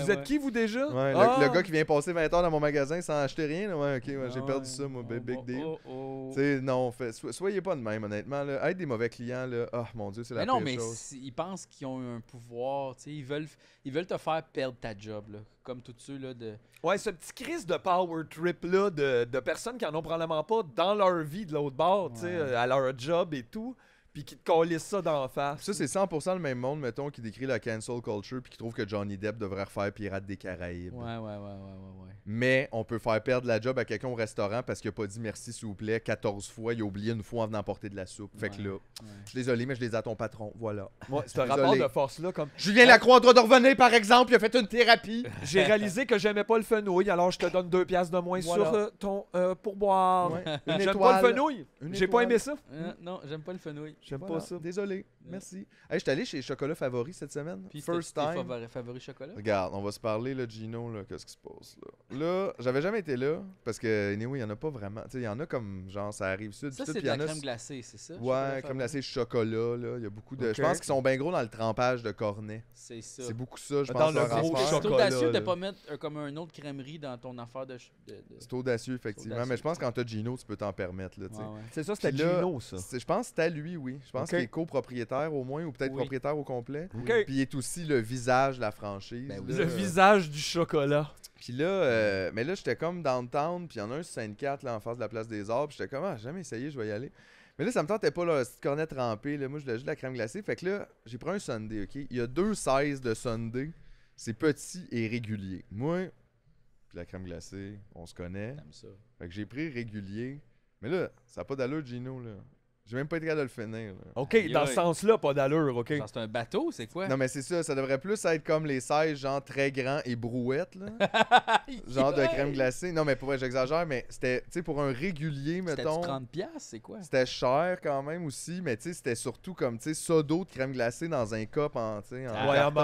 Vous êtes qui, vous déjà ah! le, gars qui vient passer 20 heures dans mon magasin sans acheter rien, ok, j'ai ah, perdu ça, moi, big deal. Oh, oh, oh. non, soyez pas de même, honnêtement. des mauvais clients, là, ah, mon dieu, c'est la mais non, mais ils pensent qu'ils ont un pouvoir, ils veulent, ils veulent te faire perdre ta job, comme tout ceux là de. Ouais, ce petit crise de power trip de, personnes qui n'en ont probablement pas dans leur vie de l'autre bord, à leur job et tout puis qui te colisse ça dans la face. Ça, c'est 100% le même monde, mettons, qui décrit la cancel culture puis qui trouve que Johnny Depp devrait refaire Pirates des Caraïbes. Ouais, ouais, ouais, ouais, ouais. ouais. Mais on peut faire perdre la job à quelqu'un au restaurant parce qu'il a pas dit merci, s'il vous plaît, 14 fois. Il a oublié une fois en venant porter de la soupe. Fait que là, je suis désolé, mais je les ai à ton patron. Voilà. C'est un rapport de force-là, comme. Julien Lacroix, droit de revenir, par exemple, il a fait une thérapie. J'ai réalisé que j'aimais pas le fenouil, alors je te donne deux pièces de moins sur euh, ton euh, pourboire. J'aime pas le fenouil. J'ai pas aimé ça. Euh, non, j'aime pas le fenouil. J'aime voilà. pas ça. Désolé. Merci. je suis allé chez Chocolat Favori cette semaine. First time. Favori, chocolat. Regarde, on va se parler, là, Gino, là, qu'est-ce qui se passe. Là, là j'avais jamais été là parce que, il n'y en a pas vraiment. il y en a comme, genre, ça arrive sud. Ça, c'est de la crème glacée, c'est ça Ouais, crème glacée, chocolat, Il y a beaucoup de. Je pense qu'ils sont bien gros dans le trempage de cornet. C'est ça. C'est beaucoup ça, je pense. Dans le gros chocolat. C'est audacieux de pas mettre euh, comme un autre crèmerie dans ton affaire de. C'est audacieux, effectivement. Mais je pense quand t'as Gino, tu peux t'en permettre, là, tu C'est ça, c'était Gino, ça. Je pense que c'était lui, oui. Je pense qu'il est copropriétaire au moins, ou peut-être propriétaire au complet. Puis il est aussi le visage de la franchise. Ben le visage du chocolat. Puis là, euh, mais là, j'étais comme downtown, puis il y en a un sur 54 là, en face de la place des arbres, puis j'étais comme, ah, jamais essayé, je vais y aller. Mais là, ça me tentait pas, là, cette cornette trempée, là. Moi, je l'ai juste de la crème glacée. Fait que là, j'ai pris un Sunday, OK? Il y a deux sizes de sundae. C'est petit et régulier. Moi, puis la crème glacée, on se connaît. Ça. Fait que j'ai pris régulier. Mais là, ça n'a pas d'allure, Gino, là. J'ai même pas été capable de le finir. OK, dans ce sens-là, pas d'allure, OK? C'est un bateau, c'est quoi? Non, mais c'est ça, ça devrait plus être comme les 16, genre très grands et brouettes, là. genre de crème glacée. Non, mais pour j'exagère, mais c'était, tu sais, pour un régulier, C'était mettons. 30$, c'est quoi? C'était cher quand même aussi, mais tu sais, c'était surtout comme, tu sais, ça de crème glacée dans un cop en, tu sais, en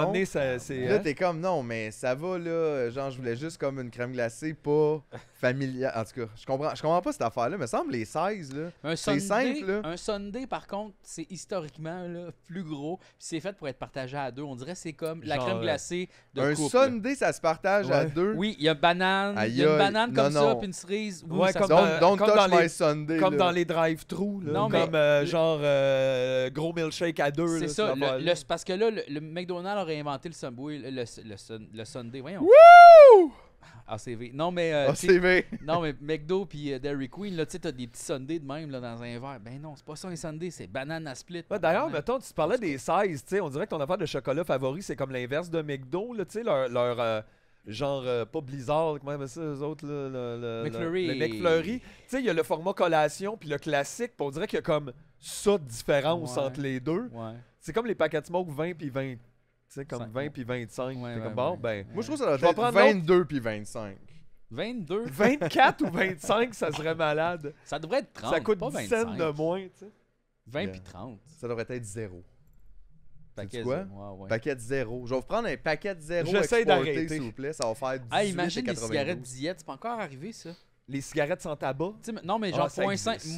Ouais, c'est. Là, hein? t'es comme, non, mais ça va, là. Genre, je voulais juste comme une crème glacée, pas familiale. En tout cas, je comprends, je comprends pas cette affaire-là, mais semble les 16, là. c'est simple, là. Sunday, par contre, c'est historiquement là, plus gros. C'est fait pour être partagé à deux. On dirait que c'est comme la crème euh, glacée de un sundae, Sunday, ça se partage à deux. Oui, il y a banane, une banane comme ça, puis une cerise. comme, don't, comme, touch dans my les, Sunday, comme dans les drive-thru, comme euh, genre euh, gros milkshake à deux. C'est ça, le, parce que là, le, McDonald's aurait inventé le Subway, le, Sunday, voyons. ACV. Ah, non, mais. Euh, ah, non, mais McDo puis euh, Dairy Queen, là, tu sais, t'as des petits sundaes de même, là, dans un verre. Ben non, c'est pas ça un sundae, c'est banane à split. D'ailleurs, mettons, tu parlais des sizes. tu sais, on dirait que ton affaire de chocolat favori, c'est comme l'inverse de McDo, là, tu sais, leur. leur euh, genre, pas Blizzard, mais ça, eux autres, le, McFlurry. Le, McFlurry. Tu sais, il y a le format collation puis le classique, on dirait qu'il y a comme ça de différence entre les deux. C'est comme les paquets de smoke 20 puis 20 sais, comme 20 puis 25. comme, ben. Moi, je trouve que ça doit être 22 puis 25. 22 24 ou 25, ça serait malade. Ça devrait être 30. Ça coûte 25. de moins, tu sais. 20 puis 30. Ça devrait être zéro. Paquet quoi? Paquet zéro. Je vais vous prendre un paquet de zéro. J'essaie d'arrêter. S'il vous plaît, ça va faire 18 Ah, imagine les cigarettes diète. C'est pas encore arrivé, ça les cigarettes sans tabac. non, mais ah, genre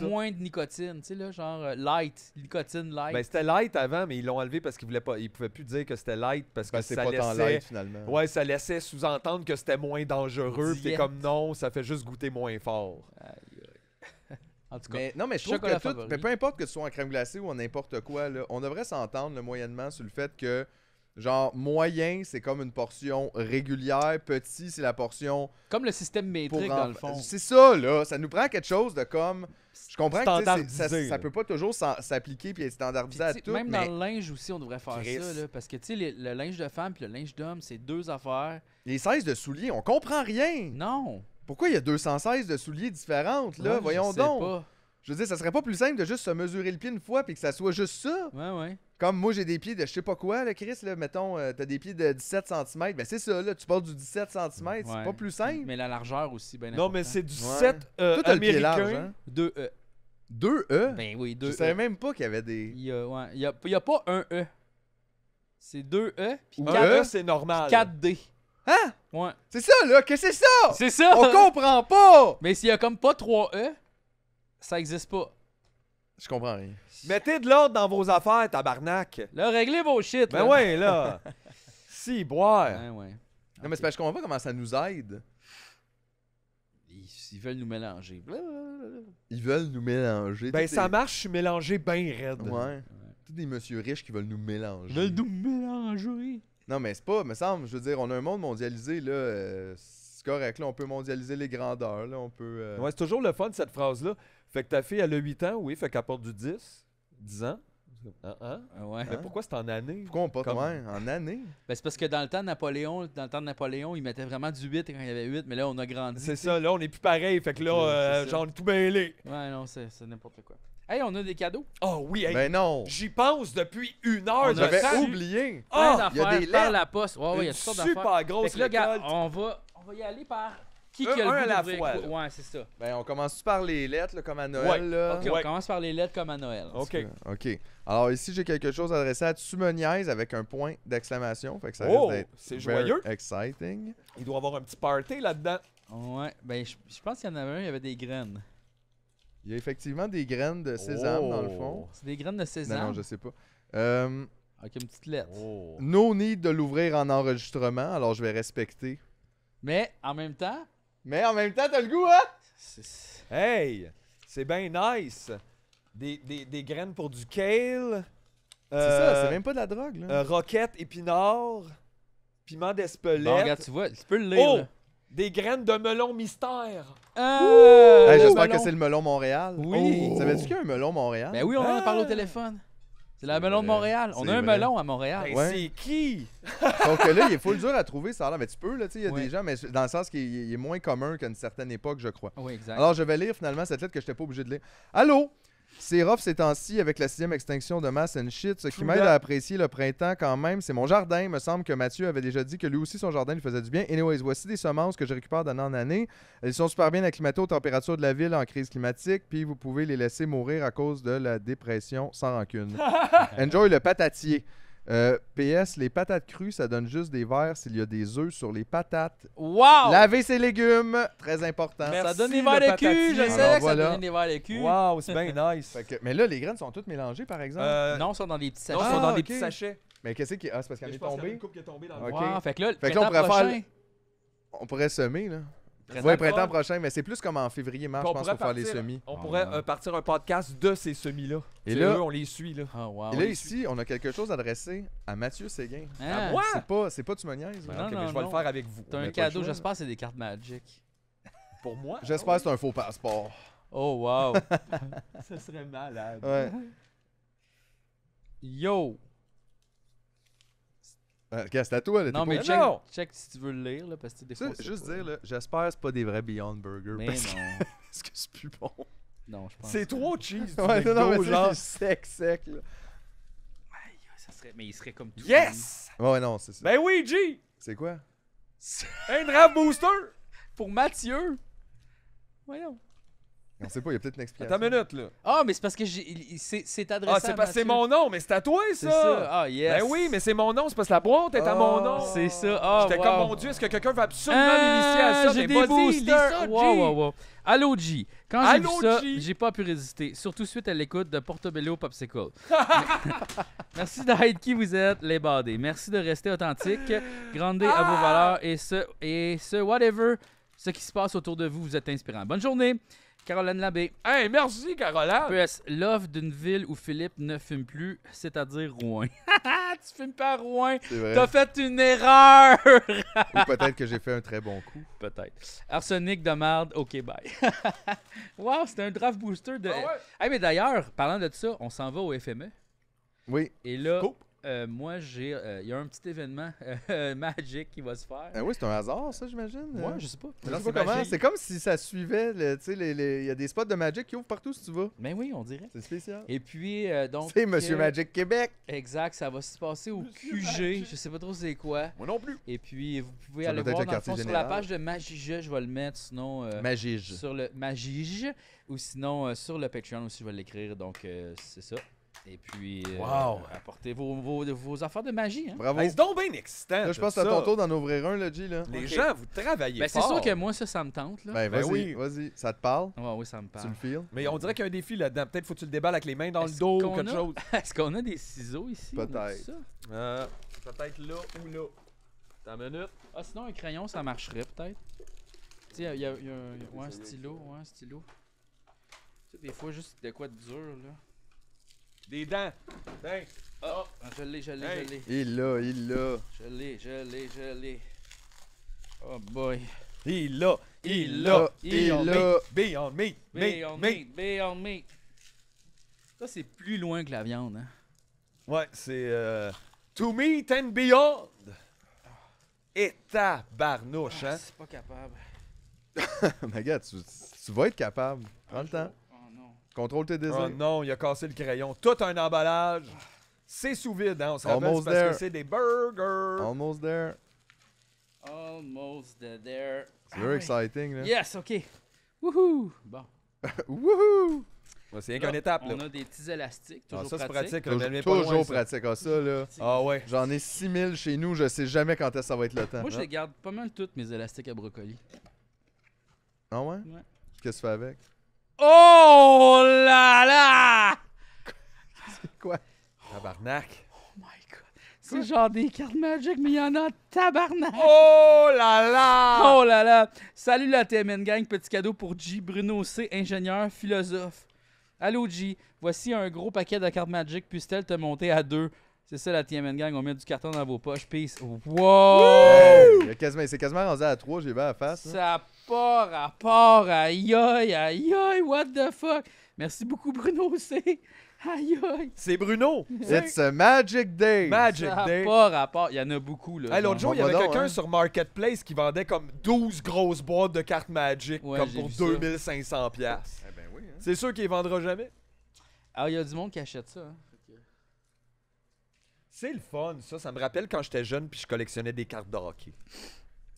moins de nicotine, tu sais, genre euh, light, nicotine light. Ben, c'était light avant, mais ils l'ont enlevé parce qu'ils voulaient pas, ils pouvaient plus dire que c'était light parce ben, que ça pas tant light, finalement. Ouais, ça laissait sous-entendre que c'était moins dangereux. Puis comme non, ça fait juste goûter moins fort. En tout cas, mais, non, mais mais peu importe que ce soit en crème glacée ou en n'importe quoi, on devrait s'entendre le moyennement sur le fait que Genre, moyen, c'est comme une portion régulière. Petit, c'est la portion. Comme le système métrique, dans le fond. C'est ça, là. Ça nous prend quelque chose de comme. Je comprends que ça, ça peut pas toujours s'appliquer puis être standardisé à tout. Même dans le linge aussi, on devrait faire ça, là, parce que tu sais, le linge de femme puis le linge d'homme, c'est deux affaires. Les 16 de souliers, on comprend rien. Non. Pourquoi il y a 216 de souliers différentes, là? Voyons donc. Je veux dire, ça serait pas plus simple de juste se mesurer le pied une fois puis que ça soit juste ça. Ouais, ouais. Comme moi, j'ai des pieds de je sais pas quoi, Chris, mettons, euh, t'as des pieds de 17 cm. Ben, c'est ça, là, tu parles du 17 cm, c'est pas plus simple. Mais la largeur aussi, ben Non, mais c'est du 7 E. Euh, Toi, t'as le pied large, hein? 2 E. 2 E? Ben oui, 2E. je savais e. même pas qu'il y avait des. Il y a, pas un E. C'est 2 E, puis 4 e, e, c'est normal. 4D. Hein? Ouais. C'est ça, là, que c'est ça? C'est ça! On comprend pas! Mais s'il y a comme pas 3 E, ça existe pas. Je comprends rien. Mettez de l'ordre dans vos affaires, tabarnak. Là, réglez vos shit. Ben là. ouais, là. si, boire. Ben ouais. Non, mais c'est parce qu'on je comment ça nous aide. Ils, veulent nous mélanger. Ils veulent nous mélanger. Ben, ça marche, je suis mélangé bien raide. Ouais. Tous des monsieur riches qui veulent nous mélanger. Ils veulent nous mélanger. Non, mais c'est pas, me semble, je veux dire, on a un monde mondialisé, là. Euh, c'est correct, là, on peut mondialiser les grandeurs, là, on peut... Euh, ouais, c'est toujours le fun, cette phrase-là. Fait que ta fille, elle a 8 ans, oui, fait qu'elle porte du 10, 10 ans. Ah, ah Ah ouais. Mais ah. pourquoi c'est en année? Pourquoi on porte Comme... en année? Ben, c'est parce que dans le temps de Napoléon, dans le temps de Napoléon, il mettait vraiment du 8 quand il y avait 8, mais là on a grandi. C'est ça, là on est plus pareil, fait que là, euh, genre on est tout mêlé. Ouais, non, c'est n'importe quoi. Hey, on a des cadeaux. Oh oui, hey. Mais ben non. J'y pense depuis une heure. J'avais oublié. Ah, oh, il y a des lettres. Par la poste. Ouais, ouais, il y a Super grosse là, on va, on va y aller par euh, un à la fois, Ouais, c'est ça. Ben, on commence par les lettres, comme à Noël. Ouais. Là? on commence par les lettres comme à Noël. OK. OK. Alors ici, j'ai quelque chose adressé à Tsumoniaise avec un point d'exclamation. Fait que ça oh, c'est joyeux. Exciting. Il doit avoir un petit party là-dedans. Ouais, ben je pense qu'il y en avait un, il y avait des graines. Il y a effectivement des graines de sésame dans le oh. fond. C'est des graines de sésame. non, je sais pas. Euh, Avec une petite lettre. Oh. no need de l'ouvrir en enregistrement, alors je vais respecter. Mais en même temps, mais en même temps, t'as le goût, hein? Hey! C'est bien nice! Des, des, des, graines pour du kale. C'est ça, c'est euh, même pas de la drogue, là. Euh, roquette, épinard, piment d'espelette. regarde, tu vois, tu peux le lire. Oh! Des graines de melon mystère. Ah! Hey, J'espère que c'est le melon Montréal. Oui. Oh. Tu tu qu'il y a un melon Montréal? Mais ben oui, on en parle au ah. téléphone. C'est la melon de Montréal. On a un melon à Montréal. C'est qui? Donc euh, là, il est full dur à trouver, ça là, Mais tu peux, là, tu sais, il y a des gens, mais dans le sens qu'il est moins commun qu'à une certaine époque, je crois. Oui, exact. Alors, je vais lire finalement cette lettre que je n'étais pas obligé de lire. Allô? C'est rough ces temps-ci avec la sixième extinction de masse shit. Ce qui m'aide à apprécier le printemps quand même, c'est mon jardin. me semble que Mathieu avait déjà dit que lui aussi, son jardin lui faisait du bien. Anyways, voici des semences que je récupère d'année en année. Elles sont super bien acclimatées aux températures de la ville en crise climatique, puis vous pouvez les laisser mourir à cause de la dépression sans rancune. Enjoy le patatier. Euh, PS, les patates crues, ça donne juste des verres s'il y a des œufs sur les patates. Wow! Laver ses légumes, très important. ça donne des verres de cul, je sais que ça donne des verres de cul. Wow, c'est bien nice. mais là, les graines sont toutes mélangées, par exemple. Euh, non, sont dans des petits sachets. sont dans ah, des petits sachets. Mais qu'est-ce qui. Ah, c'est parce qu'elle est tombée. y a une coupe qui est tombée dans le okay. wow, Fait que là, fait on pourrait faire... On pourrait semer, là oui, printemps prochain, mais c'est plus comme en février, mars, je pense, pour faire les semis. On ah pourrait euh, partir un podcast de ces semis-là. Et là, eux, on les suit. Là. Ah, Et là, ici, on a quelque chose adressé à Mathieu Séguin. Hein? à moi? C'est pas, c'est pas tu me niaises. mais je vais le faire avec vous. T'as un cadeau, j'espère, c'est des cartes Magic. Pour moi? J'espère que c'est un faux passeport. Oh, wow. Ça serait malade. Yo! Ah, c'est à toi, Non, mais pas... check, non. check si tu veux le lire, là, parce que des fois. Juste dire, là, j'espère que c'est pas des vrais Beyond Burger. Mais parce non. Que... ce que c'est plus bon. Non, je pense. C'est trop cheese. ouais, non, mais c'est sec, sec, là. Ouais, ça serait... Mais il serait comme tout. Yes! Ouais, non, c'est ça. Ben oui, G! C'est quoi? un draft booster! Pour Mathieu! Voyons. On sait pas, il y a peut-être une explication. Attends une minute, là. Ah, mais c'est parce que j'ai- c'est c'est adressé Ah, c'est pas- c'est mon nom, mais c'est à toi, C'est ça. Ah, yes. Ben oui, mais c'est mon nom, c'est parce que la boîte est à mon ah, nom. C'est ça. Oh, J'étais comme, mon Dieu, est-ce que quelqu'un va absolument ah, m'initier à ça? J'ai pas ben, des ça, Wow, wow, wow. Allô, G. Quand j'ai vu ça, j'ai pas pu résister. Surtout suite à l'écoute de Portobello Popsicle. Merci d'être qui vous êtes, les badés. Merci de rester authentique. Grandez à vos valeurs et ce, et ce, whatever, ce qui se passe autour de vous, vous êtes inspirant. Bonne journée. Caroline Labbé. Hey, merci, Caroline! l'offre d'une ville où Philippe ne fume plus, c'est-à-dire Rouen. tu fumes pas Rouen! T'as fait une erreur! Ou peut-être que j'ai fait un très bon coup. Peut-être. Arsenic de merde, ok, bye. wow, c'était un draft booster de. Ah ouais. mais d'ailleurs, parlant de ça, on s'en va au FME. Oui. Et là, euh, moi, j'ai. Euh, il y a un petit événement magic euh, magique qui va se faire. Ben oui, c'est un hasard, ça, j'imagine. Moi, je sais pas. C'est comme si ça suivait. Tu sais, il y a des spots de Magic qui ouvrent partout si tu vas. Mais ben oui, on dirait. C'est spécial. Et puis, donc. C'est Monsieur Magic Québec. Exact, ça va se passer au QG. Je sais pas trop c'est quoi. Moi non plus. Et puis, vous pouvez aller voir sur la page de Magige, je vais le mettre. Sinon. Magige. Sur le Magige. Ou sinon, sur le Patreon aussi, je vais l'écrire. Donc, c'est ça. Et puis, euh, wow. apportez vos, vos, affaires de magie. Hein? Bravo. c'est donc bien excitant. Là, je pense à ton tour d'en ouvrir un, le Là. Les gens, vous travaillez ben, C'est sûr que moi, ça, me tente. Là. Ben, ben, vas-y, oui. vas-y. Ça te parle? Ah, ouais oui, ça me parle. Tu le files? Mais on dirait qu'il y a un défi là-dedans. Peut-être faut que tu le déballes avec les mains dans le dos ou quelque chose. Est-ce qu'on a des ciseaux ici? Peut-être. Euh, peut-être là ou là. T'as minute. Ah, sinon, un crayon, ça marcherait peut-être. Tu sais, il y a, un stylo, un stylo. Tu sais, des fois, juste de quoi de dur, là. Des dents. Dents. Oh, ah. ah, je l'ai, je l'ai, je l'ai. Il l'a, il l'a. Je l'ai, je l'ai, je l'ai. Oh boy. Il l'a, il l'a, il l'a. Be on me, be on me, be on me. Ça, c'est plus loin que la viande, hein? Ouais, c'est... Euh, to meet and beyond. Et ta barnouche, ah, hein? C'est pas capable. Ma gars, tu vas être capable. Prends le temps. Contrôle tes ah, désirs. Oh non, il a cassé le crayon. Tout un emballage. C'est sous vide, hein? On se rappelle, parce que c'est des burgers. Almost there. Almost there. C'est très ah, excitant. exciting, là. Yes, OK. Wouhou! Bon. Wouhou! c'est rien qu'une étape, On a des petits élastiques, ah, toujours ça, pratique. Toujours, pratique, toujours, toujours pratique ça. ça, là. Ah ouais. J'en ai 6000 chez nous, je sais jamais quand est-ce que ça va être le temps. Moi, je garde pas mal toutes, mes élastiques à brocoli. Ah ouais? Ouais. Qu'est-ce que tu fais avec? Oh là là! C'est quoi? Tabarnak. Oh my god. C'est genre des cartes Magic, mais il y en a tabarnak. Oh là là! Oh là là! Salut la TMN Gang, petit cadeau pour G. Bruno C., ingénieur, philosophe. Allô G, voici un gros paquet de cartes Magic, puisse-t-elle te monter à deux? C'est ça la TMN Gang, on met du carton dans vos poches, peace. Wow! C'est quasiment, rendu à trois, j'ai bien à la face. Ça pas rapport. Aïe aïe, aïe aïe, what the fuck. Merci beaucoup, Bruno c'est... Aïe aïe. C'est Bruno. It's a magic day. Magic day. Pas rapport. Il y en a beaucoup. là. L'autre jour, il y avait quelqu'un hein. sur Marketplace qui vendait comme 12 grosses boîtes de cartes Magic comme pour 2500$. Eh ben oui, hein. C'est sûr qu'il ne vendra jamais. Ah, il y a du monde qui achète ça. Hein. C'est le fun, ça. Ça me rappelle quand j'étais jeune puis je collectionnais des cartes de hockey.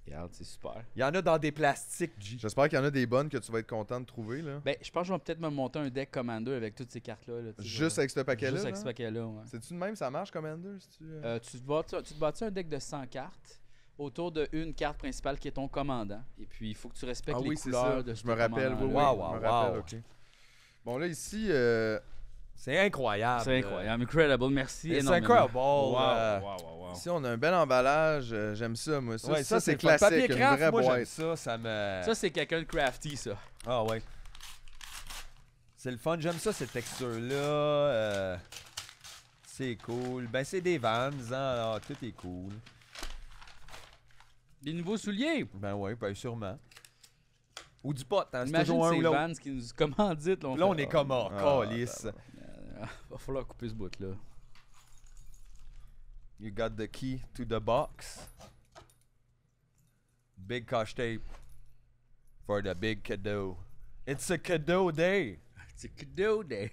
Regarde, c'est super. Il y en a dans des plastiques, J'espère qu'il y en a des bonnes que tu vas être content de trouver. Là. Ben, je pense que je vais peut-être me monter un deck Commander avec toutes ces cartes-là. Juste avec ce paquet-là. Juste avec ce paquet-là, C'est-tu de même, ça marche, Commander si tu... Euh? Euh, tu te bats tu un deck de 100 cartes autour d'une carte principale qui est ton commandant. Et puis, il faut que tu respectes ah les couleurs de ce Je me rappelle, oui, oui. Wow, wow, wow. Rappelle, Bon, là, ici, euh, c'est incroyable. C'est euh. incroyable. Incredible. Merci énormément. énormément. Wow, Ici, euh, on a un bel emballage. Euh, j'aime ça, moi. Ça, c'est classique. Papier craft, moi, boîte. Ça, ça, me... ça c'est quelqu'un de crafty, ça. Ah ouais. C'est le fun. J'aime ça, cette texture-là. c'est cool. Ben, c'est des vans, hein. tout est cool. Des nouveaux souliers. Ben ouais, ben sûrement. Ou du pot, hein, c'est toujours un ou l'autre. qui nous commandite. Là, on, là, on est ah, comme, oh, ah, ah, va falloir couper ce bout là. You got the key to the box. Big cash tape for the big cadeau. It's a cadeau day. It's a cadeau day.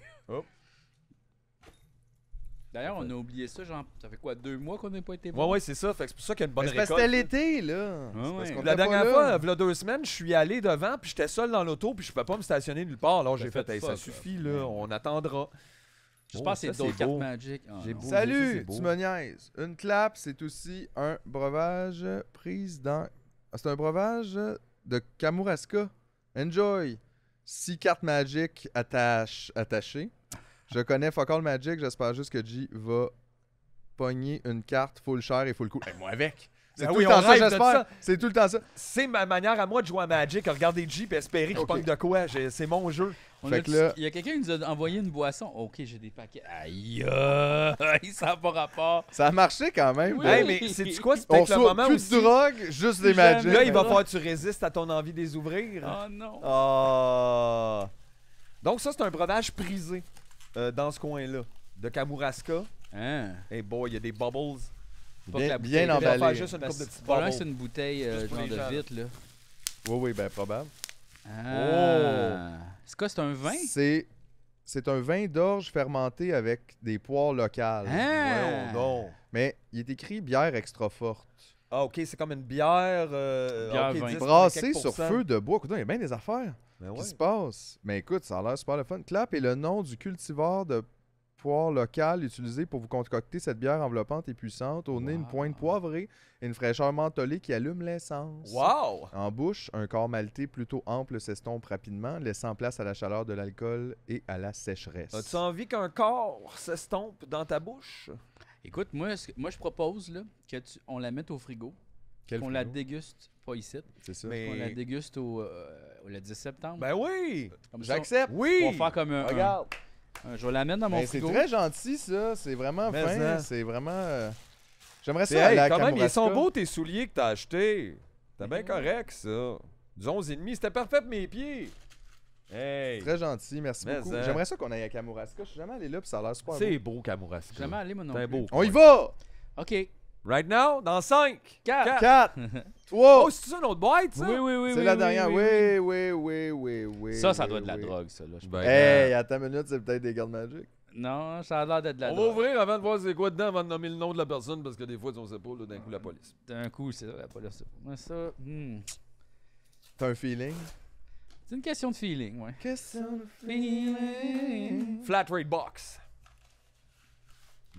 D'ailleurs, on a oublié ça, genre, ça fait quoi, deux mois qu'on n'a pas été bon? Ouais, ouais, c'est ça. Fait c'est pour ça qu'il y a une bonne récolte. Parce que c'était l'été, là. Ouais, ouais. La dernière fois, il y a deux semaines, je suis allé devant, puis j'étais seul dans l'auto, puis je peux pas me stationner nulle part. Alors, ben, j'ai fait, ça, ça suffit, là, on attendra. Je oh, pense que c'est d'autres cartes Magic. Ah, Salut, tu me niaises. Une clap, c'est aussi un breuvage prise dans. Ah, c'est un breuvage de Kamouraska. Enjoy. Six cartes Magic attachées. Je connais Fuck Magic, j'espère juste que G va pogner une carte full chair et full coup. Avec ben, moi avec. C'est ben tout, le temps ça, j'espère. C'est tout le temps ça. C'est ma manière à moi de jouer à Magic, regarder G et espérer qu'il pogne de quoi. C'est mon jeu. Il y a quelqu'un qui nous a envoyé une boisson. Ok, j'ai des paquets. Aïe, ça n'a pas rapport. Ça a marché quand même. Oui. mais c'est quoi? C'est peut le moment plus de drogue, juste des Magic. Là, il va falloir que tu résistes à ton envie de les ouvrir. Oh non. Oh. Donc ça, c'est un breuvage prisé euh, dans ce coin-là, de Kamouraska. Hein? Hey boy, il y a des bubbles. bien, bien emballé. Faire juste une coupe de c'est une bouteille euh, genre de vite, là. Oui, oui, ben probable. Ah. Oh. C'est quoi, c'est un vin? C'est. C'est un vin d'orge fermenté avec des poires locales. Hein? Mais il est écrit bière extra forte. Ah, OK, c'est comme une bière. Euh, euh Brassée sur feu de bois. Écoute, il y a bien des affaires Qu'est-ce ben qui se passe Mais écoute, ça a l'air super le fun. Clap est le nom du cultivar de poire locale utilisée pour vous concocter cette bière enveloppante et puissante. Au nez, une pointe poivrée et une fraîcheur mentholée qui allume l'essence. Wow! En bouche, un corps malté plutôt ample s'estompe rapidement, laissant place à la chaleur de l'alcool et à la sécheresse. As-tu envie qu'un corps s'estompe dans ta bouche? Écoute, moi, moi je propose qu'on la mette au frigo, qu'on la déguste pas ici. Mais... On la déguste au, euh, le 10 septembre. Ben oui! J'accepte! Oui! On va faire comme un. Regarde! Euh, je vais l'amener dans mon ben, C'est très gentil, ça. C'est vraiment fin. Hein. C'est vraiment. Euh, j'aimerais ça. Hey, à quand même, ils sont beaux tes souliers que t'as achetés. T'es bien correct, ça. Du 11,5. C'était parfait pour mes pieds. Hey. Très gentil, merci beaucoup. Hein. J'aimerais ça qu'on aille à Kamouraska. Je suis jamais allé là, puis ça a l'air super C'est beau, Kamouraska. Jamais allé, mon nom. C'est beau. On y va! OK. Right now, dans 5, 4, 4, 3. Oh, c'est ça notre boîte, ça? Oui, oui, oui. C'est la dernière. Oui, oui, oui, oui, oui. Ça, ça doit être de la drogue, ça. Là, je ben, hey, euh, attends une minute, c'est peut-être des gardes magiques. Non, ça a l'air d'être de la On drogue. va ouvrir avant de voir c'est quoi dedans, avant de nommer le nom de la personne, parce que des fois, ils ont pas, là, d'un coup, la police. D'un coup, c'est ça, la police. Moi, ça. Hmm. T'as un feeling? C'est une question de feeling, ouais. Question de feeling. Flat rate box.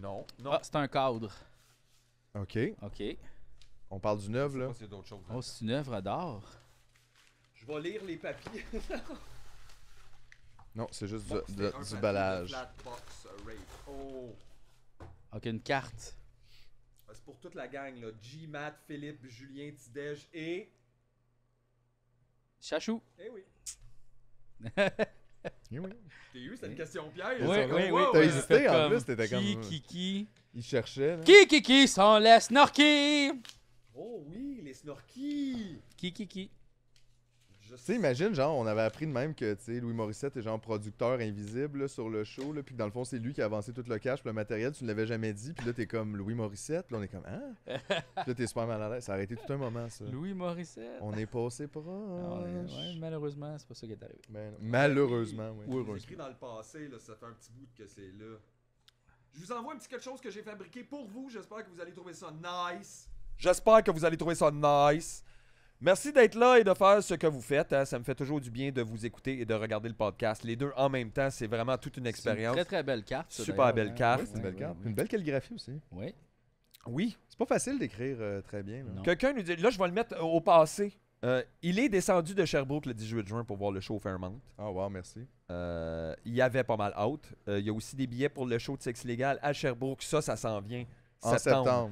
Non. non. Ah, c'est un cadre. OK. OK. On parle d'une œuvre, là. C'est Oh, c'est une œuvre d'art. Je vais lire les papiers. non, c'est juste du, ballage. balage. Euh, oh. OK, une carte. Ah, c'est pour toute la gang, là. G, Matt, Philippe, Julien, Tidej et. Chachou. Eh oui. Eh oui. T'as eu cette question piège? Oui, oui, oui. T'as hésité, en plus, t'étais comme- Qui, euh, qui, qui? Il cherchait. Qui, qui, qui sont les snorkies? Oh oui, les snorkies! Qui, qui, qui? Tu sais, imagine, genre, on avait appris de même que tu sais, Louis Morissette est genre producteur invisible sur le show, là, puis que dans le fond, c'est lui qui a avancé tout le cash, puis le matériel, tu ne l'avais jamais dit, puis là, t'es comme Louis Morissette, là, on est comme, hein? puis là, t'es super mal à l'aise. Ça a arrêté tout un moment, ça. Louis Morissette! On est passé proche. Ah, ouais, malheureusement, c'est pas ça qui est arrivé. Ben, malheureusement, oui. Ou écrit dans le passé, là, ça fait un petit bout que c'est là. Je vous envoie un petit quelque chose que j'ai fabriqué pour vous. J'espère que vous allez trouver ça nice. J'espère que vous allez trouver ça nice. Merci d'être là et de faire ce que vous faites. Hein. Ça me fait toujours du bien de vous écouter et de regarder le podcast. Les deux en même temps, c'est vraiment toute une expérience. très très belle carte. Super belle hein. carte. une belle calligraphie aussi. Oui. Oui. C'est pas facile d'écrire euh, très bien. Quelqu'un nous dit, là je vais le mettre au passé. Euh, il est descendu de Sherbrooke le 18 juin pour voir le show Fairmont. Ah, wow, merci. Euh, il y avait pas mal out. Euh, il y a aussi des billets pour le show de sexe légal à Sherbrooke. Ça, ça s'en vient. En septembre.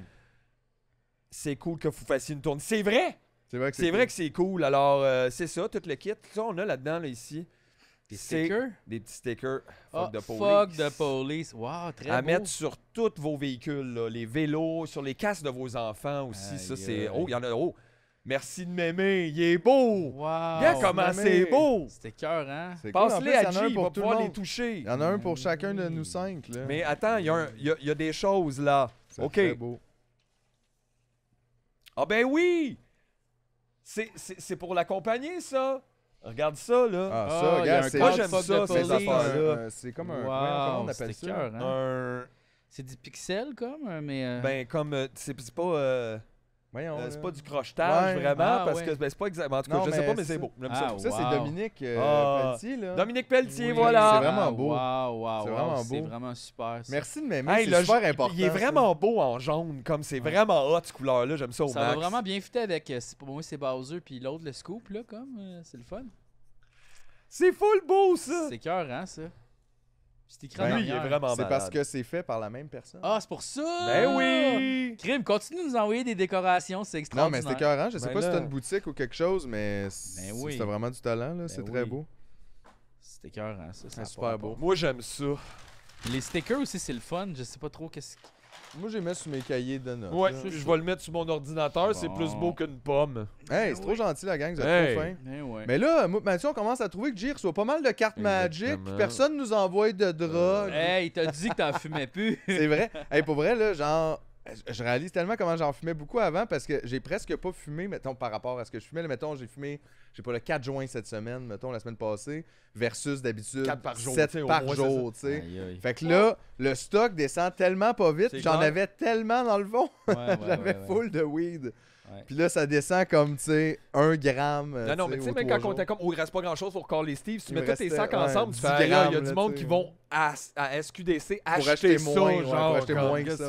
C'est cool que vous fassiez une tournée. C'est vrai! C'est vrai que c'est, cool. Alors, c'est ça, tout le kit. Ça, on a là-dedans, là, ici. Des stickers? Des petits stickers. Ah, fuck the police. Fuck the police. Wow, À mettre sur tous vos véhicules, les vélos, sur les casques de vos enfants aussi. ça, c'est. Oh, il y en a. Oh! Merci de m'aimer, il est beau! Wow! Regarde comment c'est beau! C'était cœur, hein? Passe-les à G, pour pouvoir les toucher. Il y en a un pour chacun de nous cinq, là. Mais attends, il y, a, des choses, là. C'est OK. Beau. Ah ben oui! C'est pour l'accompagner, ça! Regarde ça, là. Ah, ça, ah, regarde, Moi, j'aime ça, ces affaires-là. C'est comme un... comment on appelle ça? Hein? C'est du pixels, comme, euh, mais... Euh, ben, comme... Euh, c'est pas... Euh, c'est pas du crochetage vraiment ah, parce que ben, c'est pas exactement. En tout cas, je sais pas, mais c'est beau. ça, ah, c'est Dominique euh, ah. Pelletier. Là. Dominique Pelletier, voilà. C'est vraiment beau. c'est vraiment beau. C'est vraiment super. Merci de m'aimer. c'est super important. Il est vraiment beau en jaune, comme c'est vraiment hot cette couleur-là. J'aime ça au max. Ça va vraiment bien fitter avec. Euh, pour moi, c'est Bowser puis l'autre, le scoop, là, comme. c'est le fun. C'est full beau, ça. C'est cœur, hein, ça. C'est ben il est vraiment C'est parce que c'est fait par la même personne. Ah, c'est pour ça! Ben oui! Crime, continue de nous envoyer des décorations, c'est extraordinaire. Non, mais c'est écœurant. Je sais ben pas si c'est une boutique ou quelque chose, mais ben oui. c'est vraiment du talent, là. Ben c'est très beau. Sticker, écœurant, ça. C'est super beau. Moi, j'aime ça. Les stickers aussi, c'est le fun. Je sais pas trop qu'est-ce qui moi, j'ai mis sous mes cahiers de notes. Ouais, je vais le mettre sur mon ordinateur. C'est plus beau qu'une pomme. Hey, c'est ben trop gentil, la gang. Vous trop ben Mais là, Mathieu, on commence à trouver que Jir reçoit pas mal de cartes magiques personne nous envoie de drogue. Eh il t'a dit que t'en fumais plus. c'est vrai. Hey, pour vrai, là, genre, je réalise tellement comment j'en fumais beaucoup avant parce que j'ai presque pas fumé, mettons, par rapport à ce que je fumais. Mettons, j'ai fumé, j'ai pas le 4 juin cette semaine, mettons, la semaine passée, versus d'habitude 4 par jour, 7 par jour, tu sais. Fait que là, le stock descend tellement pas vite, j'en avais tellement dans le fond. J'avais full de weed. Puis là, ça descend comme, tu sais, un gramme. Euh, non, non, mais tu sais, même quand on était comme, il reste pas grand chose pour coller Steve, si tu mets tous tes sacs ensemble, tu fais, il y a du monde qui vont à, SQDC acheter moins, genre, acheter moins que ça.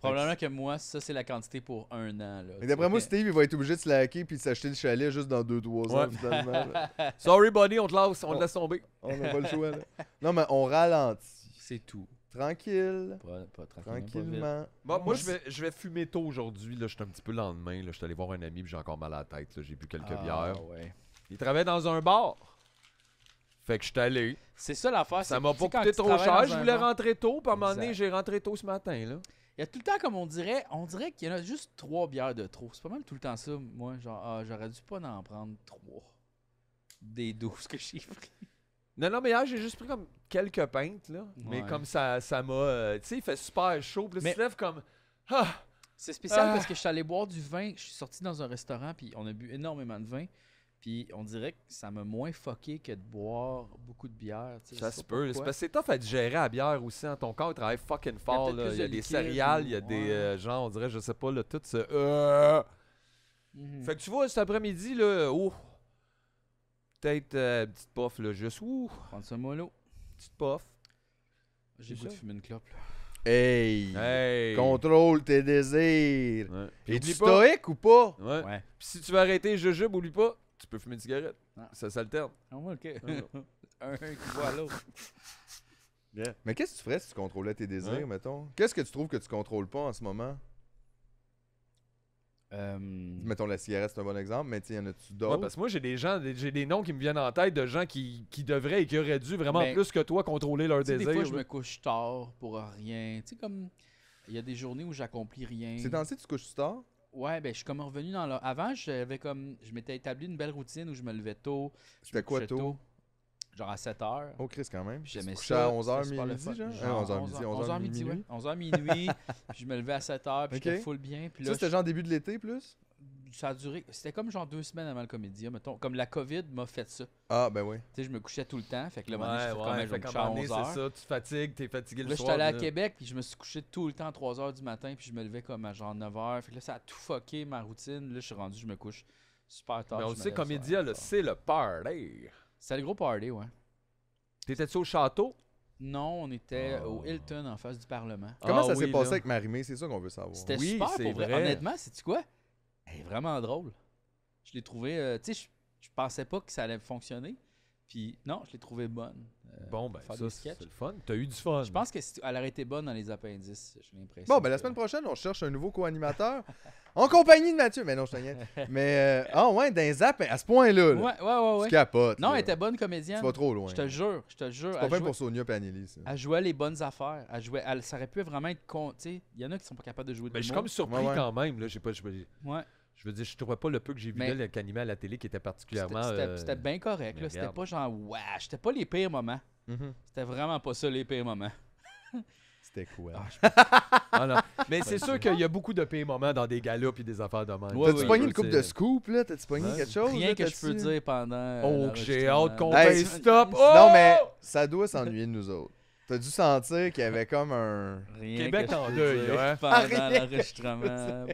Probablement que moi, ça, c'est la quantité pour un an. Mais d'après moi, Steve, il va être obligé de se laquer puis de s'acheter le chalet juste dans deux, trois ans, finalement. Sorry, buddy, on te laisse, on, te laisse tomber. On n'a pas le choix, là. Non, mais on ralentit. C'est tout. Tranquille. tranquillement. moi, je vais, fumer tôt aujourd'hui. Je suis un petit peu lendemain. Je suis allé voir un ami et j'ai encore mal à la tête. J'ai bu quelques ah, bières. Il travaillait dans un bar. Fait que je suis allé. C'est ça l'affaire. Ça m'a pas coûté trop cher. Je voulais rentrer tôt. Puis à un moment donné, j'ai rentré tôt ce matin. là. Il y a tout le temps, comme on dirait, on dirait qu'il y en a juste trois bières de trop. C'est pas mal tout le temps ça. Moi, ah, j'aurais dû pas en prendre trois des douze que j'ai pris. Non, non, mais là j'ai juste pris comme quelques pintes, là. Mais comme ça ça m'a. Euh, tu sais, il fait super chaud. Puis tu lèves comme. Ah! C'est spécial ah! parce que je suis allé boire du vin, je suis sorti dans un restaurant, puis on a bu énormément de vin. Puis on dirait que ça m'a moins fucké que de boire beaucoup de bière. tu sais, Ça se peut. C'est parce que c'est tough à digérer la bière aussi. en hein. Ton corps tu travaille fucking fort. Il y a des céréales, il y a des euh, gens, on dirait, je sais pas, là, tout ce. Euh! Mhm. Fait que tu vois, cet après-midi, là, oh, Peut-être euh, petite puff, là, juste ouh. Prendre ça mollo. Petite puff. J'ai le goût de fumer une clope, là. Hey, Contrôle tes désirs. Tu Es-tu stoïque ou pas? Ouais. si tu veux arrêter ou oublie pas, tu peux fumer une cigarette. Ah. Ça s'alterne. Ah ouais, ok. Ah, un qui voit l'autre. Bien. Mais qu'est-ce que tu ferais si tu contrôlais tes désirs, mettons? Qu'est-ce que tu trouves que tu contrôles pas en ce moment? Euh, Mettons la cigarette, c'est un bon exemple, mais il y en a-tu d'autres? parce que moi, j'ai des gens, j'ai des noms qui me viennent en tête de gens qui, devraient et qui auraient dû vraiment ben, plus que toi contrôler leur désir. Des fois, je me couche tard pour rien. Tu sais, comme il y a des journées où j'accomplis rien. C'est dans tu te couches tard? Ouais, ben je suis comme revenu dans Avant, j'avais comme. Je m'étais établi une belle routine où je me levais tôt. C'était quoi tôt genre à 7 h. Oh, Chris, quand même. me couchais à 11 h, midi, genre. 11 h, 11 h, midi, 11 h, minuit. puis je me levais à 7 h, puis okay. j'étais full bien. Puis là, ça, c'était genre début de l'été, plus ça a duré. C'était comme genre deux semaines avant le comédien, hein, mettons. Comme la COVID m'a fait ça. Ah, ben oui. Tu sais, je me couchais tout le temps. Fait que le ouais, je me couchais à 11h. C'est ça, tu fatigues, t'es fatigué le soir. Là, suis allé à Québec, puis je me suis couché tout le temps à 3h du matin, puis je me levais comme à genre 9h. Fait que là, ça a tout fucké ma routine. Là, je suis rendu, je me couche super tard. Mais on c'est le party. C'est le gros party, ouais. T'étais-tu au château? Non, on était ah. au Hilton en face du Parlement. Ah Comment ça s'est passé avec Marimé? C'est ça qu'on veut savoir. C'était super c'est pour vrai. Honnêtement, c'est quoi? Elle est vraiment drôle. Je l'ai trouvé, euh, tu sais, je, je pensais pas que ça allait fonctionner. Puis non, je l'ai trouvé bonne. Euh, bon, ben, ça, C'est le fun. T'as eu du fun. Je pense qu'elle aurait été bonne dans les appendices, j'ai l'impression. Bon, ben, la semaine prochaine, on cherche un nouveau co-animateur en compagnie de Mathieu. Mais non, je te Mais, euh, ah oh, ouais, dans les appendices, à ce point-là. ouais, ouais, ouais. Tu capotes. Non, elle était bonne comédienne. Tu vas trop loin. Je te jure, je te jure. C'est pas pour Sonia Panelli. Elle jouait les bonnes affaires. Elle jouait, elle, ça aurait pu vraiment être con. Tu sais, il y en a qui sont pas capables de jouer de Mais ben, je suis comme surpris quand même, là. sais pas. Ouais. Je veux dire, je trouvais pas le peu que j'ai vu avec l'animal à la télé qui était particulièrement. C'était euh, bien correct. C'était pas genre, ouais. c'était pas les pires moments. Mm-hmm. C'était vraiment pas ça les pires moments. C'était cool. Ah, ah, mais c'est sûr qu'il y a beaucoup de pires moments dans des galops et des affaires de même. T'as-tu oui, pogné une coupe de scoop, là? T'as-tu pogné quelque chose? Rien que je peux dire pendant. Oh, j'ai hâte qu'on hey, stop! Non, mais oh! ça doit s'ennuyer de nous autres. T'as dû sentir qu'il y avait comme un. Rien Québec en deux, deuil, ouais. Hein? l'enregistrement.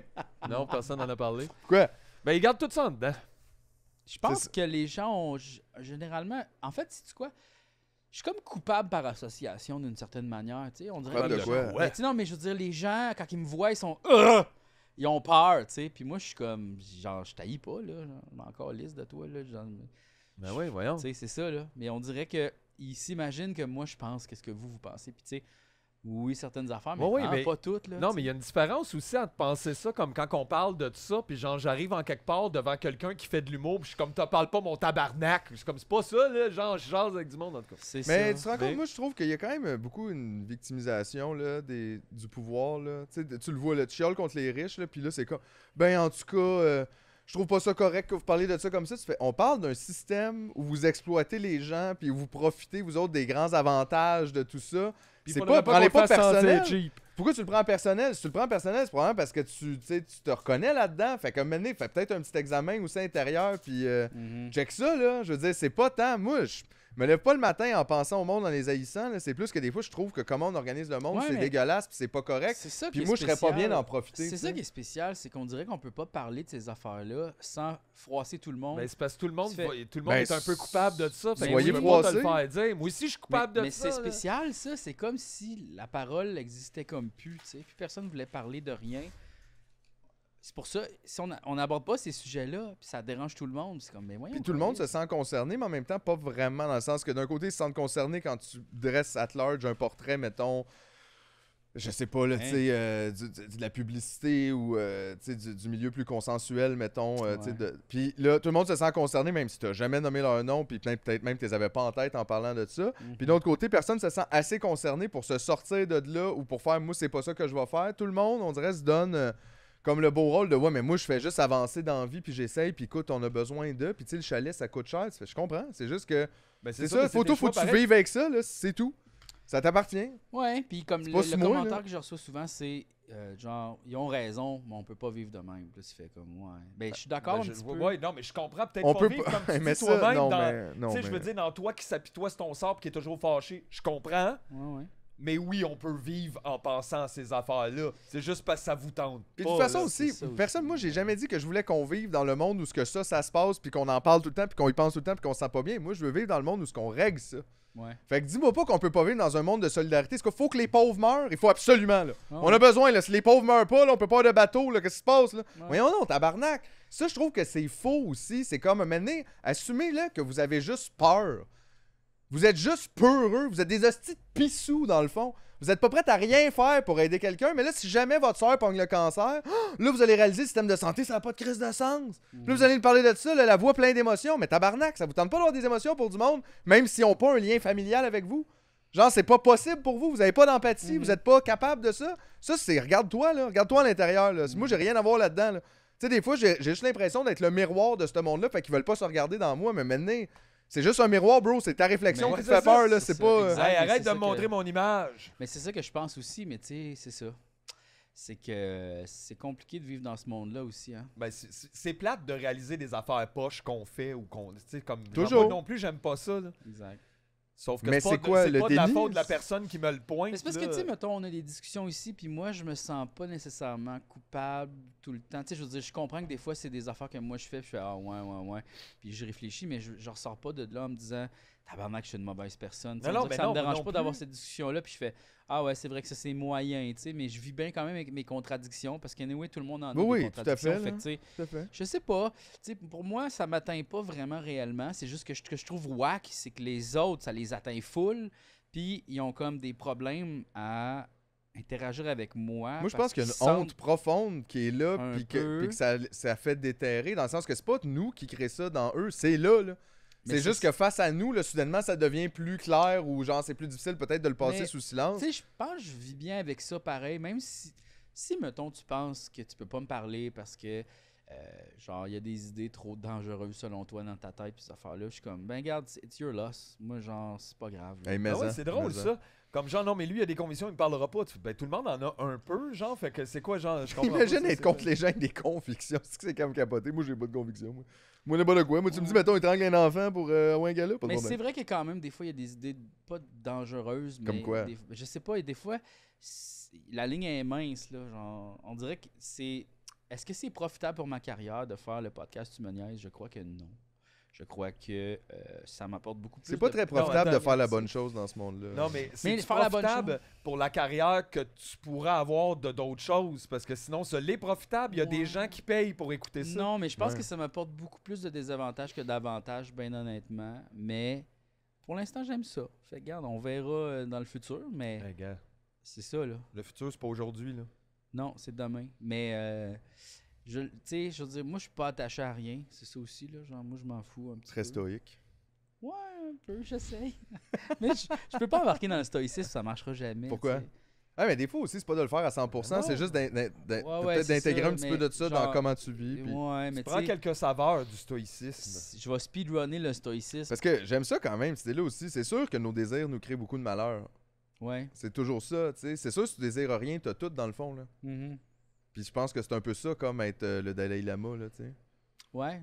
Non, personne n'en a parlé. Quoi? Ben, ils gardent tout ça en dedans. Je pense que les gens ont généralement. En fait, sais-tu quoi? Je suis comme coupable par association d'une certaine manière. tu sais. On dirait Coupable que de quoi? tu sais, non, mais je veux dire, les gens, quand ils me voient, ils sont. Ils ont peur, tu sais. Puis moi, je suis comme. Genre, je taillis pas, là. On Je encore de toi, là. Genre, Ben oui, voyons. tu sais, c'est ça, là. Mais on dirait que il s'imagine que moi, je pense qu'est-ce que vous, vous pensez. Puis, tu sais, oui, certaines affaires, mais, pas toutes. Là, non, mais il y a une différence aussi à penser ça, comme quand on parle de tout ça, puis genre j'arrive en quelque part devant quelqu'un qui fait de l'humour, puis je suis comme, t'en parles pas mon tabarnak. C'est comme, c'est pas ça, là, genre, je jase avec du monde, en tout cas. mais tu te rends compte, moi, je trouve qu'il y a quand même beaucoup une victimisation là, des, du pouvoir. Là. tu le vois, le tu contre les riches, puis là, c'est comme, ben, en tout cas, euh, je trouve pas ça correct que vous parlez de ça comme ça. on parle d'un système où vous exploitez les gens, puis vous profitez, vous autres, des grands avantages de tout ça. C'est pas, pas, personnel. Pourquoi tu le prends personnel? Si tu le prends personnel, c'est probablement parce que tu, tu te reconnais là-dedans. Fait comme maintenant, fais peut-être un petit examen aussi intérieur, puis euh, mhm. check ça, là. Je veux dire, c'est pas tant. mouche me lève pas le matin en pensant au monde en les haïssant. C'est plus que des fois, je trouve que comment on organise le monde, c'est dégueulasse, puis c'est pas correct. puis moi, je serais pas bien d'en profiter. C'est ça qui est spécial, c'est qu'on dirait qu'on peut pas parler de ces affaires-là sans froisser tout le monde. Ben, c'est parce que tout le monde, tout le monde ben, est un peu coupable de ça. soyez Moi aussi, je suis coupable de ça. Mais c'est spécial, ça. C'est comme si la parole existait comme pu, Puis personne voulait parler de rien. C'est pour ça, si on n'aborde pas ces sujets-là, puis ça dérange tout le monde. C'est comme, mais Puis tout le ben monde se sent concerné, mais en même temps, pas vraiment, dans le sens que d'un côté, ils se sentent concernés quand tu dresses à large un portrait, mettons, je sais pas, là, tu sais, euh, de la publicité ou euh, du, du, milieu plus consensuel, mettons. Euh, puis là, tout le monde se sent concerné, même si tu n'as jamais nommé leur nom, puis peut-être même que tu les avais pas en tête en parlant de ça. Mhm. Puis d'autre côté, personne se sent assez concerné pour se sortir de là ou pour faire moi, c'est pas ça que je vais faire. Tout le monde, on dirait, se donne comme le beau rôle de ouais, mais moi, je fais juste avancer dans la vie, puis j'essaye, puis écoute, on a besoin d'eux, puis tu sais, le chalet, ça coûte cher. je comprends. C'est juste que. Ben, c'est ça, photo, faut que tu vives avec ça, là, c'est tout. Ça t'appartient. Ouais, puis comme le, commentaire que je reçois souvent, c'est euh, genre, ils ont raison, mais on peut pas vivre de même. Là, fait fais comme, ouais. Ben, je suis ben, d'accord ben, un petit Ouais, non, mais je comprends peut-être pas peut vivre comme tu mais dis toi-même. Tu sais, je veux dire, dans toi qui s'apitoie sur ton sort puis qui est toujours fâché, je comprends. Ouais, ouais. Mais oui, on peut vivre en pensant à ces affaires-là. C'est juste parce que ça vous tente. Puis de toute façon aussi, personne, moi, j'ai jamais dit que je voulais qu'on vive dans le monde où ce que ça, ça se passe, puis qu'on en parle tout le temps, puis qu'on y pense tout le temps, puis qu'on se sent pas bien. Moi, je veux vivre dans le monde où ce qu'on règle ça. Fait que dis-moi pas qu'on peut pas vivre dans un monde de solidarité. Est-ce qu'il faut que les pauvres meurent? Il faut absolument, on a besoin, Si les pauvres meurent pas, on peut pas avoir de bateau, Qu'est-ce qui se passe, là? Voyons non, tabarnak. Ça, je trouve que c'est faux aussi. C'est comme, maintenant, assumez là que vous avez juste peur. Vous êtes juste peureux, vous êtes des hosties de pissous dans le fond. Vous n'êtes pas prêt à rien faire pour aider quelqu'un, mais là, si jamais votre soeur pogne le cancer, là, vous allez réaliser le système de santé, ça n'a pas de crise de sens. Là, vous allez lui parler de ça, là, la voix pleine d'émotions. Mais tabarnak, ça vous tente pas d'avoir des émotions pour du monde, même s'ils n'ont pas un lien familial avec vous. Genre, c'est pas possible pour vous, vous n'avez pas d'empathie, mm-hmm. vous n'êtes pas capable de ça. Ça, c'est regarde-toi, là, regarde-toi à l'intérieur. Là. Moi, j'ai rien à voir là-dedans. Tu sais, des fois, j'ai juste l'impression d'être le miroir de ce monde-là, fait qu'ils veulent pas se regarder dans moi, mais maintenant c'est juste un miroir, bro. C'est ta réflexion qui te fait peur, C'est pas. Euh, arrête de me montrer mon image. Mais c'est ça que je pense aussi, mais tu sais, c'est ça. C'est que c'est compliqué de vivre dans ce monde-là aussi. Hein. Ben, c'est plate de réaliser des affaires poches qu'on fait ou qu'on. comme. Moi non plus, j'aime pas ça. Exact. Sauf que c'est quoi le pas de la faute de la personne qui me le pointe. C'est parce que, tu sais, mettons, on a des discussions ici, puis moi, je me sens pas nécessairement coupable tout le temps. Tu sais, je veux dire, je comprends que des fois, c'est des affaires que moi, je fais, puis je fais Ah, ouais, ouais, ouais. Puis je réfléchis, mais je, je ressors pas de là en me disant tabarnak, je suis une mauvaise personne. Ben ça ne me ben dérange pas d'avoir cette discussion-là. Puis je fais, ah ouais, c'est vrai que ça, c'est moyen, mais je vis bien quand même avec mes contradictions parce qu'anyway, tout le monde en a oui, des Tout à fait, tout Je sais pas. Pour moi, ça m'atteint pas vraiment réellement. C'est juste que je, que je trouve whack, c'est que les autres, ça les atteint full. Puis ils ont comme des problèmes à interagir avec moi. Moi, je pense qu'il y a une honte profonde qui est là, puis que, ça, ça fait déterrer, dans le sens que c'est pas nous qui créons ça dans eux, c'est là, là. C'est juste que face à nous, le soudainement, ça devient plus clair ou genre c'est plus difficile peut-être de le passer sous silence. je pense je vis bien avec ça pareil, même si, si mettons, tu penses que tu peux pas me parler parce que euh, genre, il y a des idées trop dangereuses selon toi dans ta tête, puis ça affaire-là. Je suis comme, ben, garde, it's your loss. Moi, genre, c'est pas grave. Mais ah c'est drôle, ça. Comme genre, non, mais lui, il a des convictions, il me parlera pas. ben, tout le monde en a un peu, genre, fait que c'est quoi, genre, je comprends Imagine être contre les gens avec des convictions. C'est que c'est même capoté. Moi, j'ai pas de conviction. Moi, moi j'ai pas de quoi. Moi, tu me dis, mettons, étrangle un enfant pour euh, un Mais c'est vrai que quand même, des fois, il y a des idées pas dangereuses. Mais comme quoi Je sais pas, et des fois, la ligne est mince, là. Genre, on dirait que c'est est-ce que c'est profitable pour ma carrière de faire le podcast Tu Je crois que non. Je crois que euh, ça m'apporte beaucoup plus. C'est pas très profitable de faire la bonne chose dans ce monde-là. Non, mais c'est profitable pour la carrière que tu pourras avoir de d'autres choses. Parce que sinon, ce l'est profitable. Il y a des gens qui payent pour écouter ça. Non, mais je pense que ça m'apporte beaucoup plus de désavantages que d'avantages, bien honnêtement. Mais pour l'instant, j'aime ça. Fait regarde, on verra euh, dans le futur, mais. c'est ça, là. Le futur, c'est pas aujourd'hui, là. Non, c'est demain. Mais, euh, je, tu sais, je veux dire, moi, je suis pas attaché à rien. C'est ça aussi, là. Genre, moi, je m'en fous un petit Très stoïque. Ouais, un peu, j'essaye. mais je, peux pas embarquer dans le stoïcisme, ça marchera jamais. Pourquoi? Ah, mais des fois aussi, c'est pas de le faire à 100%, ben c'est juste d'intégrer un petit peu de ça dans comment tu vis. tu prends quelques saveurs du stoïcisme. Je vais speedrunner le stoïcisme. Parce que j'aime ça quand même, c'est là aussi. C'est sûr que nos désirs nous créent beaucoup de malheur. C'est toujours ça, tu sais. C'est sûr, si tu désires rien, t'as tout dans le fond, là. Mm-hmm. Puis je pense que c'est un peu ça, comme être euh, le Dalai Lama, là, tu sais. Ouais.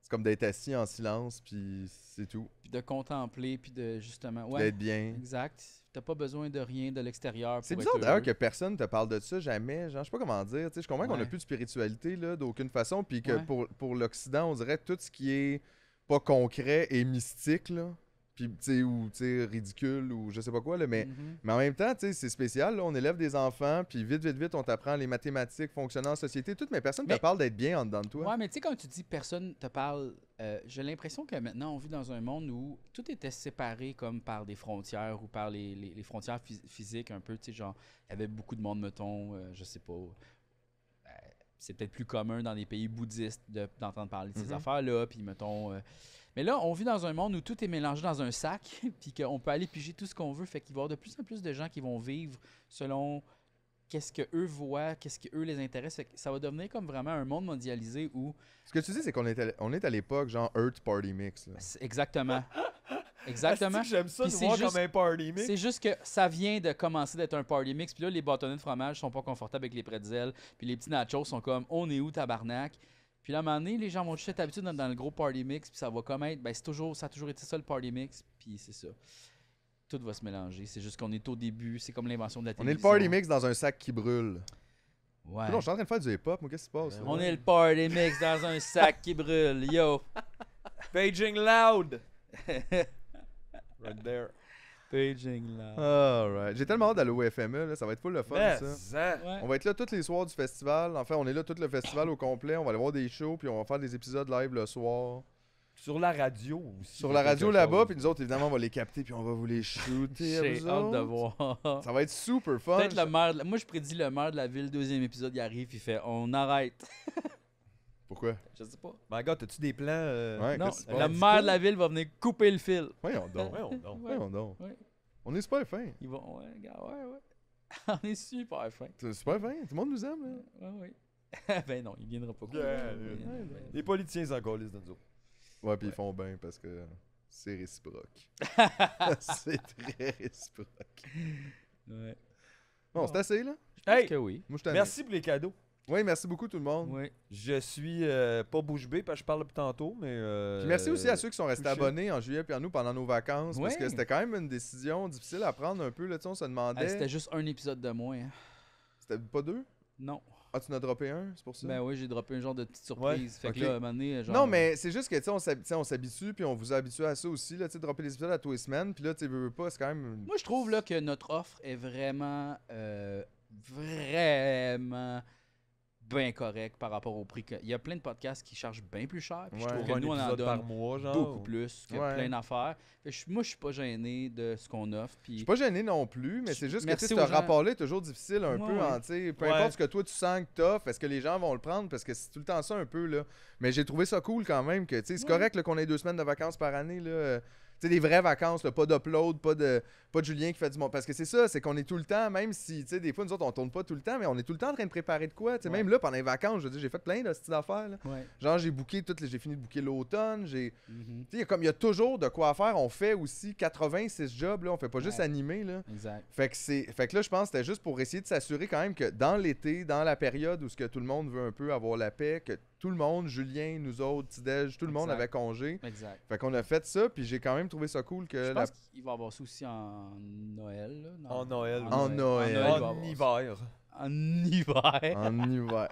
C'est comme d'être assis en silence, puis c'est tout. Puis de contempler, puis de justement. D'être bien. Exact. T'as pas besoin de rien de l'extérieur. C'est bizarre d'ailleurs que personne te parle de ça jamais. Genre, je sais pas comment dire. je comprends qu'on a plus de spiritualité là, d'aucune façon, puis que pour, pour l'Occident, on dirait tout ce qui est pas concret et mystique là puis tu ou tu ridicule ou je sais pas quoi là, mais mhm. mais en même temps tu c'est spécial on élève des enfants puis vite vite vite on t'apprend les mathématiques fonctionnant en société toutes mais personne te parle d'être bien en dedans de toi ouais mais tu sais quand tu dis personne te parle euh, j'ai l'impression que maintenant on vit dans un monde où tout était séparé comme par des frontières ou par les, frontières physiques un peu tu sais genre il y avait beaucoup de monde mettons euh, je sais pas euh, c'est peut-être plus commun dans les pays bouddhistes d'entendre parler de ces mhm. affaires là puis mettons mais là, on vit dans un monde où tout est mélangé dans un sac, puis qu'on peut aller piger tout ce qu'on veut. Fait qu'il va y avoir de plus en plus de gens qui vont vivre selon qu'est-ce qu'eux voient, qu'est-ce qu'eux eux les intéresse. Fait que ça va devenir comme vraiment un monde mondialisé où. Ce que tu dis, c'est qu'on est à, l'époque genre Earth Party Mix. Exactement. Exactement. J'aime ça comme un party mix. C'est juste que ça vient de commencer d'être un party mix. Puis là, les bâtonnets de fromage sont pas confortables avec les pretzels. Puis les petits nachos sont comme, on est où, tabarnak? Puis là, à un moment donné, les gens vont chuter habitués dans, dans, le gros party mix, puis ça va comme être. Ben, toujours, ça a toujours été ça le party mix, puis c'est ça. Tout va se mélanger. C'est juste qu'on est au début, c'est comme l'invention de la télévision. On est le party mix dans un sac qui brûle. Ouais. je suis en train de faire du hip-hop, moi, qu'est-ce qui se passe? On est le party mix dans un sac qui brûle, yo! Paging loud! right there. J'ai tellement hâte d'aller au FME, ça va être full le fun ben, ça. On va être là tous les soirs du festival. Enfin, on est là tout le festival au complet. On va aller voir des shows, puis on va faire des épisodes live le soir. Sur la radio aussi. Sur la radio là-bas, puis nous autres, évidemment, on va les capter, puis on va vous les shooter. J'ai hâte de voir. Ça va être super fun. Peut-être le maire. Moi, je prédis le maire de la ville, deuxième épisode, il arrive, il fait On arrête. Pourquoi? Je sais pas. Ben gars, t'as-tu des plans? Euh? non, la mère maire de la ville va venir couper le fil. Voyons donc. Voyons donc. Ouais. on donc. Ouais. On est super fin. Ils vont, ouais, ouais, ouais. On est super fin. C'est super fin. Tout le monde nous aime. Ouais, ouais. ben non, il viendra pas. Les politiciens encore lisent de nous Ouais, puis ils font bien parce que c'est réciproque. c'est très réciproque. Ouais. Bon, c'est assez, là? Je oui. Merci pour les cadeaux. Oui, merci beaucoup tout le monde. Oui. Je suis euh, pas bouche bée parce que je parle plus tantôt, mais. Euh, merci aussi à ceux qui sont restés abonnés en juillet puis en nous pendant nos vacances. Parce que c'était quand même une décision difficile à prendre un peu. Là, on se demandait. c'était juste un épisode de moins. Hein. C'était pas deux? Non. Ah, tu en as droppé un, c'est pour ça? Ben oui, j'ai droppé un genre de petite surprise. fait que là, à un moment donné, genre... Non, mais c'est juste que, tu sais, on s'habitue, puis on vous habitue à ça aussi, là, tu sais, dropper les épisodes à tous les semaines, puis là, tu veux pas, c'est quand même... Moi, je trouve, là, que notre offre est vraiment, euh, vraiment bien correct par rapport au prix. Il y a plein de podcasts qui chargent bien plus cher. je trouve que nous, on en donne par mois, beaucoup plus que plein d'affaires. Moi, je suis pas gêné de ce qu'on offre. Puis... Je suis pas gêné non plus, mais c'est juste que ce rapport-là est toujours difficile un peu. peu importe ce que toi, tu sens que tu offres, est-ce que les gens vont le prendre? Parce que c'est tout le temps ça un peu. là. Mais j'ai trouvé ça cool quand même. que C'est correct qu'on ait deux semaines de vacances par année. là. sais des vraies vacances, pas d'upload, pas de pas Julien qui fait du monde. Parce que c'est ça, c'est qu'on est tout le temps, même si, tu sais, des fois, nous autres, on tourne pas tout le temps, mais on est tout le temps en train de préparer de quoi. sais Même là, pendant les vacances, je dis, j'ai fait plein de styles d'affaires. Genre, j'ai booké toutes j'ai fini de booker l'automne. J'ai. Mm comme il y a toujours de quoi faire, on fait aussi 86 jobs, là. On fait pas juste animer, là. Fait que, c'est... Fait que là, je pense c'était juste pour essayer de s'assurer quand même que dans l'été, dans la période où ce que tout le monde veut un peu avoir la paix, que tout le monde, Julien, nous autres, Tidej, tout le monde avait congé. Exact. Fait qu'on a fait ça, puis j'ai quand même trouvé ça cool que. Je va avoir ça en en Noël. en, Noël, en Noël. En En, hiver. En hiver. En hiver.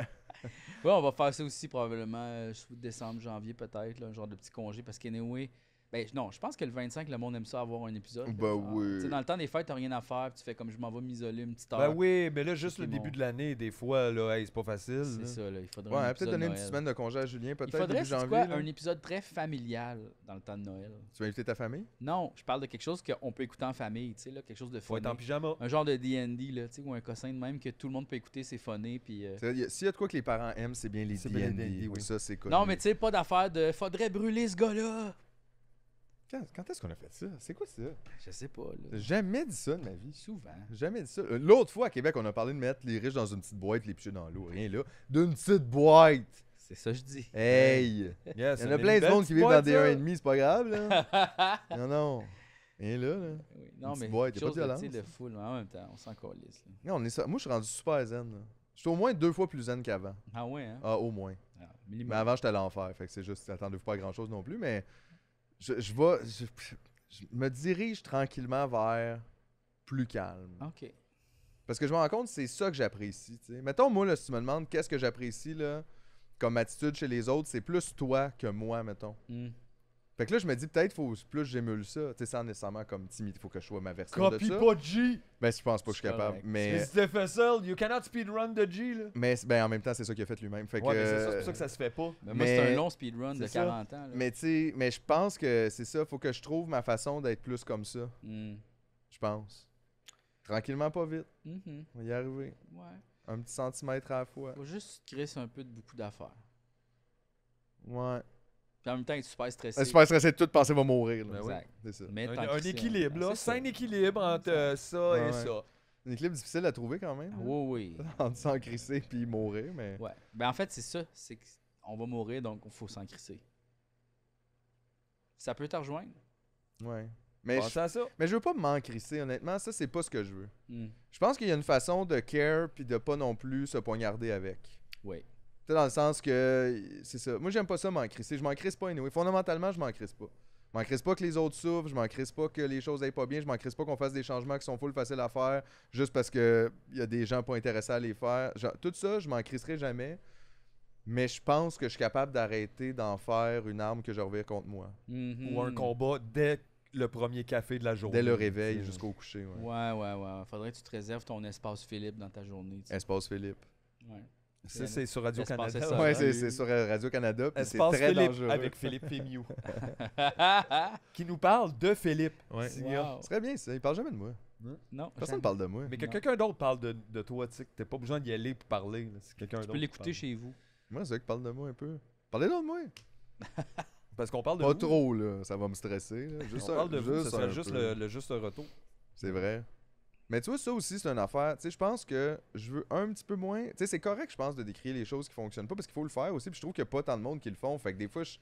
Oui, on va faire ça aussi probablement sous euh, décembre, janvier peut-être, un genre de petit congé parce qu'anyway, ben non, je pense que le 25, le monde aime ça avoir un épisode. Ben dans le temps des fêtes, t'as rien à faire, tu fais comme je m'en vais m'isoler une petite ben heure. Ben oui, mais là, juste le début de l'année, des fois, là, c'est pas facile. C'est ça, là. Il faudrait. Ouais, peut-être donner une petite semaine de congé à Julien, peut-être. Il faudrait janvier, quoi, un épisode très familial dans le temps de Noël. Tu vas inviter ta famille Non, je parle de quelque chose qu'on peut écouter en famille, tu sais, là, quelque chose de fun. en pyjama. Un genre de DD, là, tu sais, ou un cossin de même que tout le monde peut écouter, c'est phoné, euh, S'il y a de quoi que les parents aiment, c'est bien les DD. Ça, c'est cool. Non, mais tu sais, pas d'affaire de faudrait brûler ce gars-là. Quand, est-ce qu'on a fait ça? C'est quoi ça? Je sais pas. Là. Jamais dit ça de ma vie. Souvent. Jamais dit ça. Euh, l'autre fois à Québec, on a parlé de mettre les riches dans une petite boîte, les pieds dans l'eau. Rien là. D'une petite boîte! C'est ça que je dis. Hey! Il y en a plein de monde qui vivent dans des 1,5, c'est pas grave, là. non, non. Rien là, là. Oui, non, une mais boîte, pas de violence. en même temps, on s'en calisse. Non, on est ça. Moi, je suis rendu super zen. Je suis au moins deux fois plus zen qu'avant. Ah ouais, hein? Ah, au moins. Ah, mais avant, j'étais à l'enfer. Fait que c'est juste, attendez-vous pas à grand-chose non plus, mais je, me dirige tranquillement vers plus calme. OK. Parce que je me rends compte, c'est ça que j'apprécie. Mettons, moi, là, si tu me demandes qu'est-ce que j'apprécie comme attitude chez les autres, c'est plus toi que moi, mettons. Hmm. Fait que là, je me dis, peut-être, faut plus j'émule ça. Tu sais, sans nécessairement comme timide, faut que je sois ma version de ça. pas G! Ben, je pense pas que je suis capable. Mais. Si fait facile, you cannot speedrun de G, là. Mais ben, en même temps, c'est ça qu'il a fait lui-même. Fait ouais, mais c'est ça, c'est pour ça que ça se fait pas. Mais, moi, c'est un long speedrun de 40 ans. Là. Mais tu sais, mais je pense que c'est ça, faut que je trouve ma façon d'être plus comme ça. Hmm. Je pense. Tranquillement, pas vite. -hmm. On va y arriver. Ouais. Un petit centimètre à la fois. Faut juste créer un peu de beaucoup d'affaires. Ouais. Puis en même temps, il est super stressé. super stressé, tout penser va mourir. Exact. Ben c'est ça. un, équilibre, là. Un équilibre entre euh, ça et ça. Un équilibre difficile à trouver quand même. Hein. Oui, oui. Entre s'encrisser et puis mourir, mais. Ouais. Ben en fait, c'est ça. C'est qu'on va mourir, donc il faut s'encrisser. Ça peut te rejoindre. Ouais. Mais je, mais je veux pas m'encrisser, honnêtement. Ça, c'est pas ce que je veux. Hmm. Je pense qu'il y a une façon de care puis de pas non plus se poignarder avec. Oui. Tu dans le sens que. C'est ça. Moi, j'aime pas ça m'en crisser. Je m'en crisse pas, anyway. Fondamentalement, je m'en crisse pas. Je m'en crisse pas que les autres souffrent. Je m'en crisse pas que les choses aillent pas bien. Je m'en crisse pas qu'on fasse des changements qui sont full faciles à faire juste parce qu'il y a des gens pas intéressés à les faire. tout ça, je m'en crisserai jamais. Mais je pense que je suis capable d'arrêter d'en faire une arme que je reviens contre moi. Mm-hmm. Ou un combat dès le premier café de la journée. Dès le réveil jusqu'au coucher. Ouais. ouais, ouais, Faudrait que tu te réserves ton espace Philippe dans ta journée. Espace Philippe. Ouais. Ça, c'est sur Radio-Canada. Oui, hein. c'est sur euh, Radio-Canada. c'est très dangereux. Avec Philippe Fémiou. qui nous parle de Philippe. C'est très bien, ça. Il parle jamais de moi. Non. Personne ne parle de moi. Mais que quelqu'un d'autre parle de, toi, tu sais, pas besoin d'y aller pour parler. tu peux l'écouter chez vous. Moi, c'est vrai qui parle de moi un peu. Parlez-le de moi. Parce qu'on parle de Pas trop, là. Ça va me stresser. on parle de vous. Ce serait juste le juste retour. C'est vrai. Mais tu vois, ça aussi, c'est une affaire. Tu sais, je pense que je veux un petit peu moins. Tu sais, c'est correct, je pense, de décrire les choses qui fonctionnent pas parce qu'il faut le faire aussi. Puis je trouve qu'il n'y a pas tant de monde qui le font. Fait que des fois, je.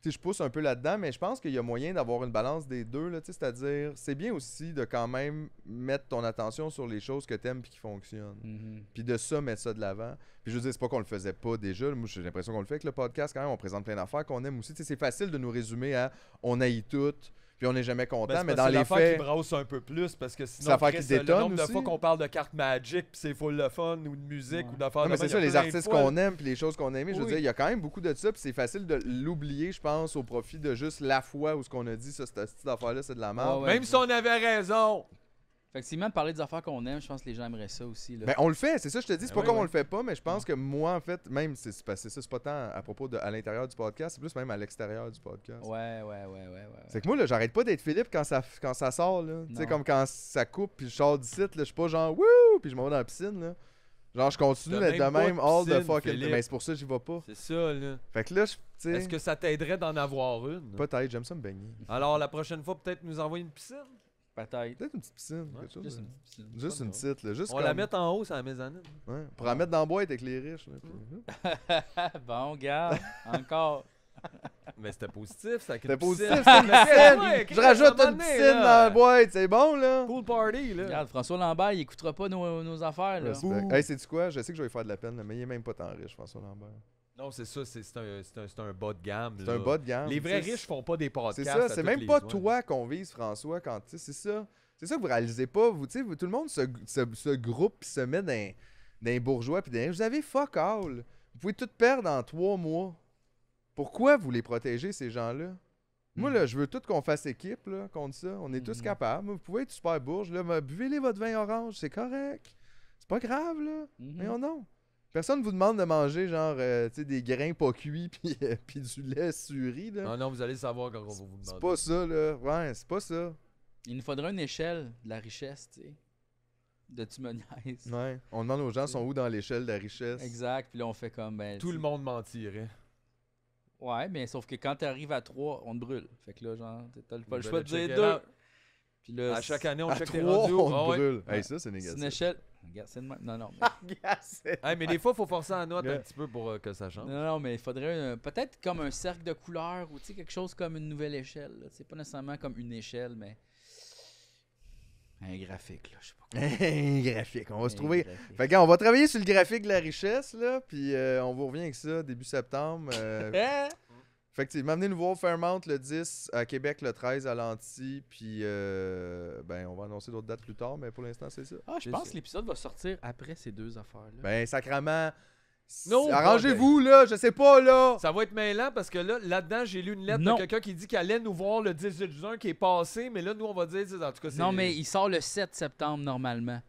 Tu sais, je pousse un peu là-dedans, mais je pense qu'il y a moyen d'avoir une balance des deux. Là, tu sais, c'est-à-dire, c'est bien aussi de quand même mettre ton attention sur les choses que tu aimes puis qui fonctionnent. Mhm. Puis de ça, mettre ça de l'avant. Puis je veux dire, c'est pas qu'on le faisait pas déjà. Moi, j'ai l'impression qu'on le fait avec le podcast quand même. On présente plein d'affaires qu'on aime aussi. Tu sais, c'est facile de nous résumer à on haït toutes puis on n'est jamais content. Ben, mais dans les faits. qui brosse un peu plus parce que sinon, après, le nombre de fois qu'on parle de cartes Magic, puis c'est full of fun ou de musique ou d'affaires de mais c'est ça, les artistes qu'on aime, puis les choses qu'on aime, je veux dire, il y a quand même beaucoup de ça, puis c'est facile de l'oublier, je pense, au profit de juste la foi ou ce qu'on a dit, ça, cette, affaire-là, c'est de la merde. Même si on avait raison. Fait que même parler des affaires qu'on aime, je pense que les gens aimeraient ça aussi. Là. Ben, on le fait, c'est ça, je te dis. C'est ben pas comme on le fait pas, mais je pense mm. que moi, en fait, même, c'est ça, c'est pas tant à propos de à l'intérieur du podcast, c'est plus même à l'extérieur du podcast. Ouais, ouais, ouais, ouais. ouais, C'est que moi, là, j'arrête pas d'être Philippe quand ça, quand ça sort, là. Tu sais, comme quand ça coupe, puis je sors du site, là, je suis pas genre, wouh, puis je m'en vais dans la piscine, là. Genre, je continue d'être de même, all the fucking. Mais ben, c'est pour ça que j'y vais pas. C'est ça, là. Fait que là, je. Est-ce que ça t'aiderait d'en avoir une? Peut-être, j'aime ça me baigner. Alors, la prochaine fois, peut-être nous envoyer une piscine? Peut-être. une petite piscine. juste une petite Juste une petite. juste on la met en haut, c'est la mezzanine. Ouais, pour la mettre dans la boîte avec les riches. bon, gars, encore. Mais c'était positif, ça. C'était positif, c'est une piscine. je rajoute une piscine dans la boîte, c'est bon, là. cool party, là. Regarde, François Lambert, il écoutera pas nos, affaires, là. cest du quoi? Je sais que je vais lui faire de la peine, mais il est même pas tant riche, François Lambert. Non, c'est ça, c'est un, bas de gamme. C'est un bas de gamme. Les vrais riches font pas des podcasts. C'est ça, c'est même pas toi qu'on vise, François, quand tu c'est ça. C'est ça que vous réalisez pas. Vous, vous, tout le monde se, se, se groupe se met d'un bourgeois puis vous avez fuck all. Vous pouvez tout perdre en trois mois. Pourquoi vous les protéger ces gens-là? Moi, là, hmm. je veux tout qu'on fasse équipe contre ça. On est tous hmm. capables. Vous pouvez être super bourge. buvez-les votre vin orange, c'est correct. C'est pas grave, là. Mais on non. Personne ne vous demande de manger genre euh, des grains pas cuits puis, euh, puis du lait suri. Là. Non, non, vous allez savoir quand on va vous demander. C'est pas ça, là. Ouais, c'est pas ça. Il nous faudrait une échelle de la richesse, tu sais. De tu Ouais. On demande aux gens sont où dans l'échelle de la richesse. Exact. Puis là, on fait comme. Ben, Tout le monde mentirait. Ouais, mais sauf que quand tu arrives à 3, on te brûle. Fait que là, genre, t'as pas le choix de dire deux à chaque année, on check on ah ça, c'est négatif. échelle. Regarde, c'est Non, non. mais- mais des fois, il faut forcer la note un petit peu pour euh, que ça change. Non, non, mais il faudrait euh, peut-être comme un cercle de couleurs ou quelque chose comme une nouvelle échelle. C'est pas nécessairement comme une échelle, mais un graphique, là, je sais pas. Un graphique, on va se trouver. Fait que, on va travailler sur le graphique de la richesse, là, puis euh, on vous revient avec ça début septembre. Hein? effectivement m'a nous voir Fairmount le 10, à Québec le 13, à Lanty, puis euh, ben, on va annoncer d'autres dates plus tard, mais pour l'instant, c'est ça. Ah, je pense que l'épisode va sortir après ces deux affaires-là. Ben, sacrament. non Arrangez-vous, là, je sais pas, là. Ça va être mêlant parce que là, là-dedans, j'ai lu une lettre de quelqu'un qui dit qu'il allait nous voir le 18 juin qui est passé, mais là, nous, on va dire, en tout cas, Non, mais il sort le 7 septembre normalement.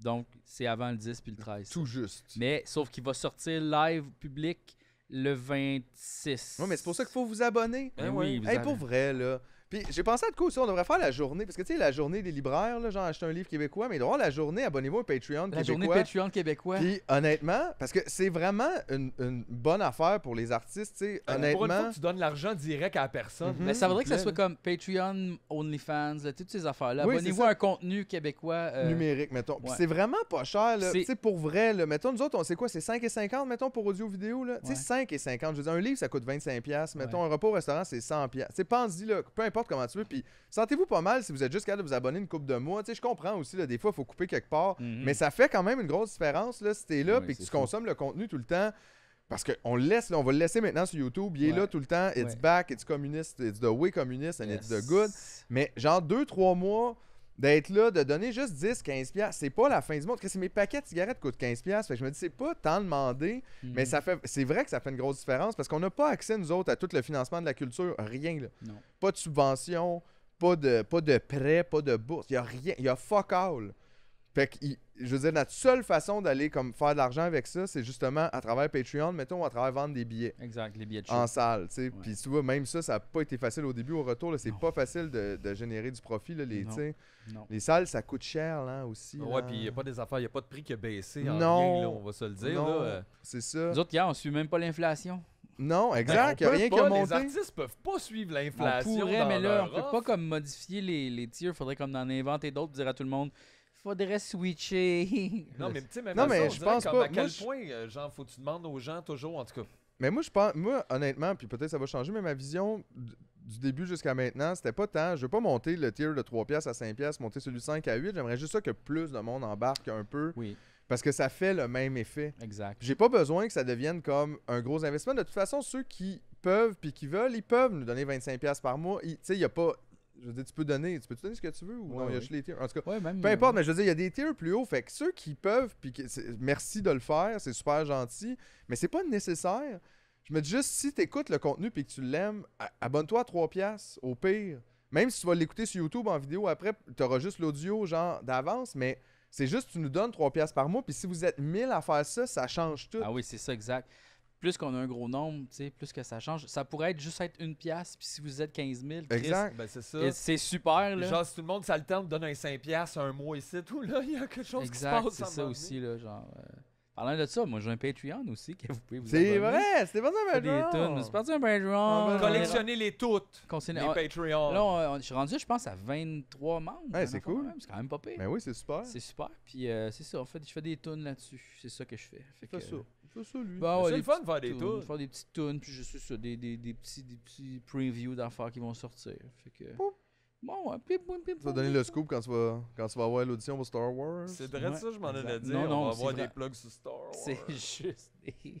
Donc, c'est avant le 10 puis le 13. Tout juste. Mais sauf qu'il va sortir live public le 26. Oui, mais c'est pour ça qu'il faut vous abonner. Ben ben oui, Vous pour vrai, là, puis j'ai pensé à de quoi on devrait faire la journée, parce que tu sais, la journée des libraires, là, genre acheter un livre québécois, mais devant la journée, abonnez-vous au Patreon la québécois. La journée Patreon québécois. Puis honnêtement, parce que c'est vraiment une, bonne affaire pour les artistes, tu sais, euh, honnêtement. tu donnes l'argent direct à personne. Mhm. Mais ça voudrait que ça soit comme Patreon, OnlyFans, toutes ces affaires-là. abonnez-vous à un contenu québécois. Euh, Numérique, mettons. Puis c'est vraiment pas cher, là. Tu sais, pour vrai, là, mettons, nous autres, on sait quoi, c'est 5,50, mettons, pour audio-vidéo, là. Tu sais, 5,50. Je veux dire, un livre, ça coûte 25$. Mettons, un repas au restaurant, c'est 100$. Tu sais, pense là, peu importe comment tu veux. Puis sentez-vous pas mal si vous êtes juste capable de vous abonner une coupe de mois. Tu sais, je comprends aussi, là, des fois, il faut couper quelque part. Mhm. Mais ça fait quand même une grosse différence là, si t'es là et que tu consommes le contenu tout le temps. Parce qu'on le laisse, on va le laisser maintenant sur YouTube. Il est là tout le temps. It's back, it's communiste it's the way communiste and it's the good. Mais genre deux, trois mois d'être là, de donner juste 10, 15$. C'est pas la fin du monde. Parce que mes paquets de cigarettes coûtent 15$. Fait que je me dis, c'est pas tant demandé, hmm. mais ça fait c'est vrai que ça fait une grosse différence parce qu'on n'a pas accès, nous autres, à tout le financement de la culture. Rien, là. Pas de subvention, pas de, pas de prêt, pas de bourse. Il n'y a rien. Il y a fuck all. Fait que, je veux dire, notre seule façon d'aller comme faire de l'argent avec ça, c'est justement à travers Patreon, mettons, à travers vendre des billets. Exact, les billets de show. En salle, tu sais. Puis tu vois, même ça, ça n'a pas été facile au début, au retour. C'est pas facile de, générer du profit, là, les, les salles, ça coûte cher, là, aussi. Ouais, puis il n'y a pas des affaires, il n'y a pas de prix qui a baissé non. on va se le dire. Euh. C'est ça. D'autres, autres, on ne suit même pas l'inflation. Non, ben, exact. rien que Les artistes peuvent pas suivre l'inflation. mais là, on peut pas comme modifier les, les Il Faudrait comme en inventer d'autres, dire à tout le monde faudrait switcher. Non, mais tu sais, même je pense pas. À quel point, euh, genre, faut tu demandes aux gens toujours, en tout cas. Mais moi, je pense, moi, honnêtement, puis peut-être ça va changer, mais ma vision du début jusqu'à maintenant, c'était pas tant. Je veux pas monter le tier de 3 pièces à 5 pièces, monter celui de 5 à 8. J'aimerais juste ça que plus de monde embarque un peu. Oui. Parce que ça fait le même effet. Exact. J'ai pas besoin que ça devienne comme un gros investissement. De toute façon, ceux qui peuvent puis qui veulent, ils peuvent nous donner 25$ par mois. Tu sais, il y a pas je veux tu peux donner, tu peux donner ce que tu veux ou non, il y a juste les tiers. En tout cas, peu euh, importe, mais je veux dire, il y a des tiers plus hauts. Fait que ceux qui peuvent, puis merci de le faire, c'est super gentil, mais c'est pas nécessaire. Je me dis juste, si tu écoutes le contenu puis que tu l'aimes, abonne-toi à 3$ au pire. Même si tu vas l'écouter sur YouTube en vidéo après, tu auras juste l'audio genre d'avance, mais c'est juste tu nous donnes 3$ par mois. Puis si vous êtes 1000 à faire ça, ça change tout. Ah oui, c'est ça, exact plus qu'on a un gros nombre, plus que ça change. Ça pourrait être juste être une pièce, puis si vous êtes 15 000, Ben, c'est ça. C'est super. Là. Genre, si tout le monde s'alterne, donne un 5 pièces un mois ici, tout là, il y a quelque chose qui se passe. C'est ça aussi, là, genre. Euh, Parlant de ça, moi j'ai un Patreon aussi que vous pouvez vous abonner. C'est vrai, c'est pas un Patreon. C'est parti un Patreon. Collectionner les toutes. Les ah, Patreons. Là, je suis rendu, je pense, à 23 membres. Ouais, c'est cool. C'est quand même pas pire. Mais ben oui, c'est super. C'est super. Puis euh, c'est ça, en fait, je fais des tunes là-dessus. C'est ça que je fais. C'est ça. C'est ça, lui. Bah, c'est le fun de faire des tunes. Faire des petites tunes, puis je suis sur des, des, des, petits, des petits previews d'affaires qui vont sortir. Fait Bon, pip, pip, Tu vas donner le scoop quand tu vas, quand avoir l'audition pour Star Wars. C'est vrai que ça, je m'en allais dire. on va avoir des plugs sur Star Wars. C'est juste des.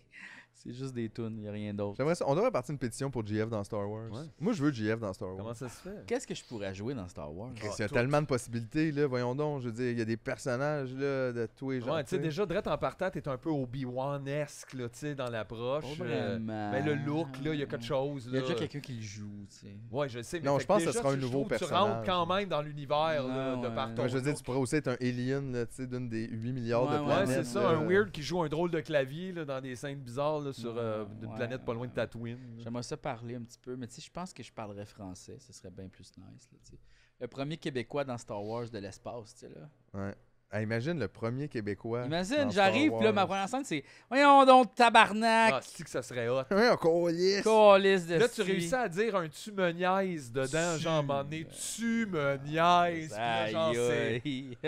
C'est juste des tunes, il n'y a rien d'autre. On devrait partir une pétition pour GF dans Star Wars. Moi, je veux GF dans Star Wars. Comment ça se fait? Qu'est-ce que je pourrais jouer dans Star Wars? il y a ah, tellement de possibilités, là. Voyons donc. Je veux dire, il y a des personnages, là, de tous les genres. Ouais, tu sais, déjà, Dredd en partant, t'es un peu Obi-Wan-esque, là, tu sais, dans l'approche. Oh, euh, mais le look, là, il y a quelque chose, Il y a déjà quelqu'un qui le joue, tu sais. Ouais, je sais, mais Non, je pense que ce sera un nouveau personnage Tu rentres quand même dans l'univers, de partout je veux dire, tu pourrais aussi être un alien, tu sais, d'une des 8 milliards de planètes. Ouais, c'est ça, un weird qui joue un drôle de clavier là, dans des scènes bizarres sur euh, une planète pas loin de Tatooine. J'aimerais ça parler un petit peu, mais tu sais, je pense que je parlerais français, ce serait bien plus nice. le premier Québécois dans Star Wars de l'espace, tu sais, là. Ouais. Ah, imagine le premier Québécois. Imagine, j'arrive, puis là, ma première scène, c'est Voyons donc, tabarnak. Ah, c'est que ça serait hot. Oui, on de Là, tu réussis à dire un tu me niaises dedans, genre, m'en tu me niaises.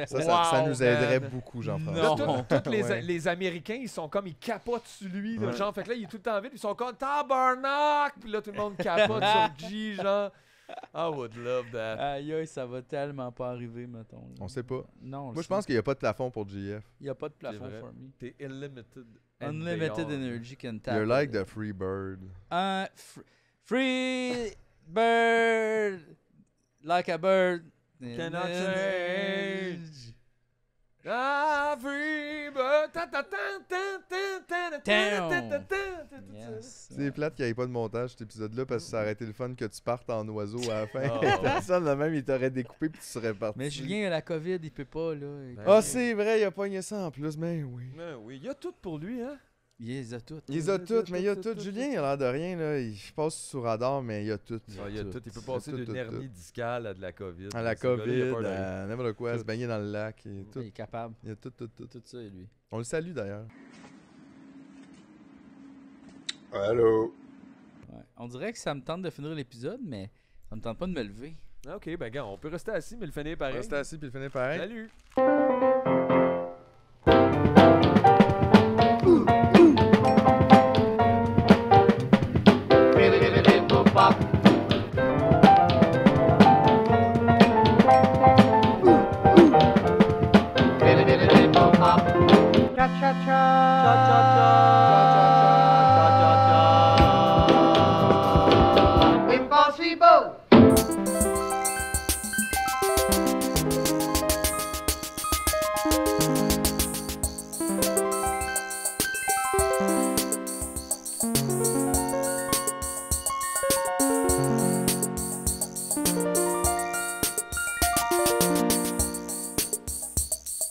ça, ça, nous aiderait beaucoup, genre. Non. tous les, Américains, ils sont comme, ils capotent sur lui, genre. Fait que là, il est tout le temps vide, ils sont comme tabarnak. Puis là, tout le monde capote sur G, genre. I would love that. Aïe, ça va tellement pas arriver, mettons. On sait pas. Non. Moi, je pense qu'il n'y a pas de plafond pour GF. Il n'y a pas de plafond for me. T'es unlimited. Unlimited energy can tap. You're like the free bird. Uh, free bird. Like a bird. Cannot change. C'est plate qu'il n'y ait pas de montage cet épisode-là parce que ça aurait été le fun que tu partes en oiseau à la fin. Personne même, il t'aurait découpé puis tu serais parti. Mais Julien la COVID, il peut pas. là. Ah, c'est vrai, il a pogné ça en plus, mais oui. Mais oui, il y a tout pour lui, hein. Il les a toutes. Il les a toutes, mais il y a tout. Julien, il a l'air de rien. Là. Il passe sous radar, mais il y a tout. Il y a ah, tout. Il peut passer d'une hernie discale à de la COVID. À la COVID, à n'importe quoi, se baigner dans le lac. Il est capable. Il y a tout, tout, tout. Tout ça, lui. On le salue d'ailleurs. Allô? On dirait que ça me tente de finir l'épisode, mais ça me tente pas de me lever. Ah, ok, ben gars, on peut rester assis, mais le finir pareil. Rester assis puis le finir pareil. Salut!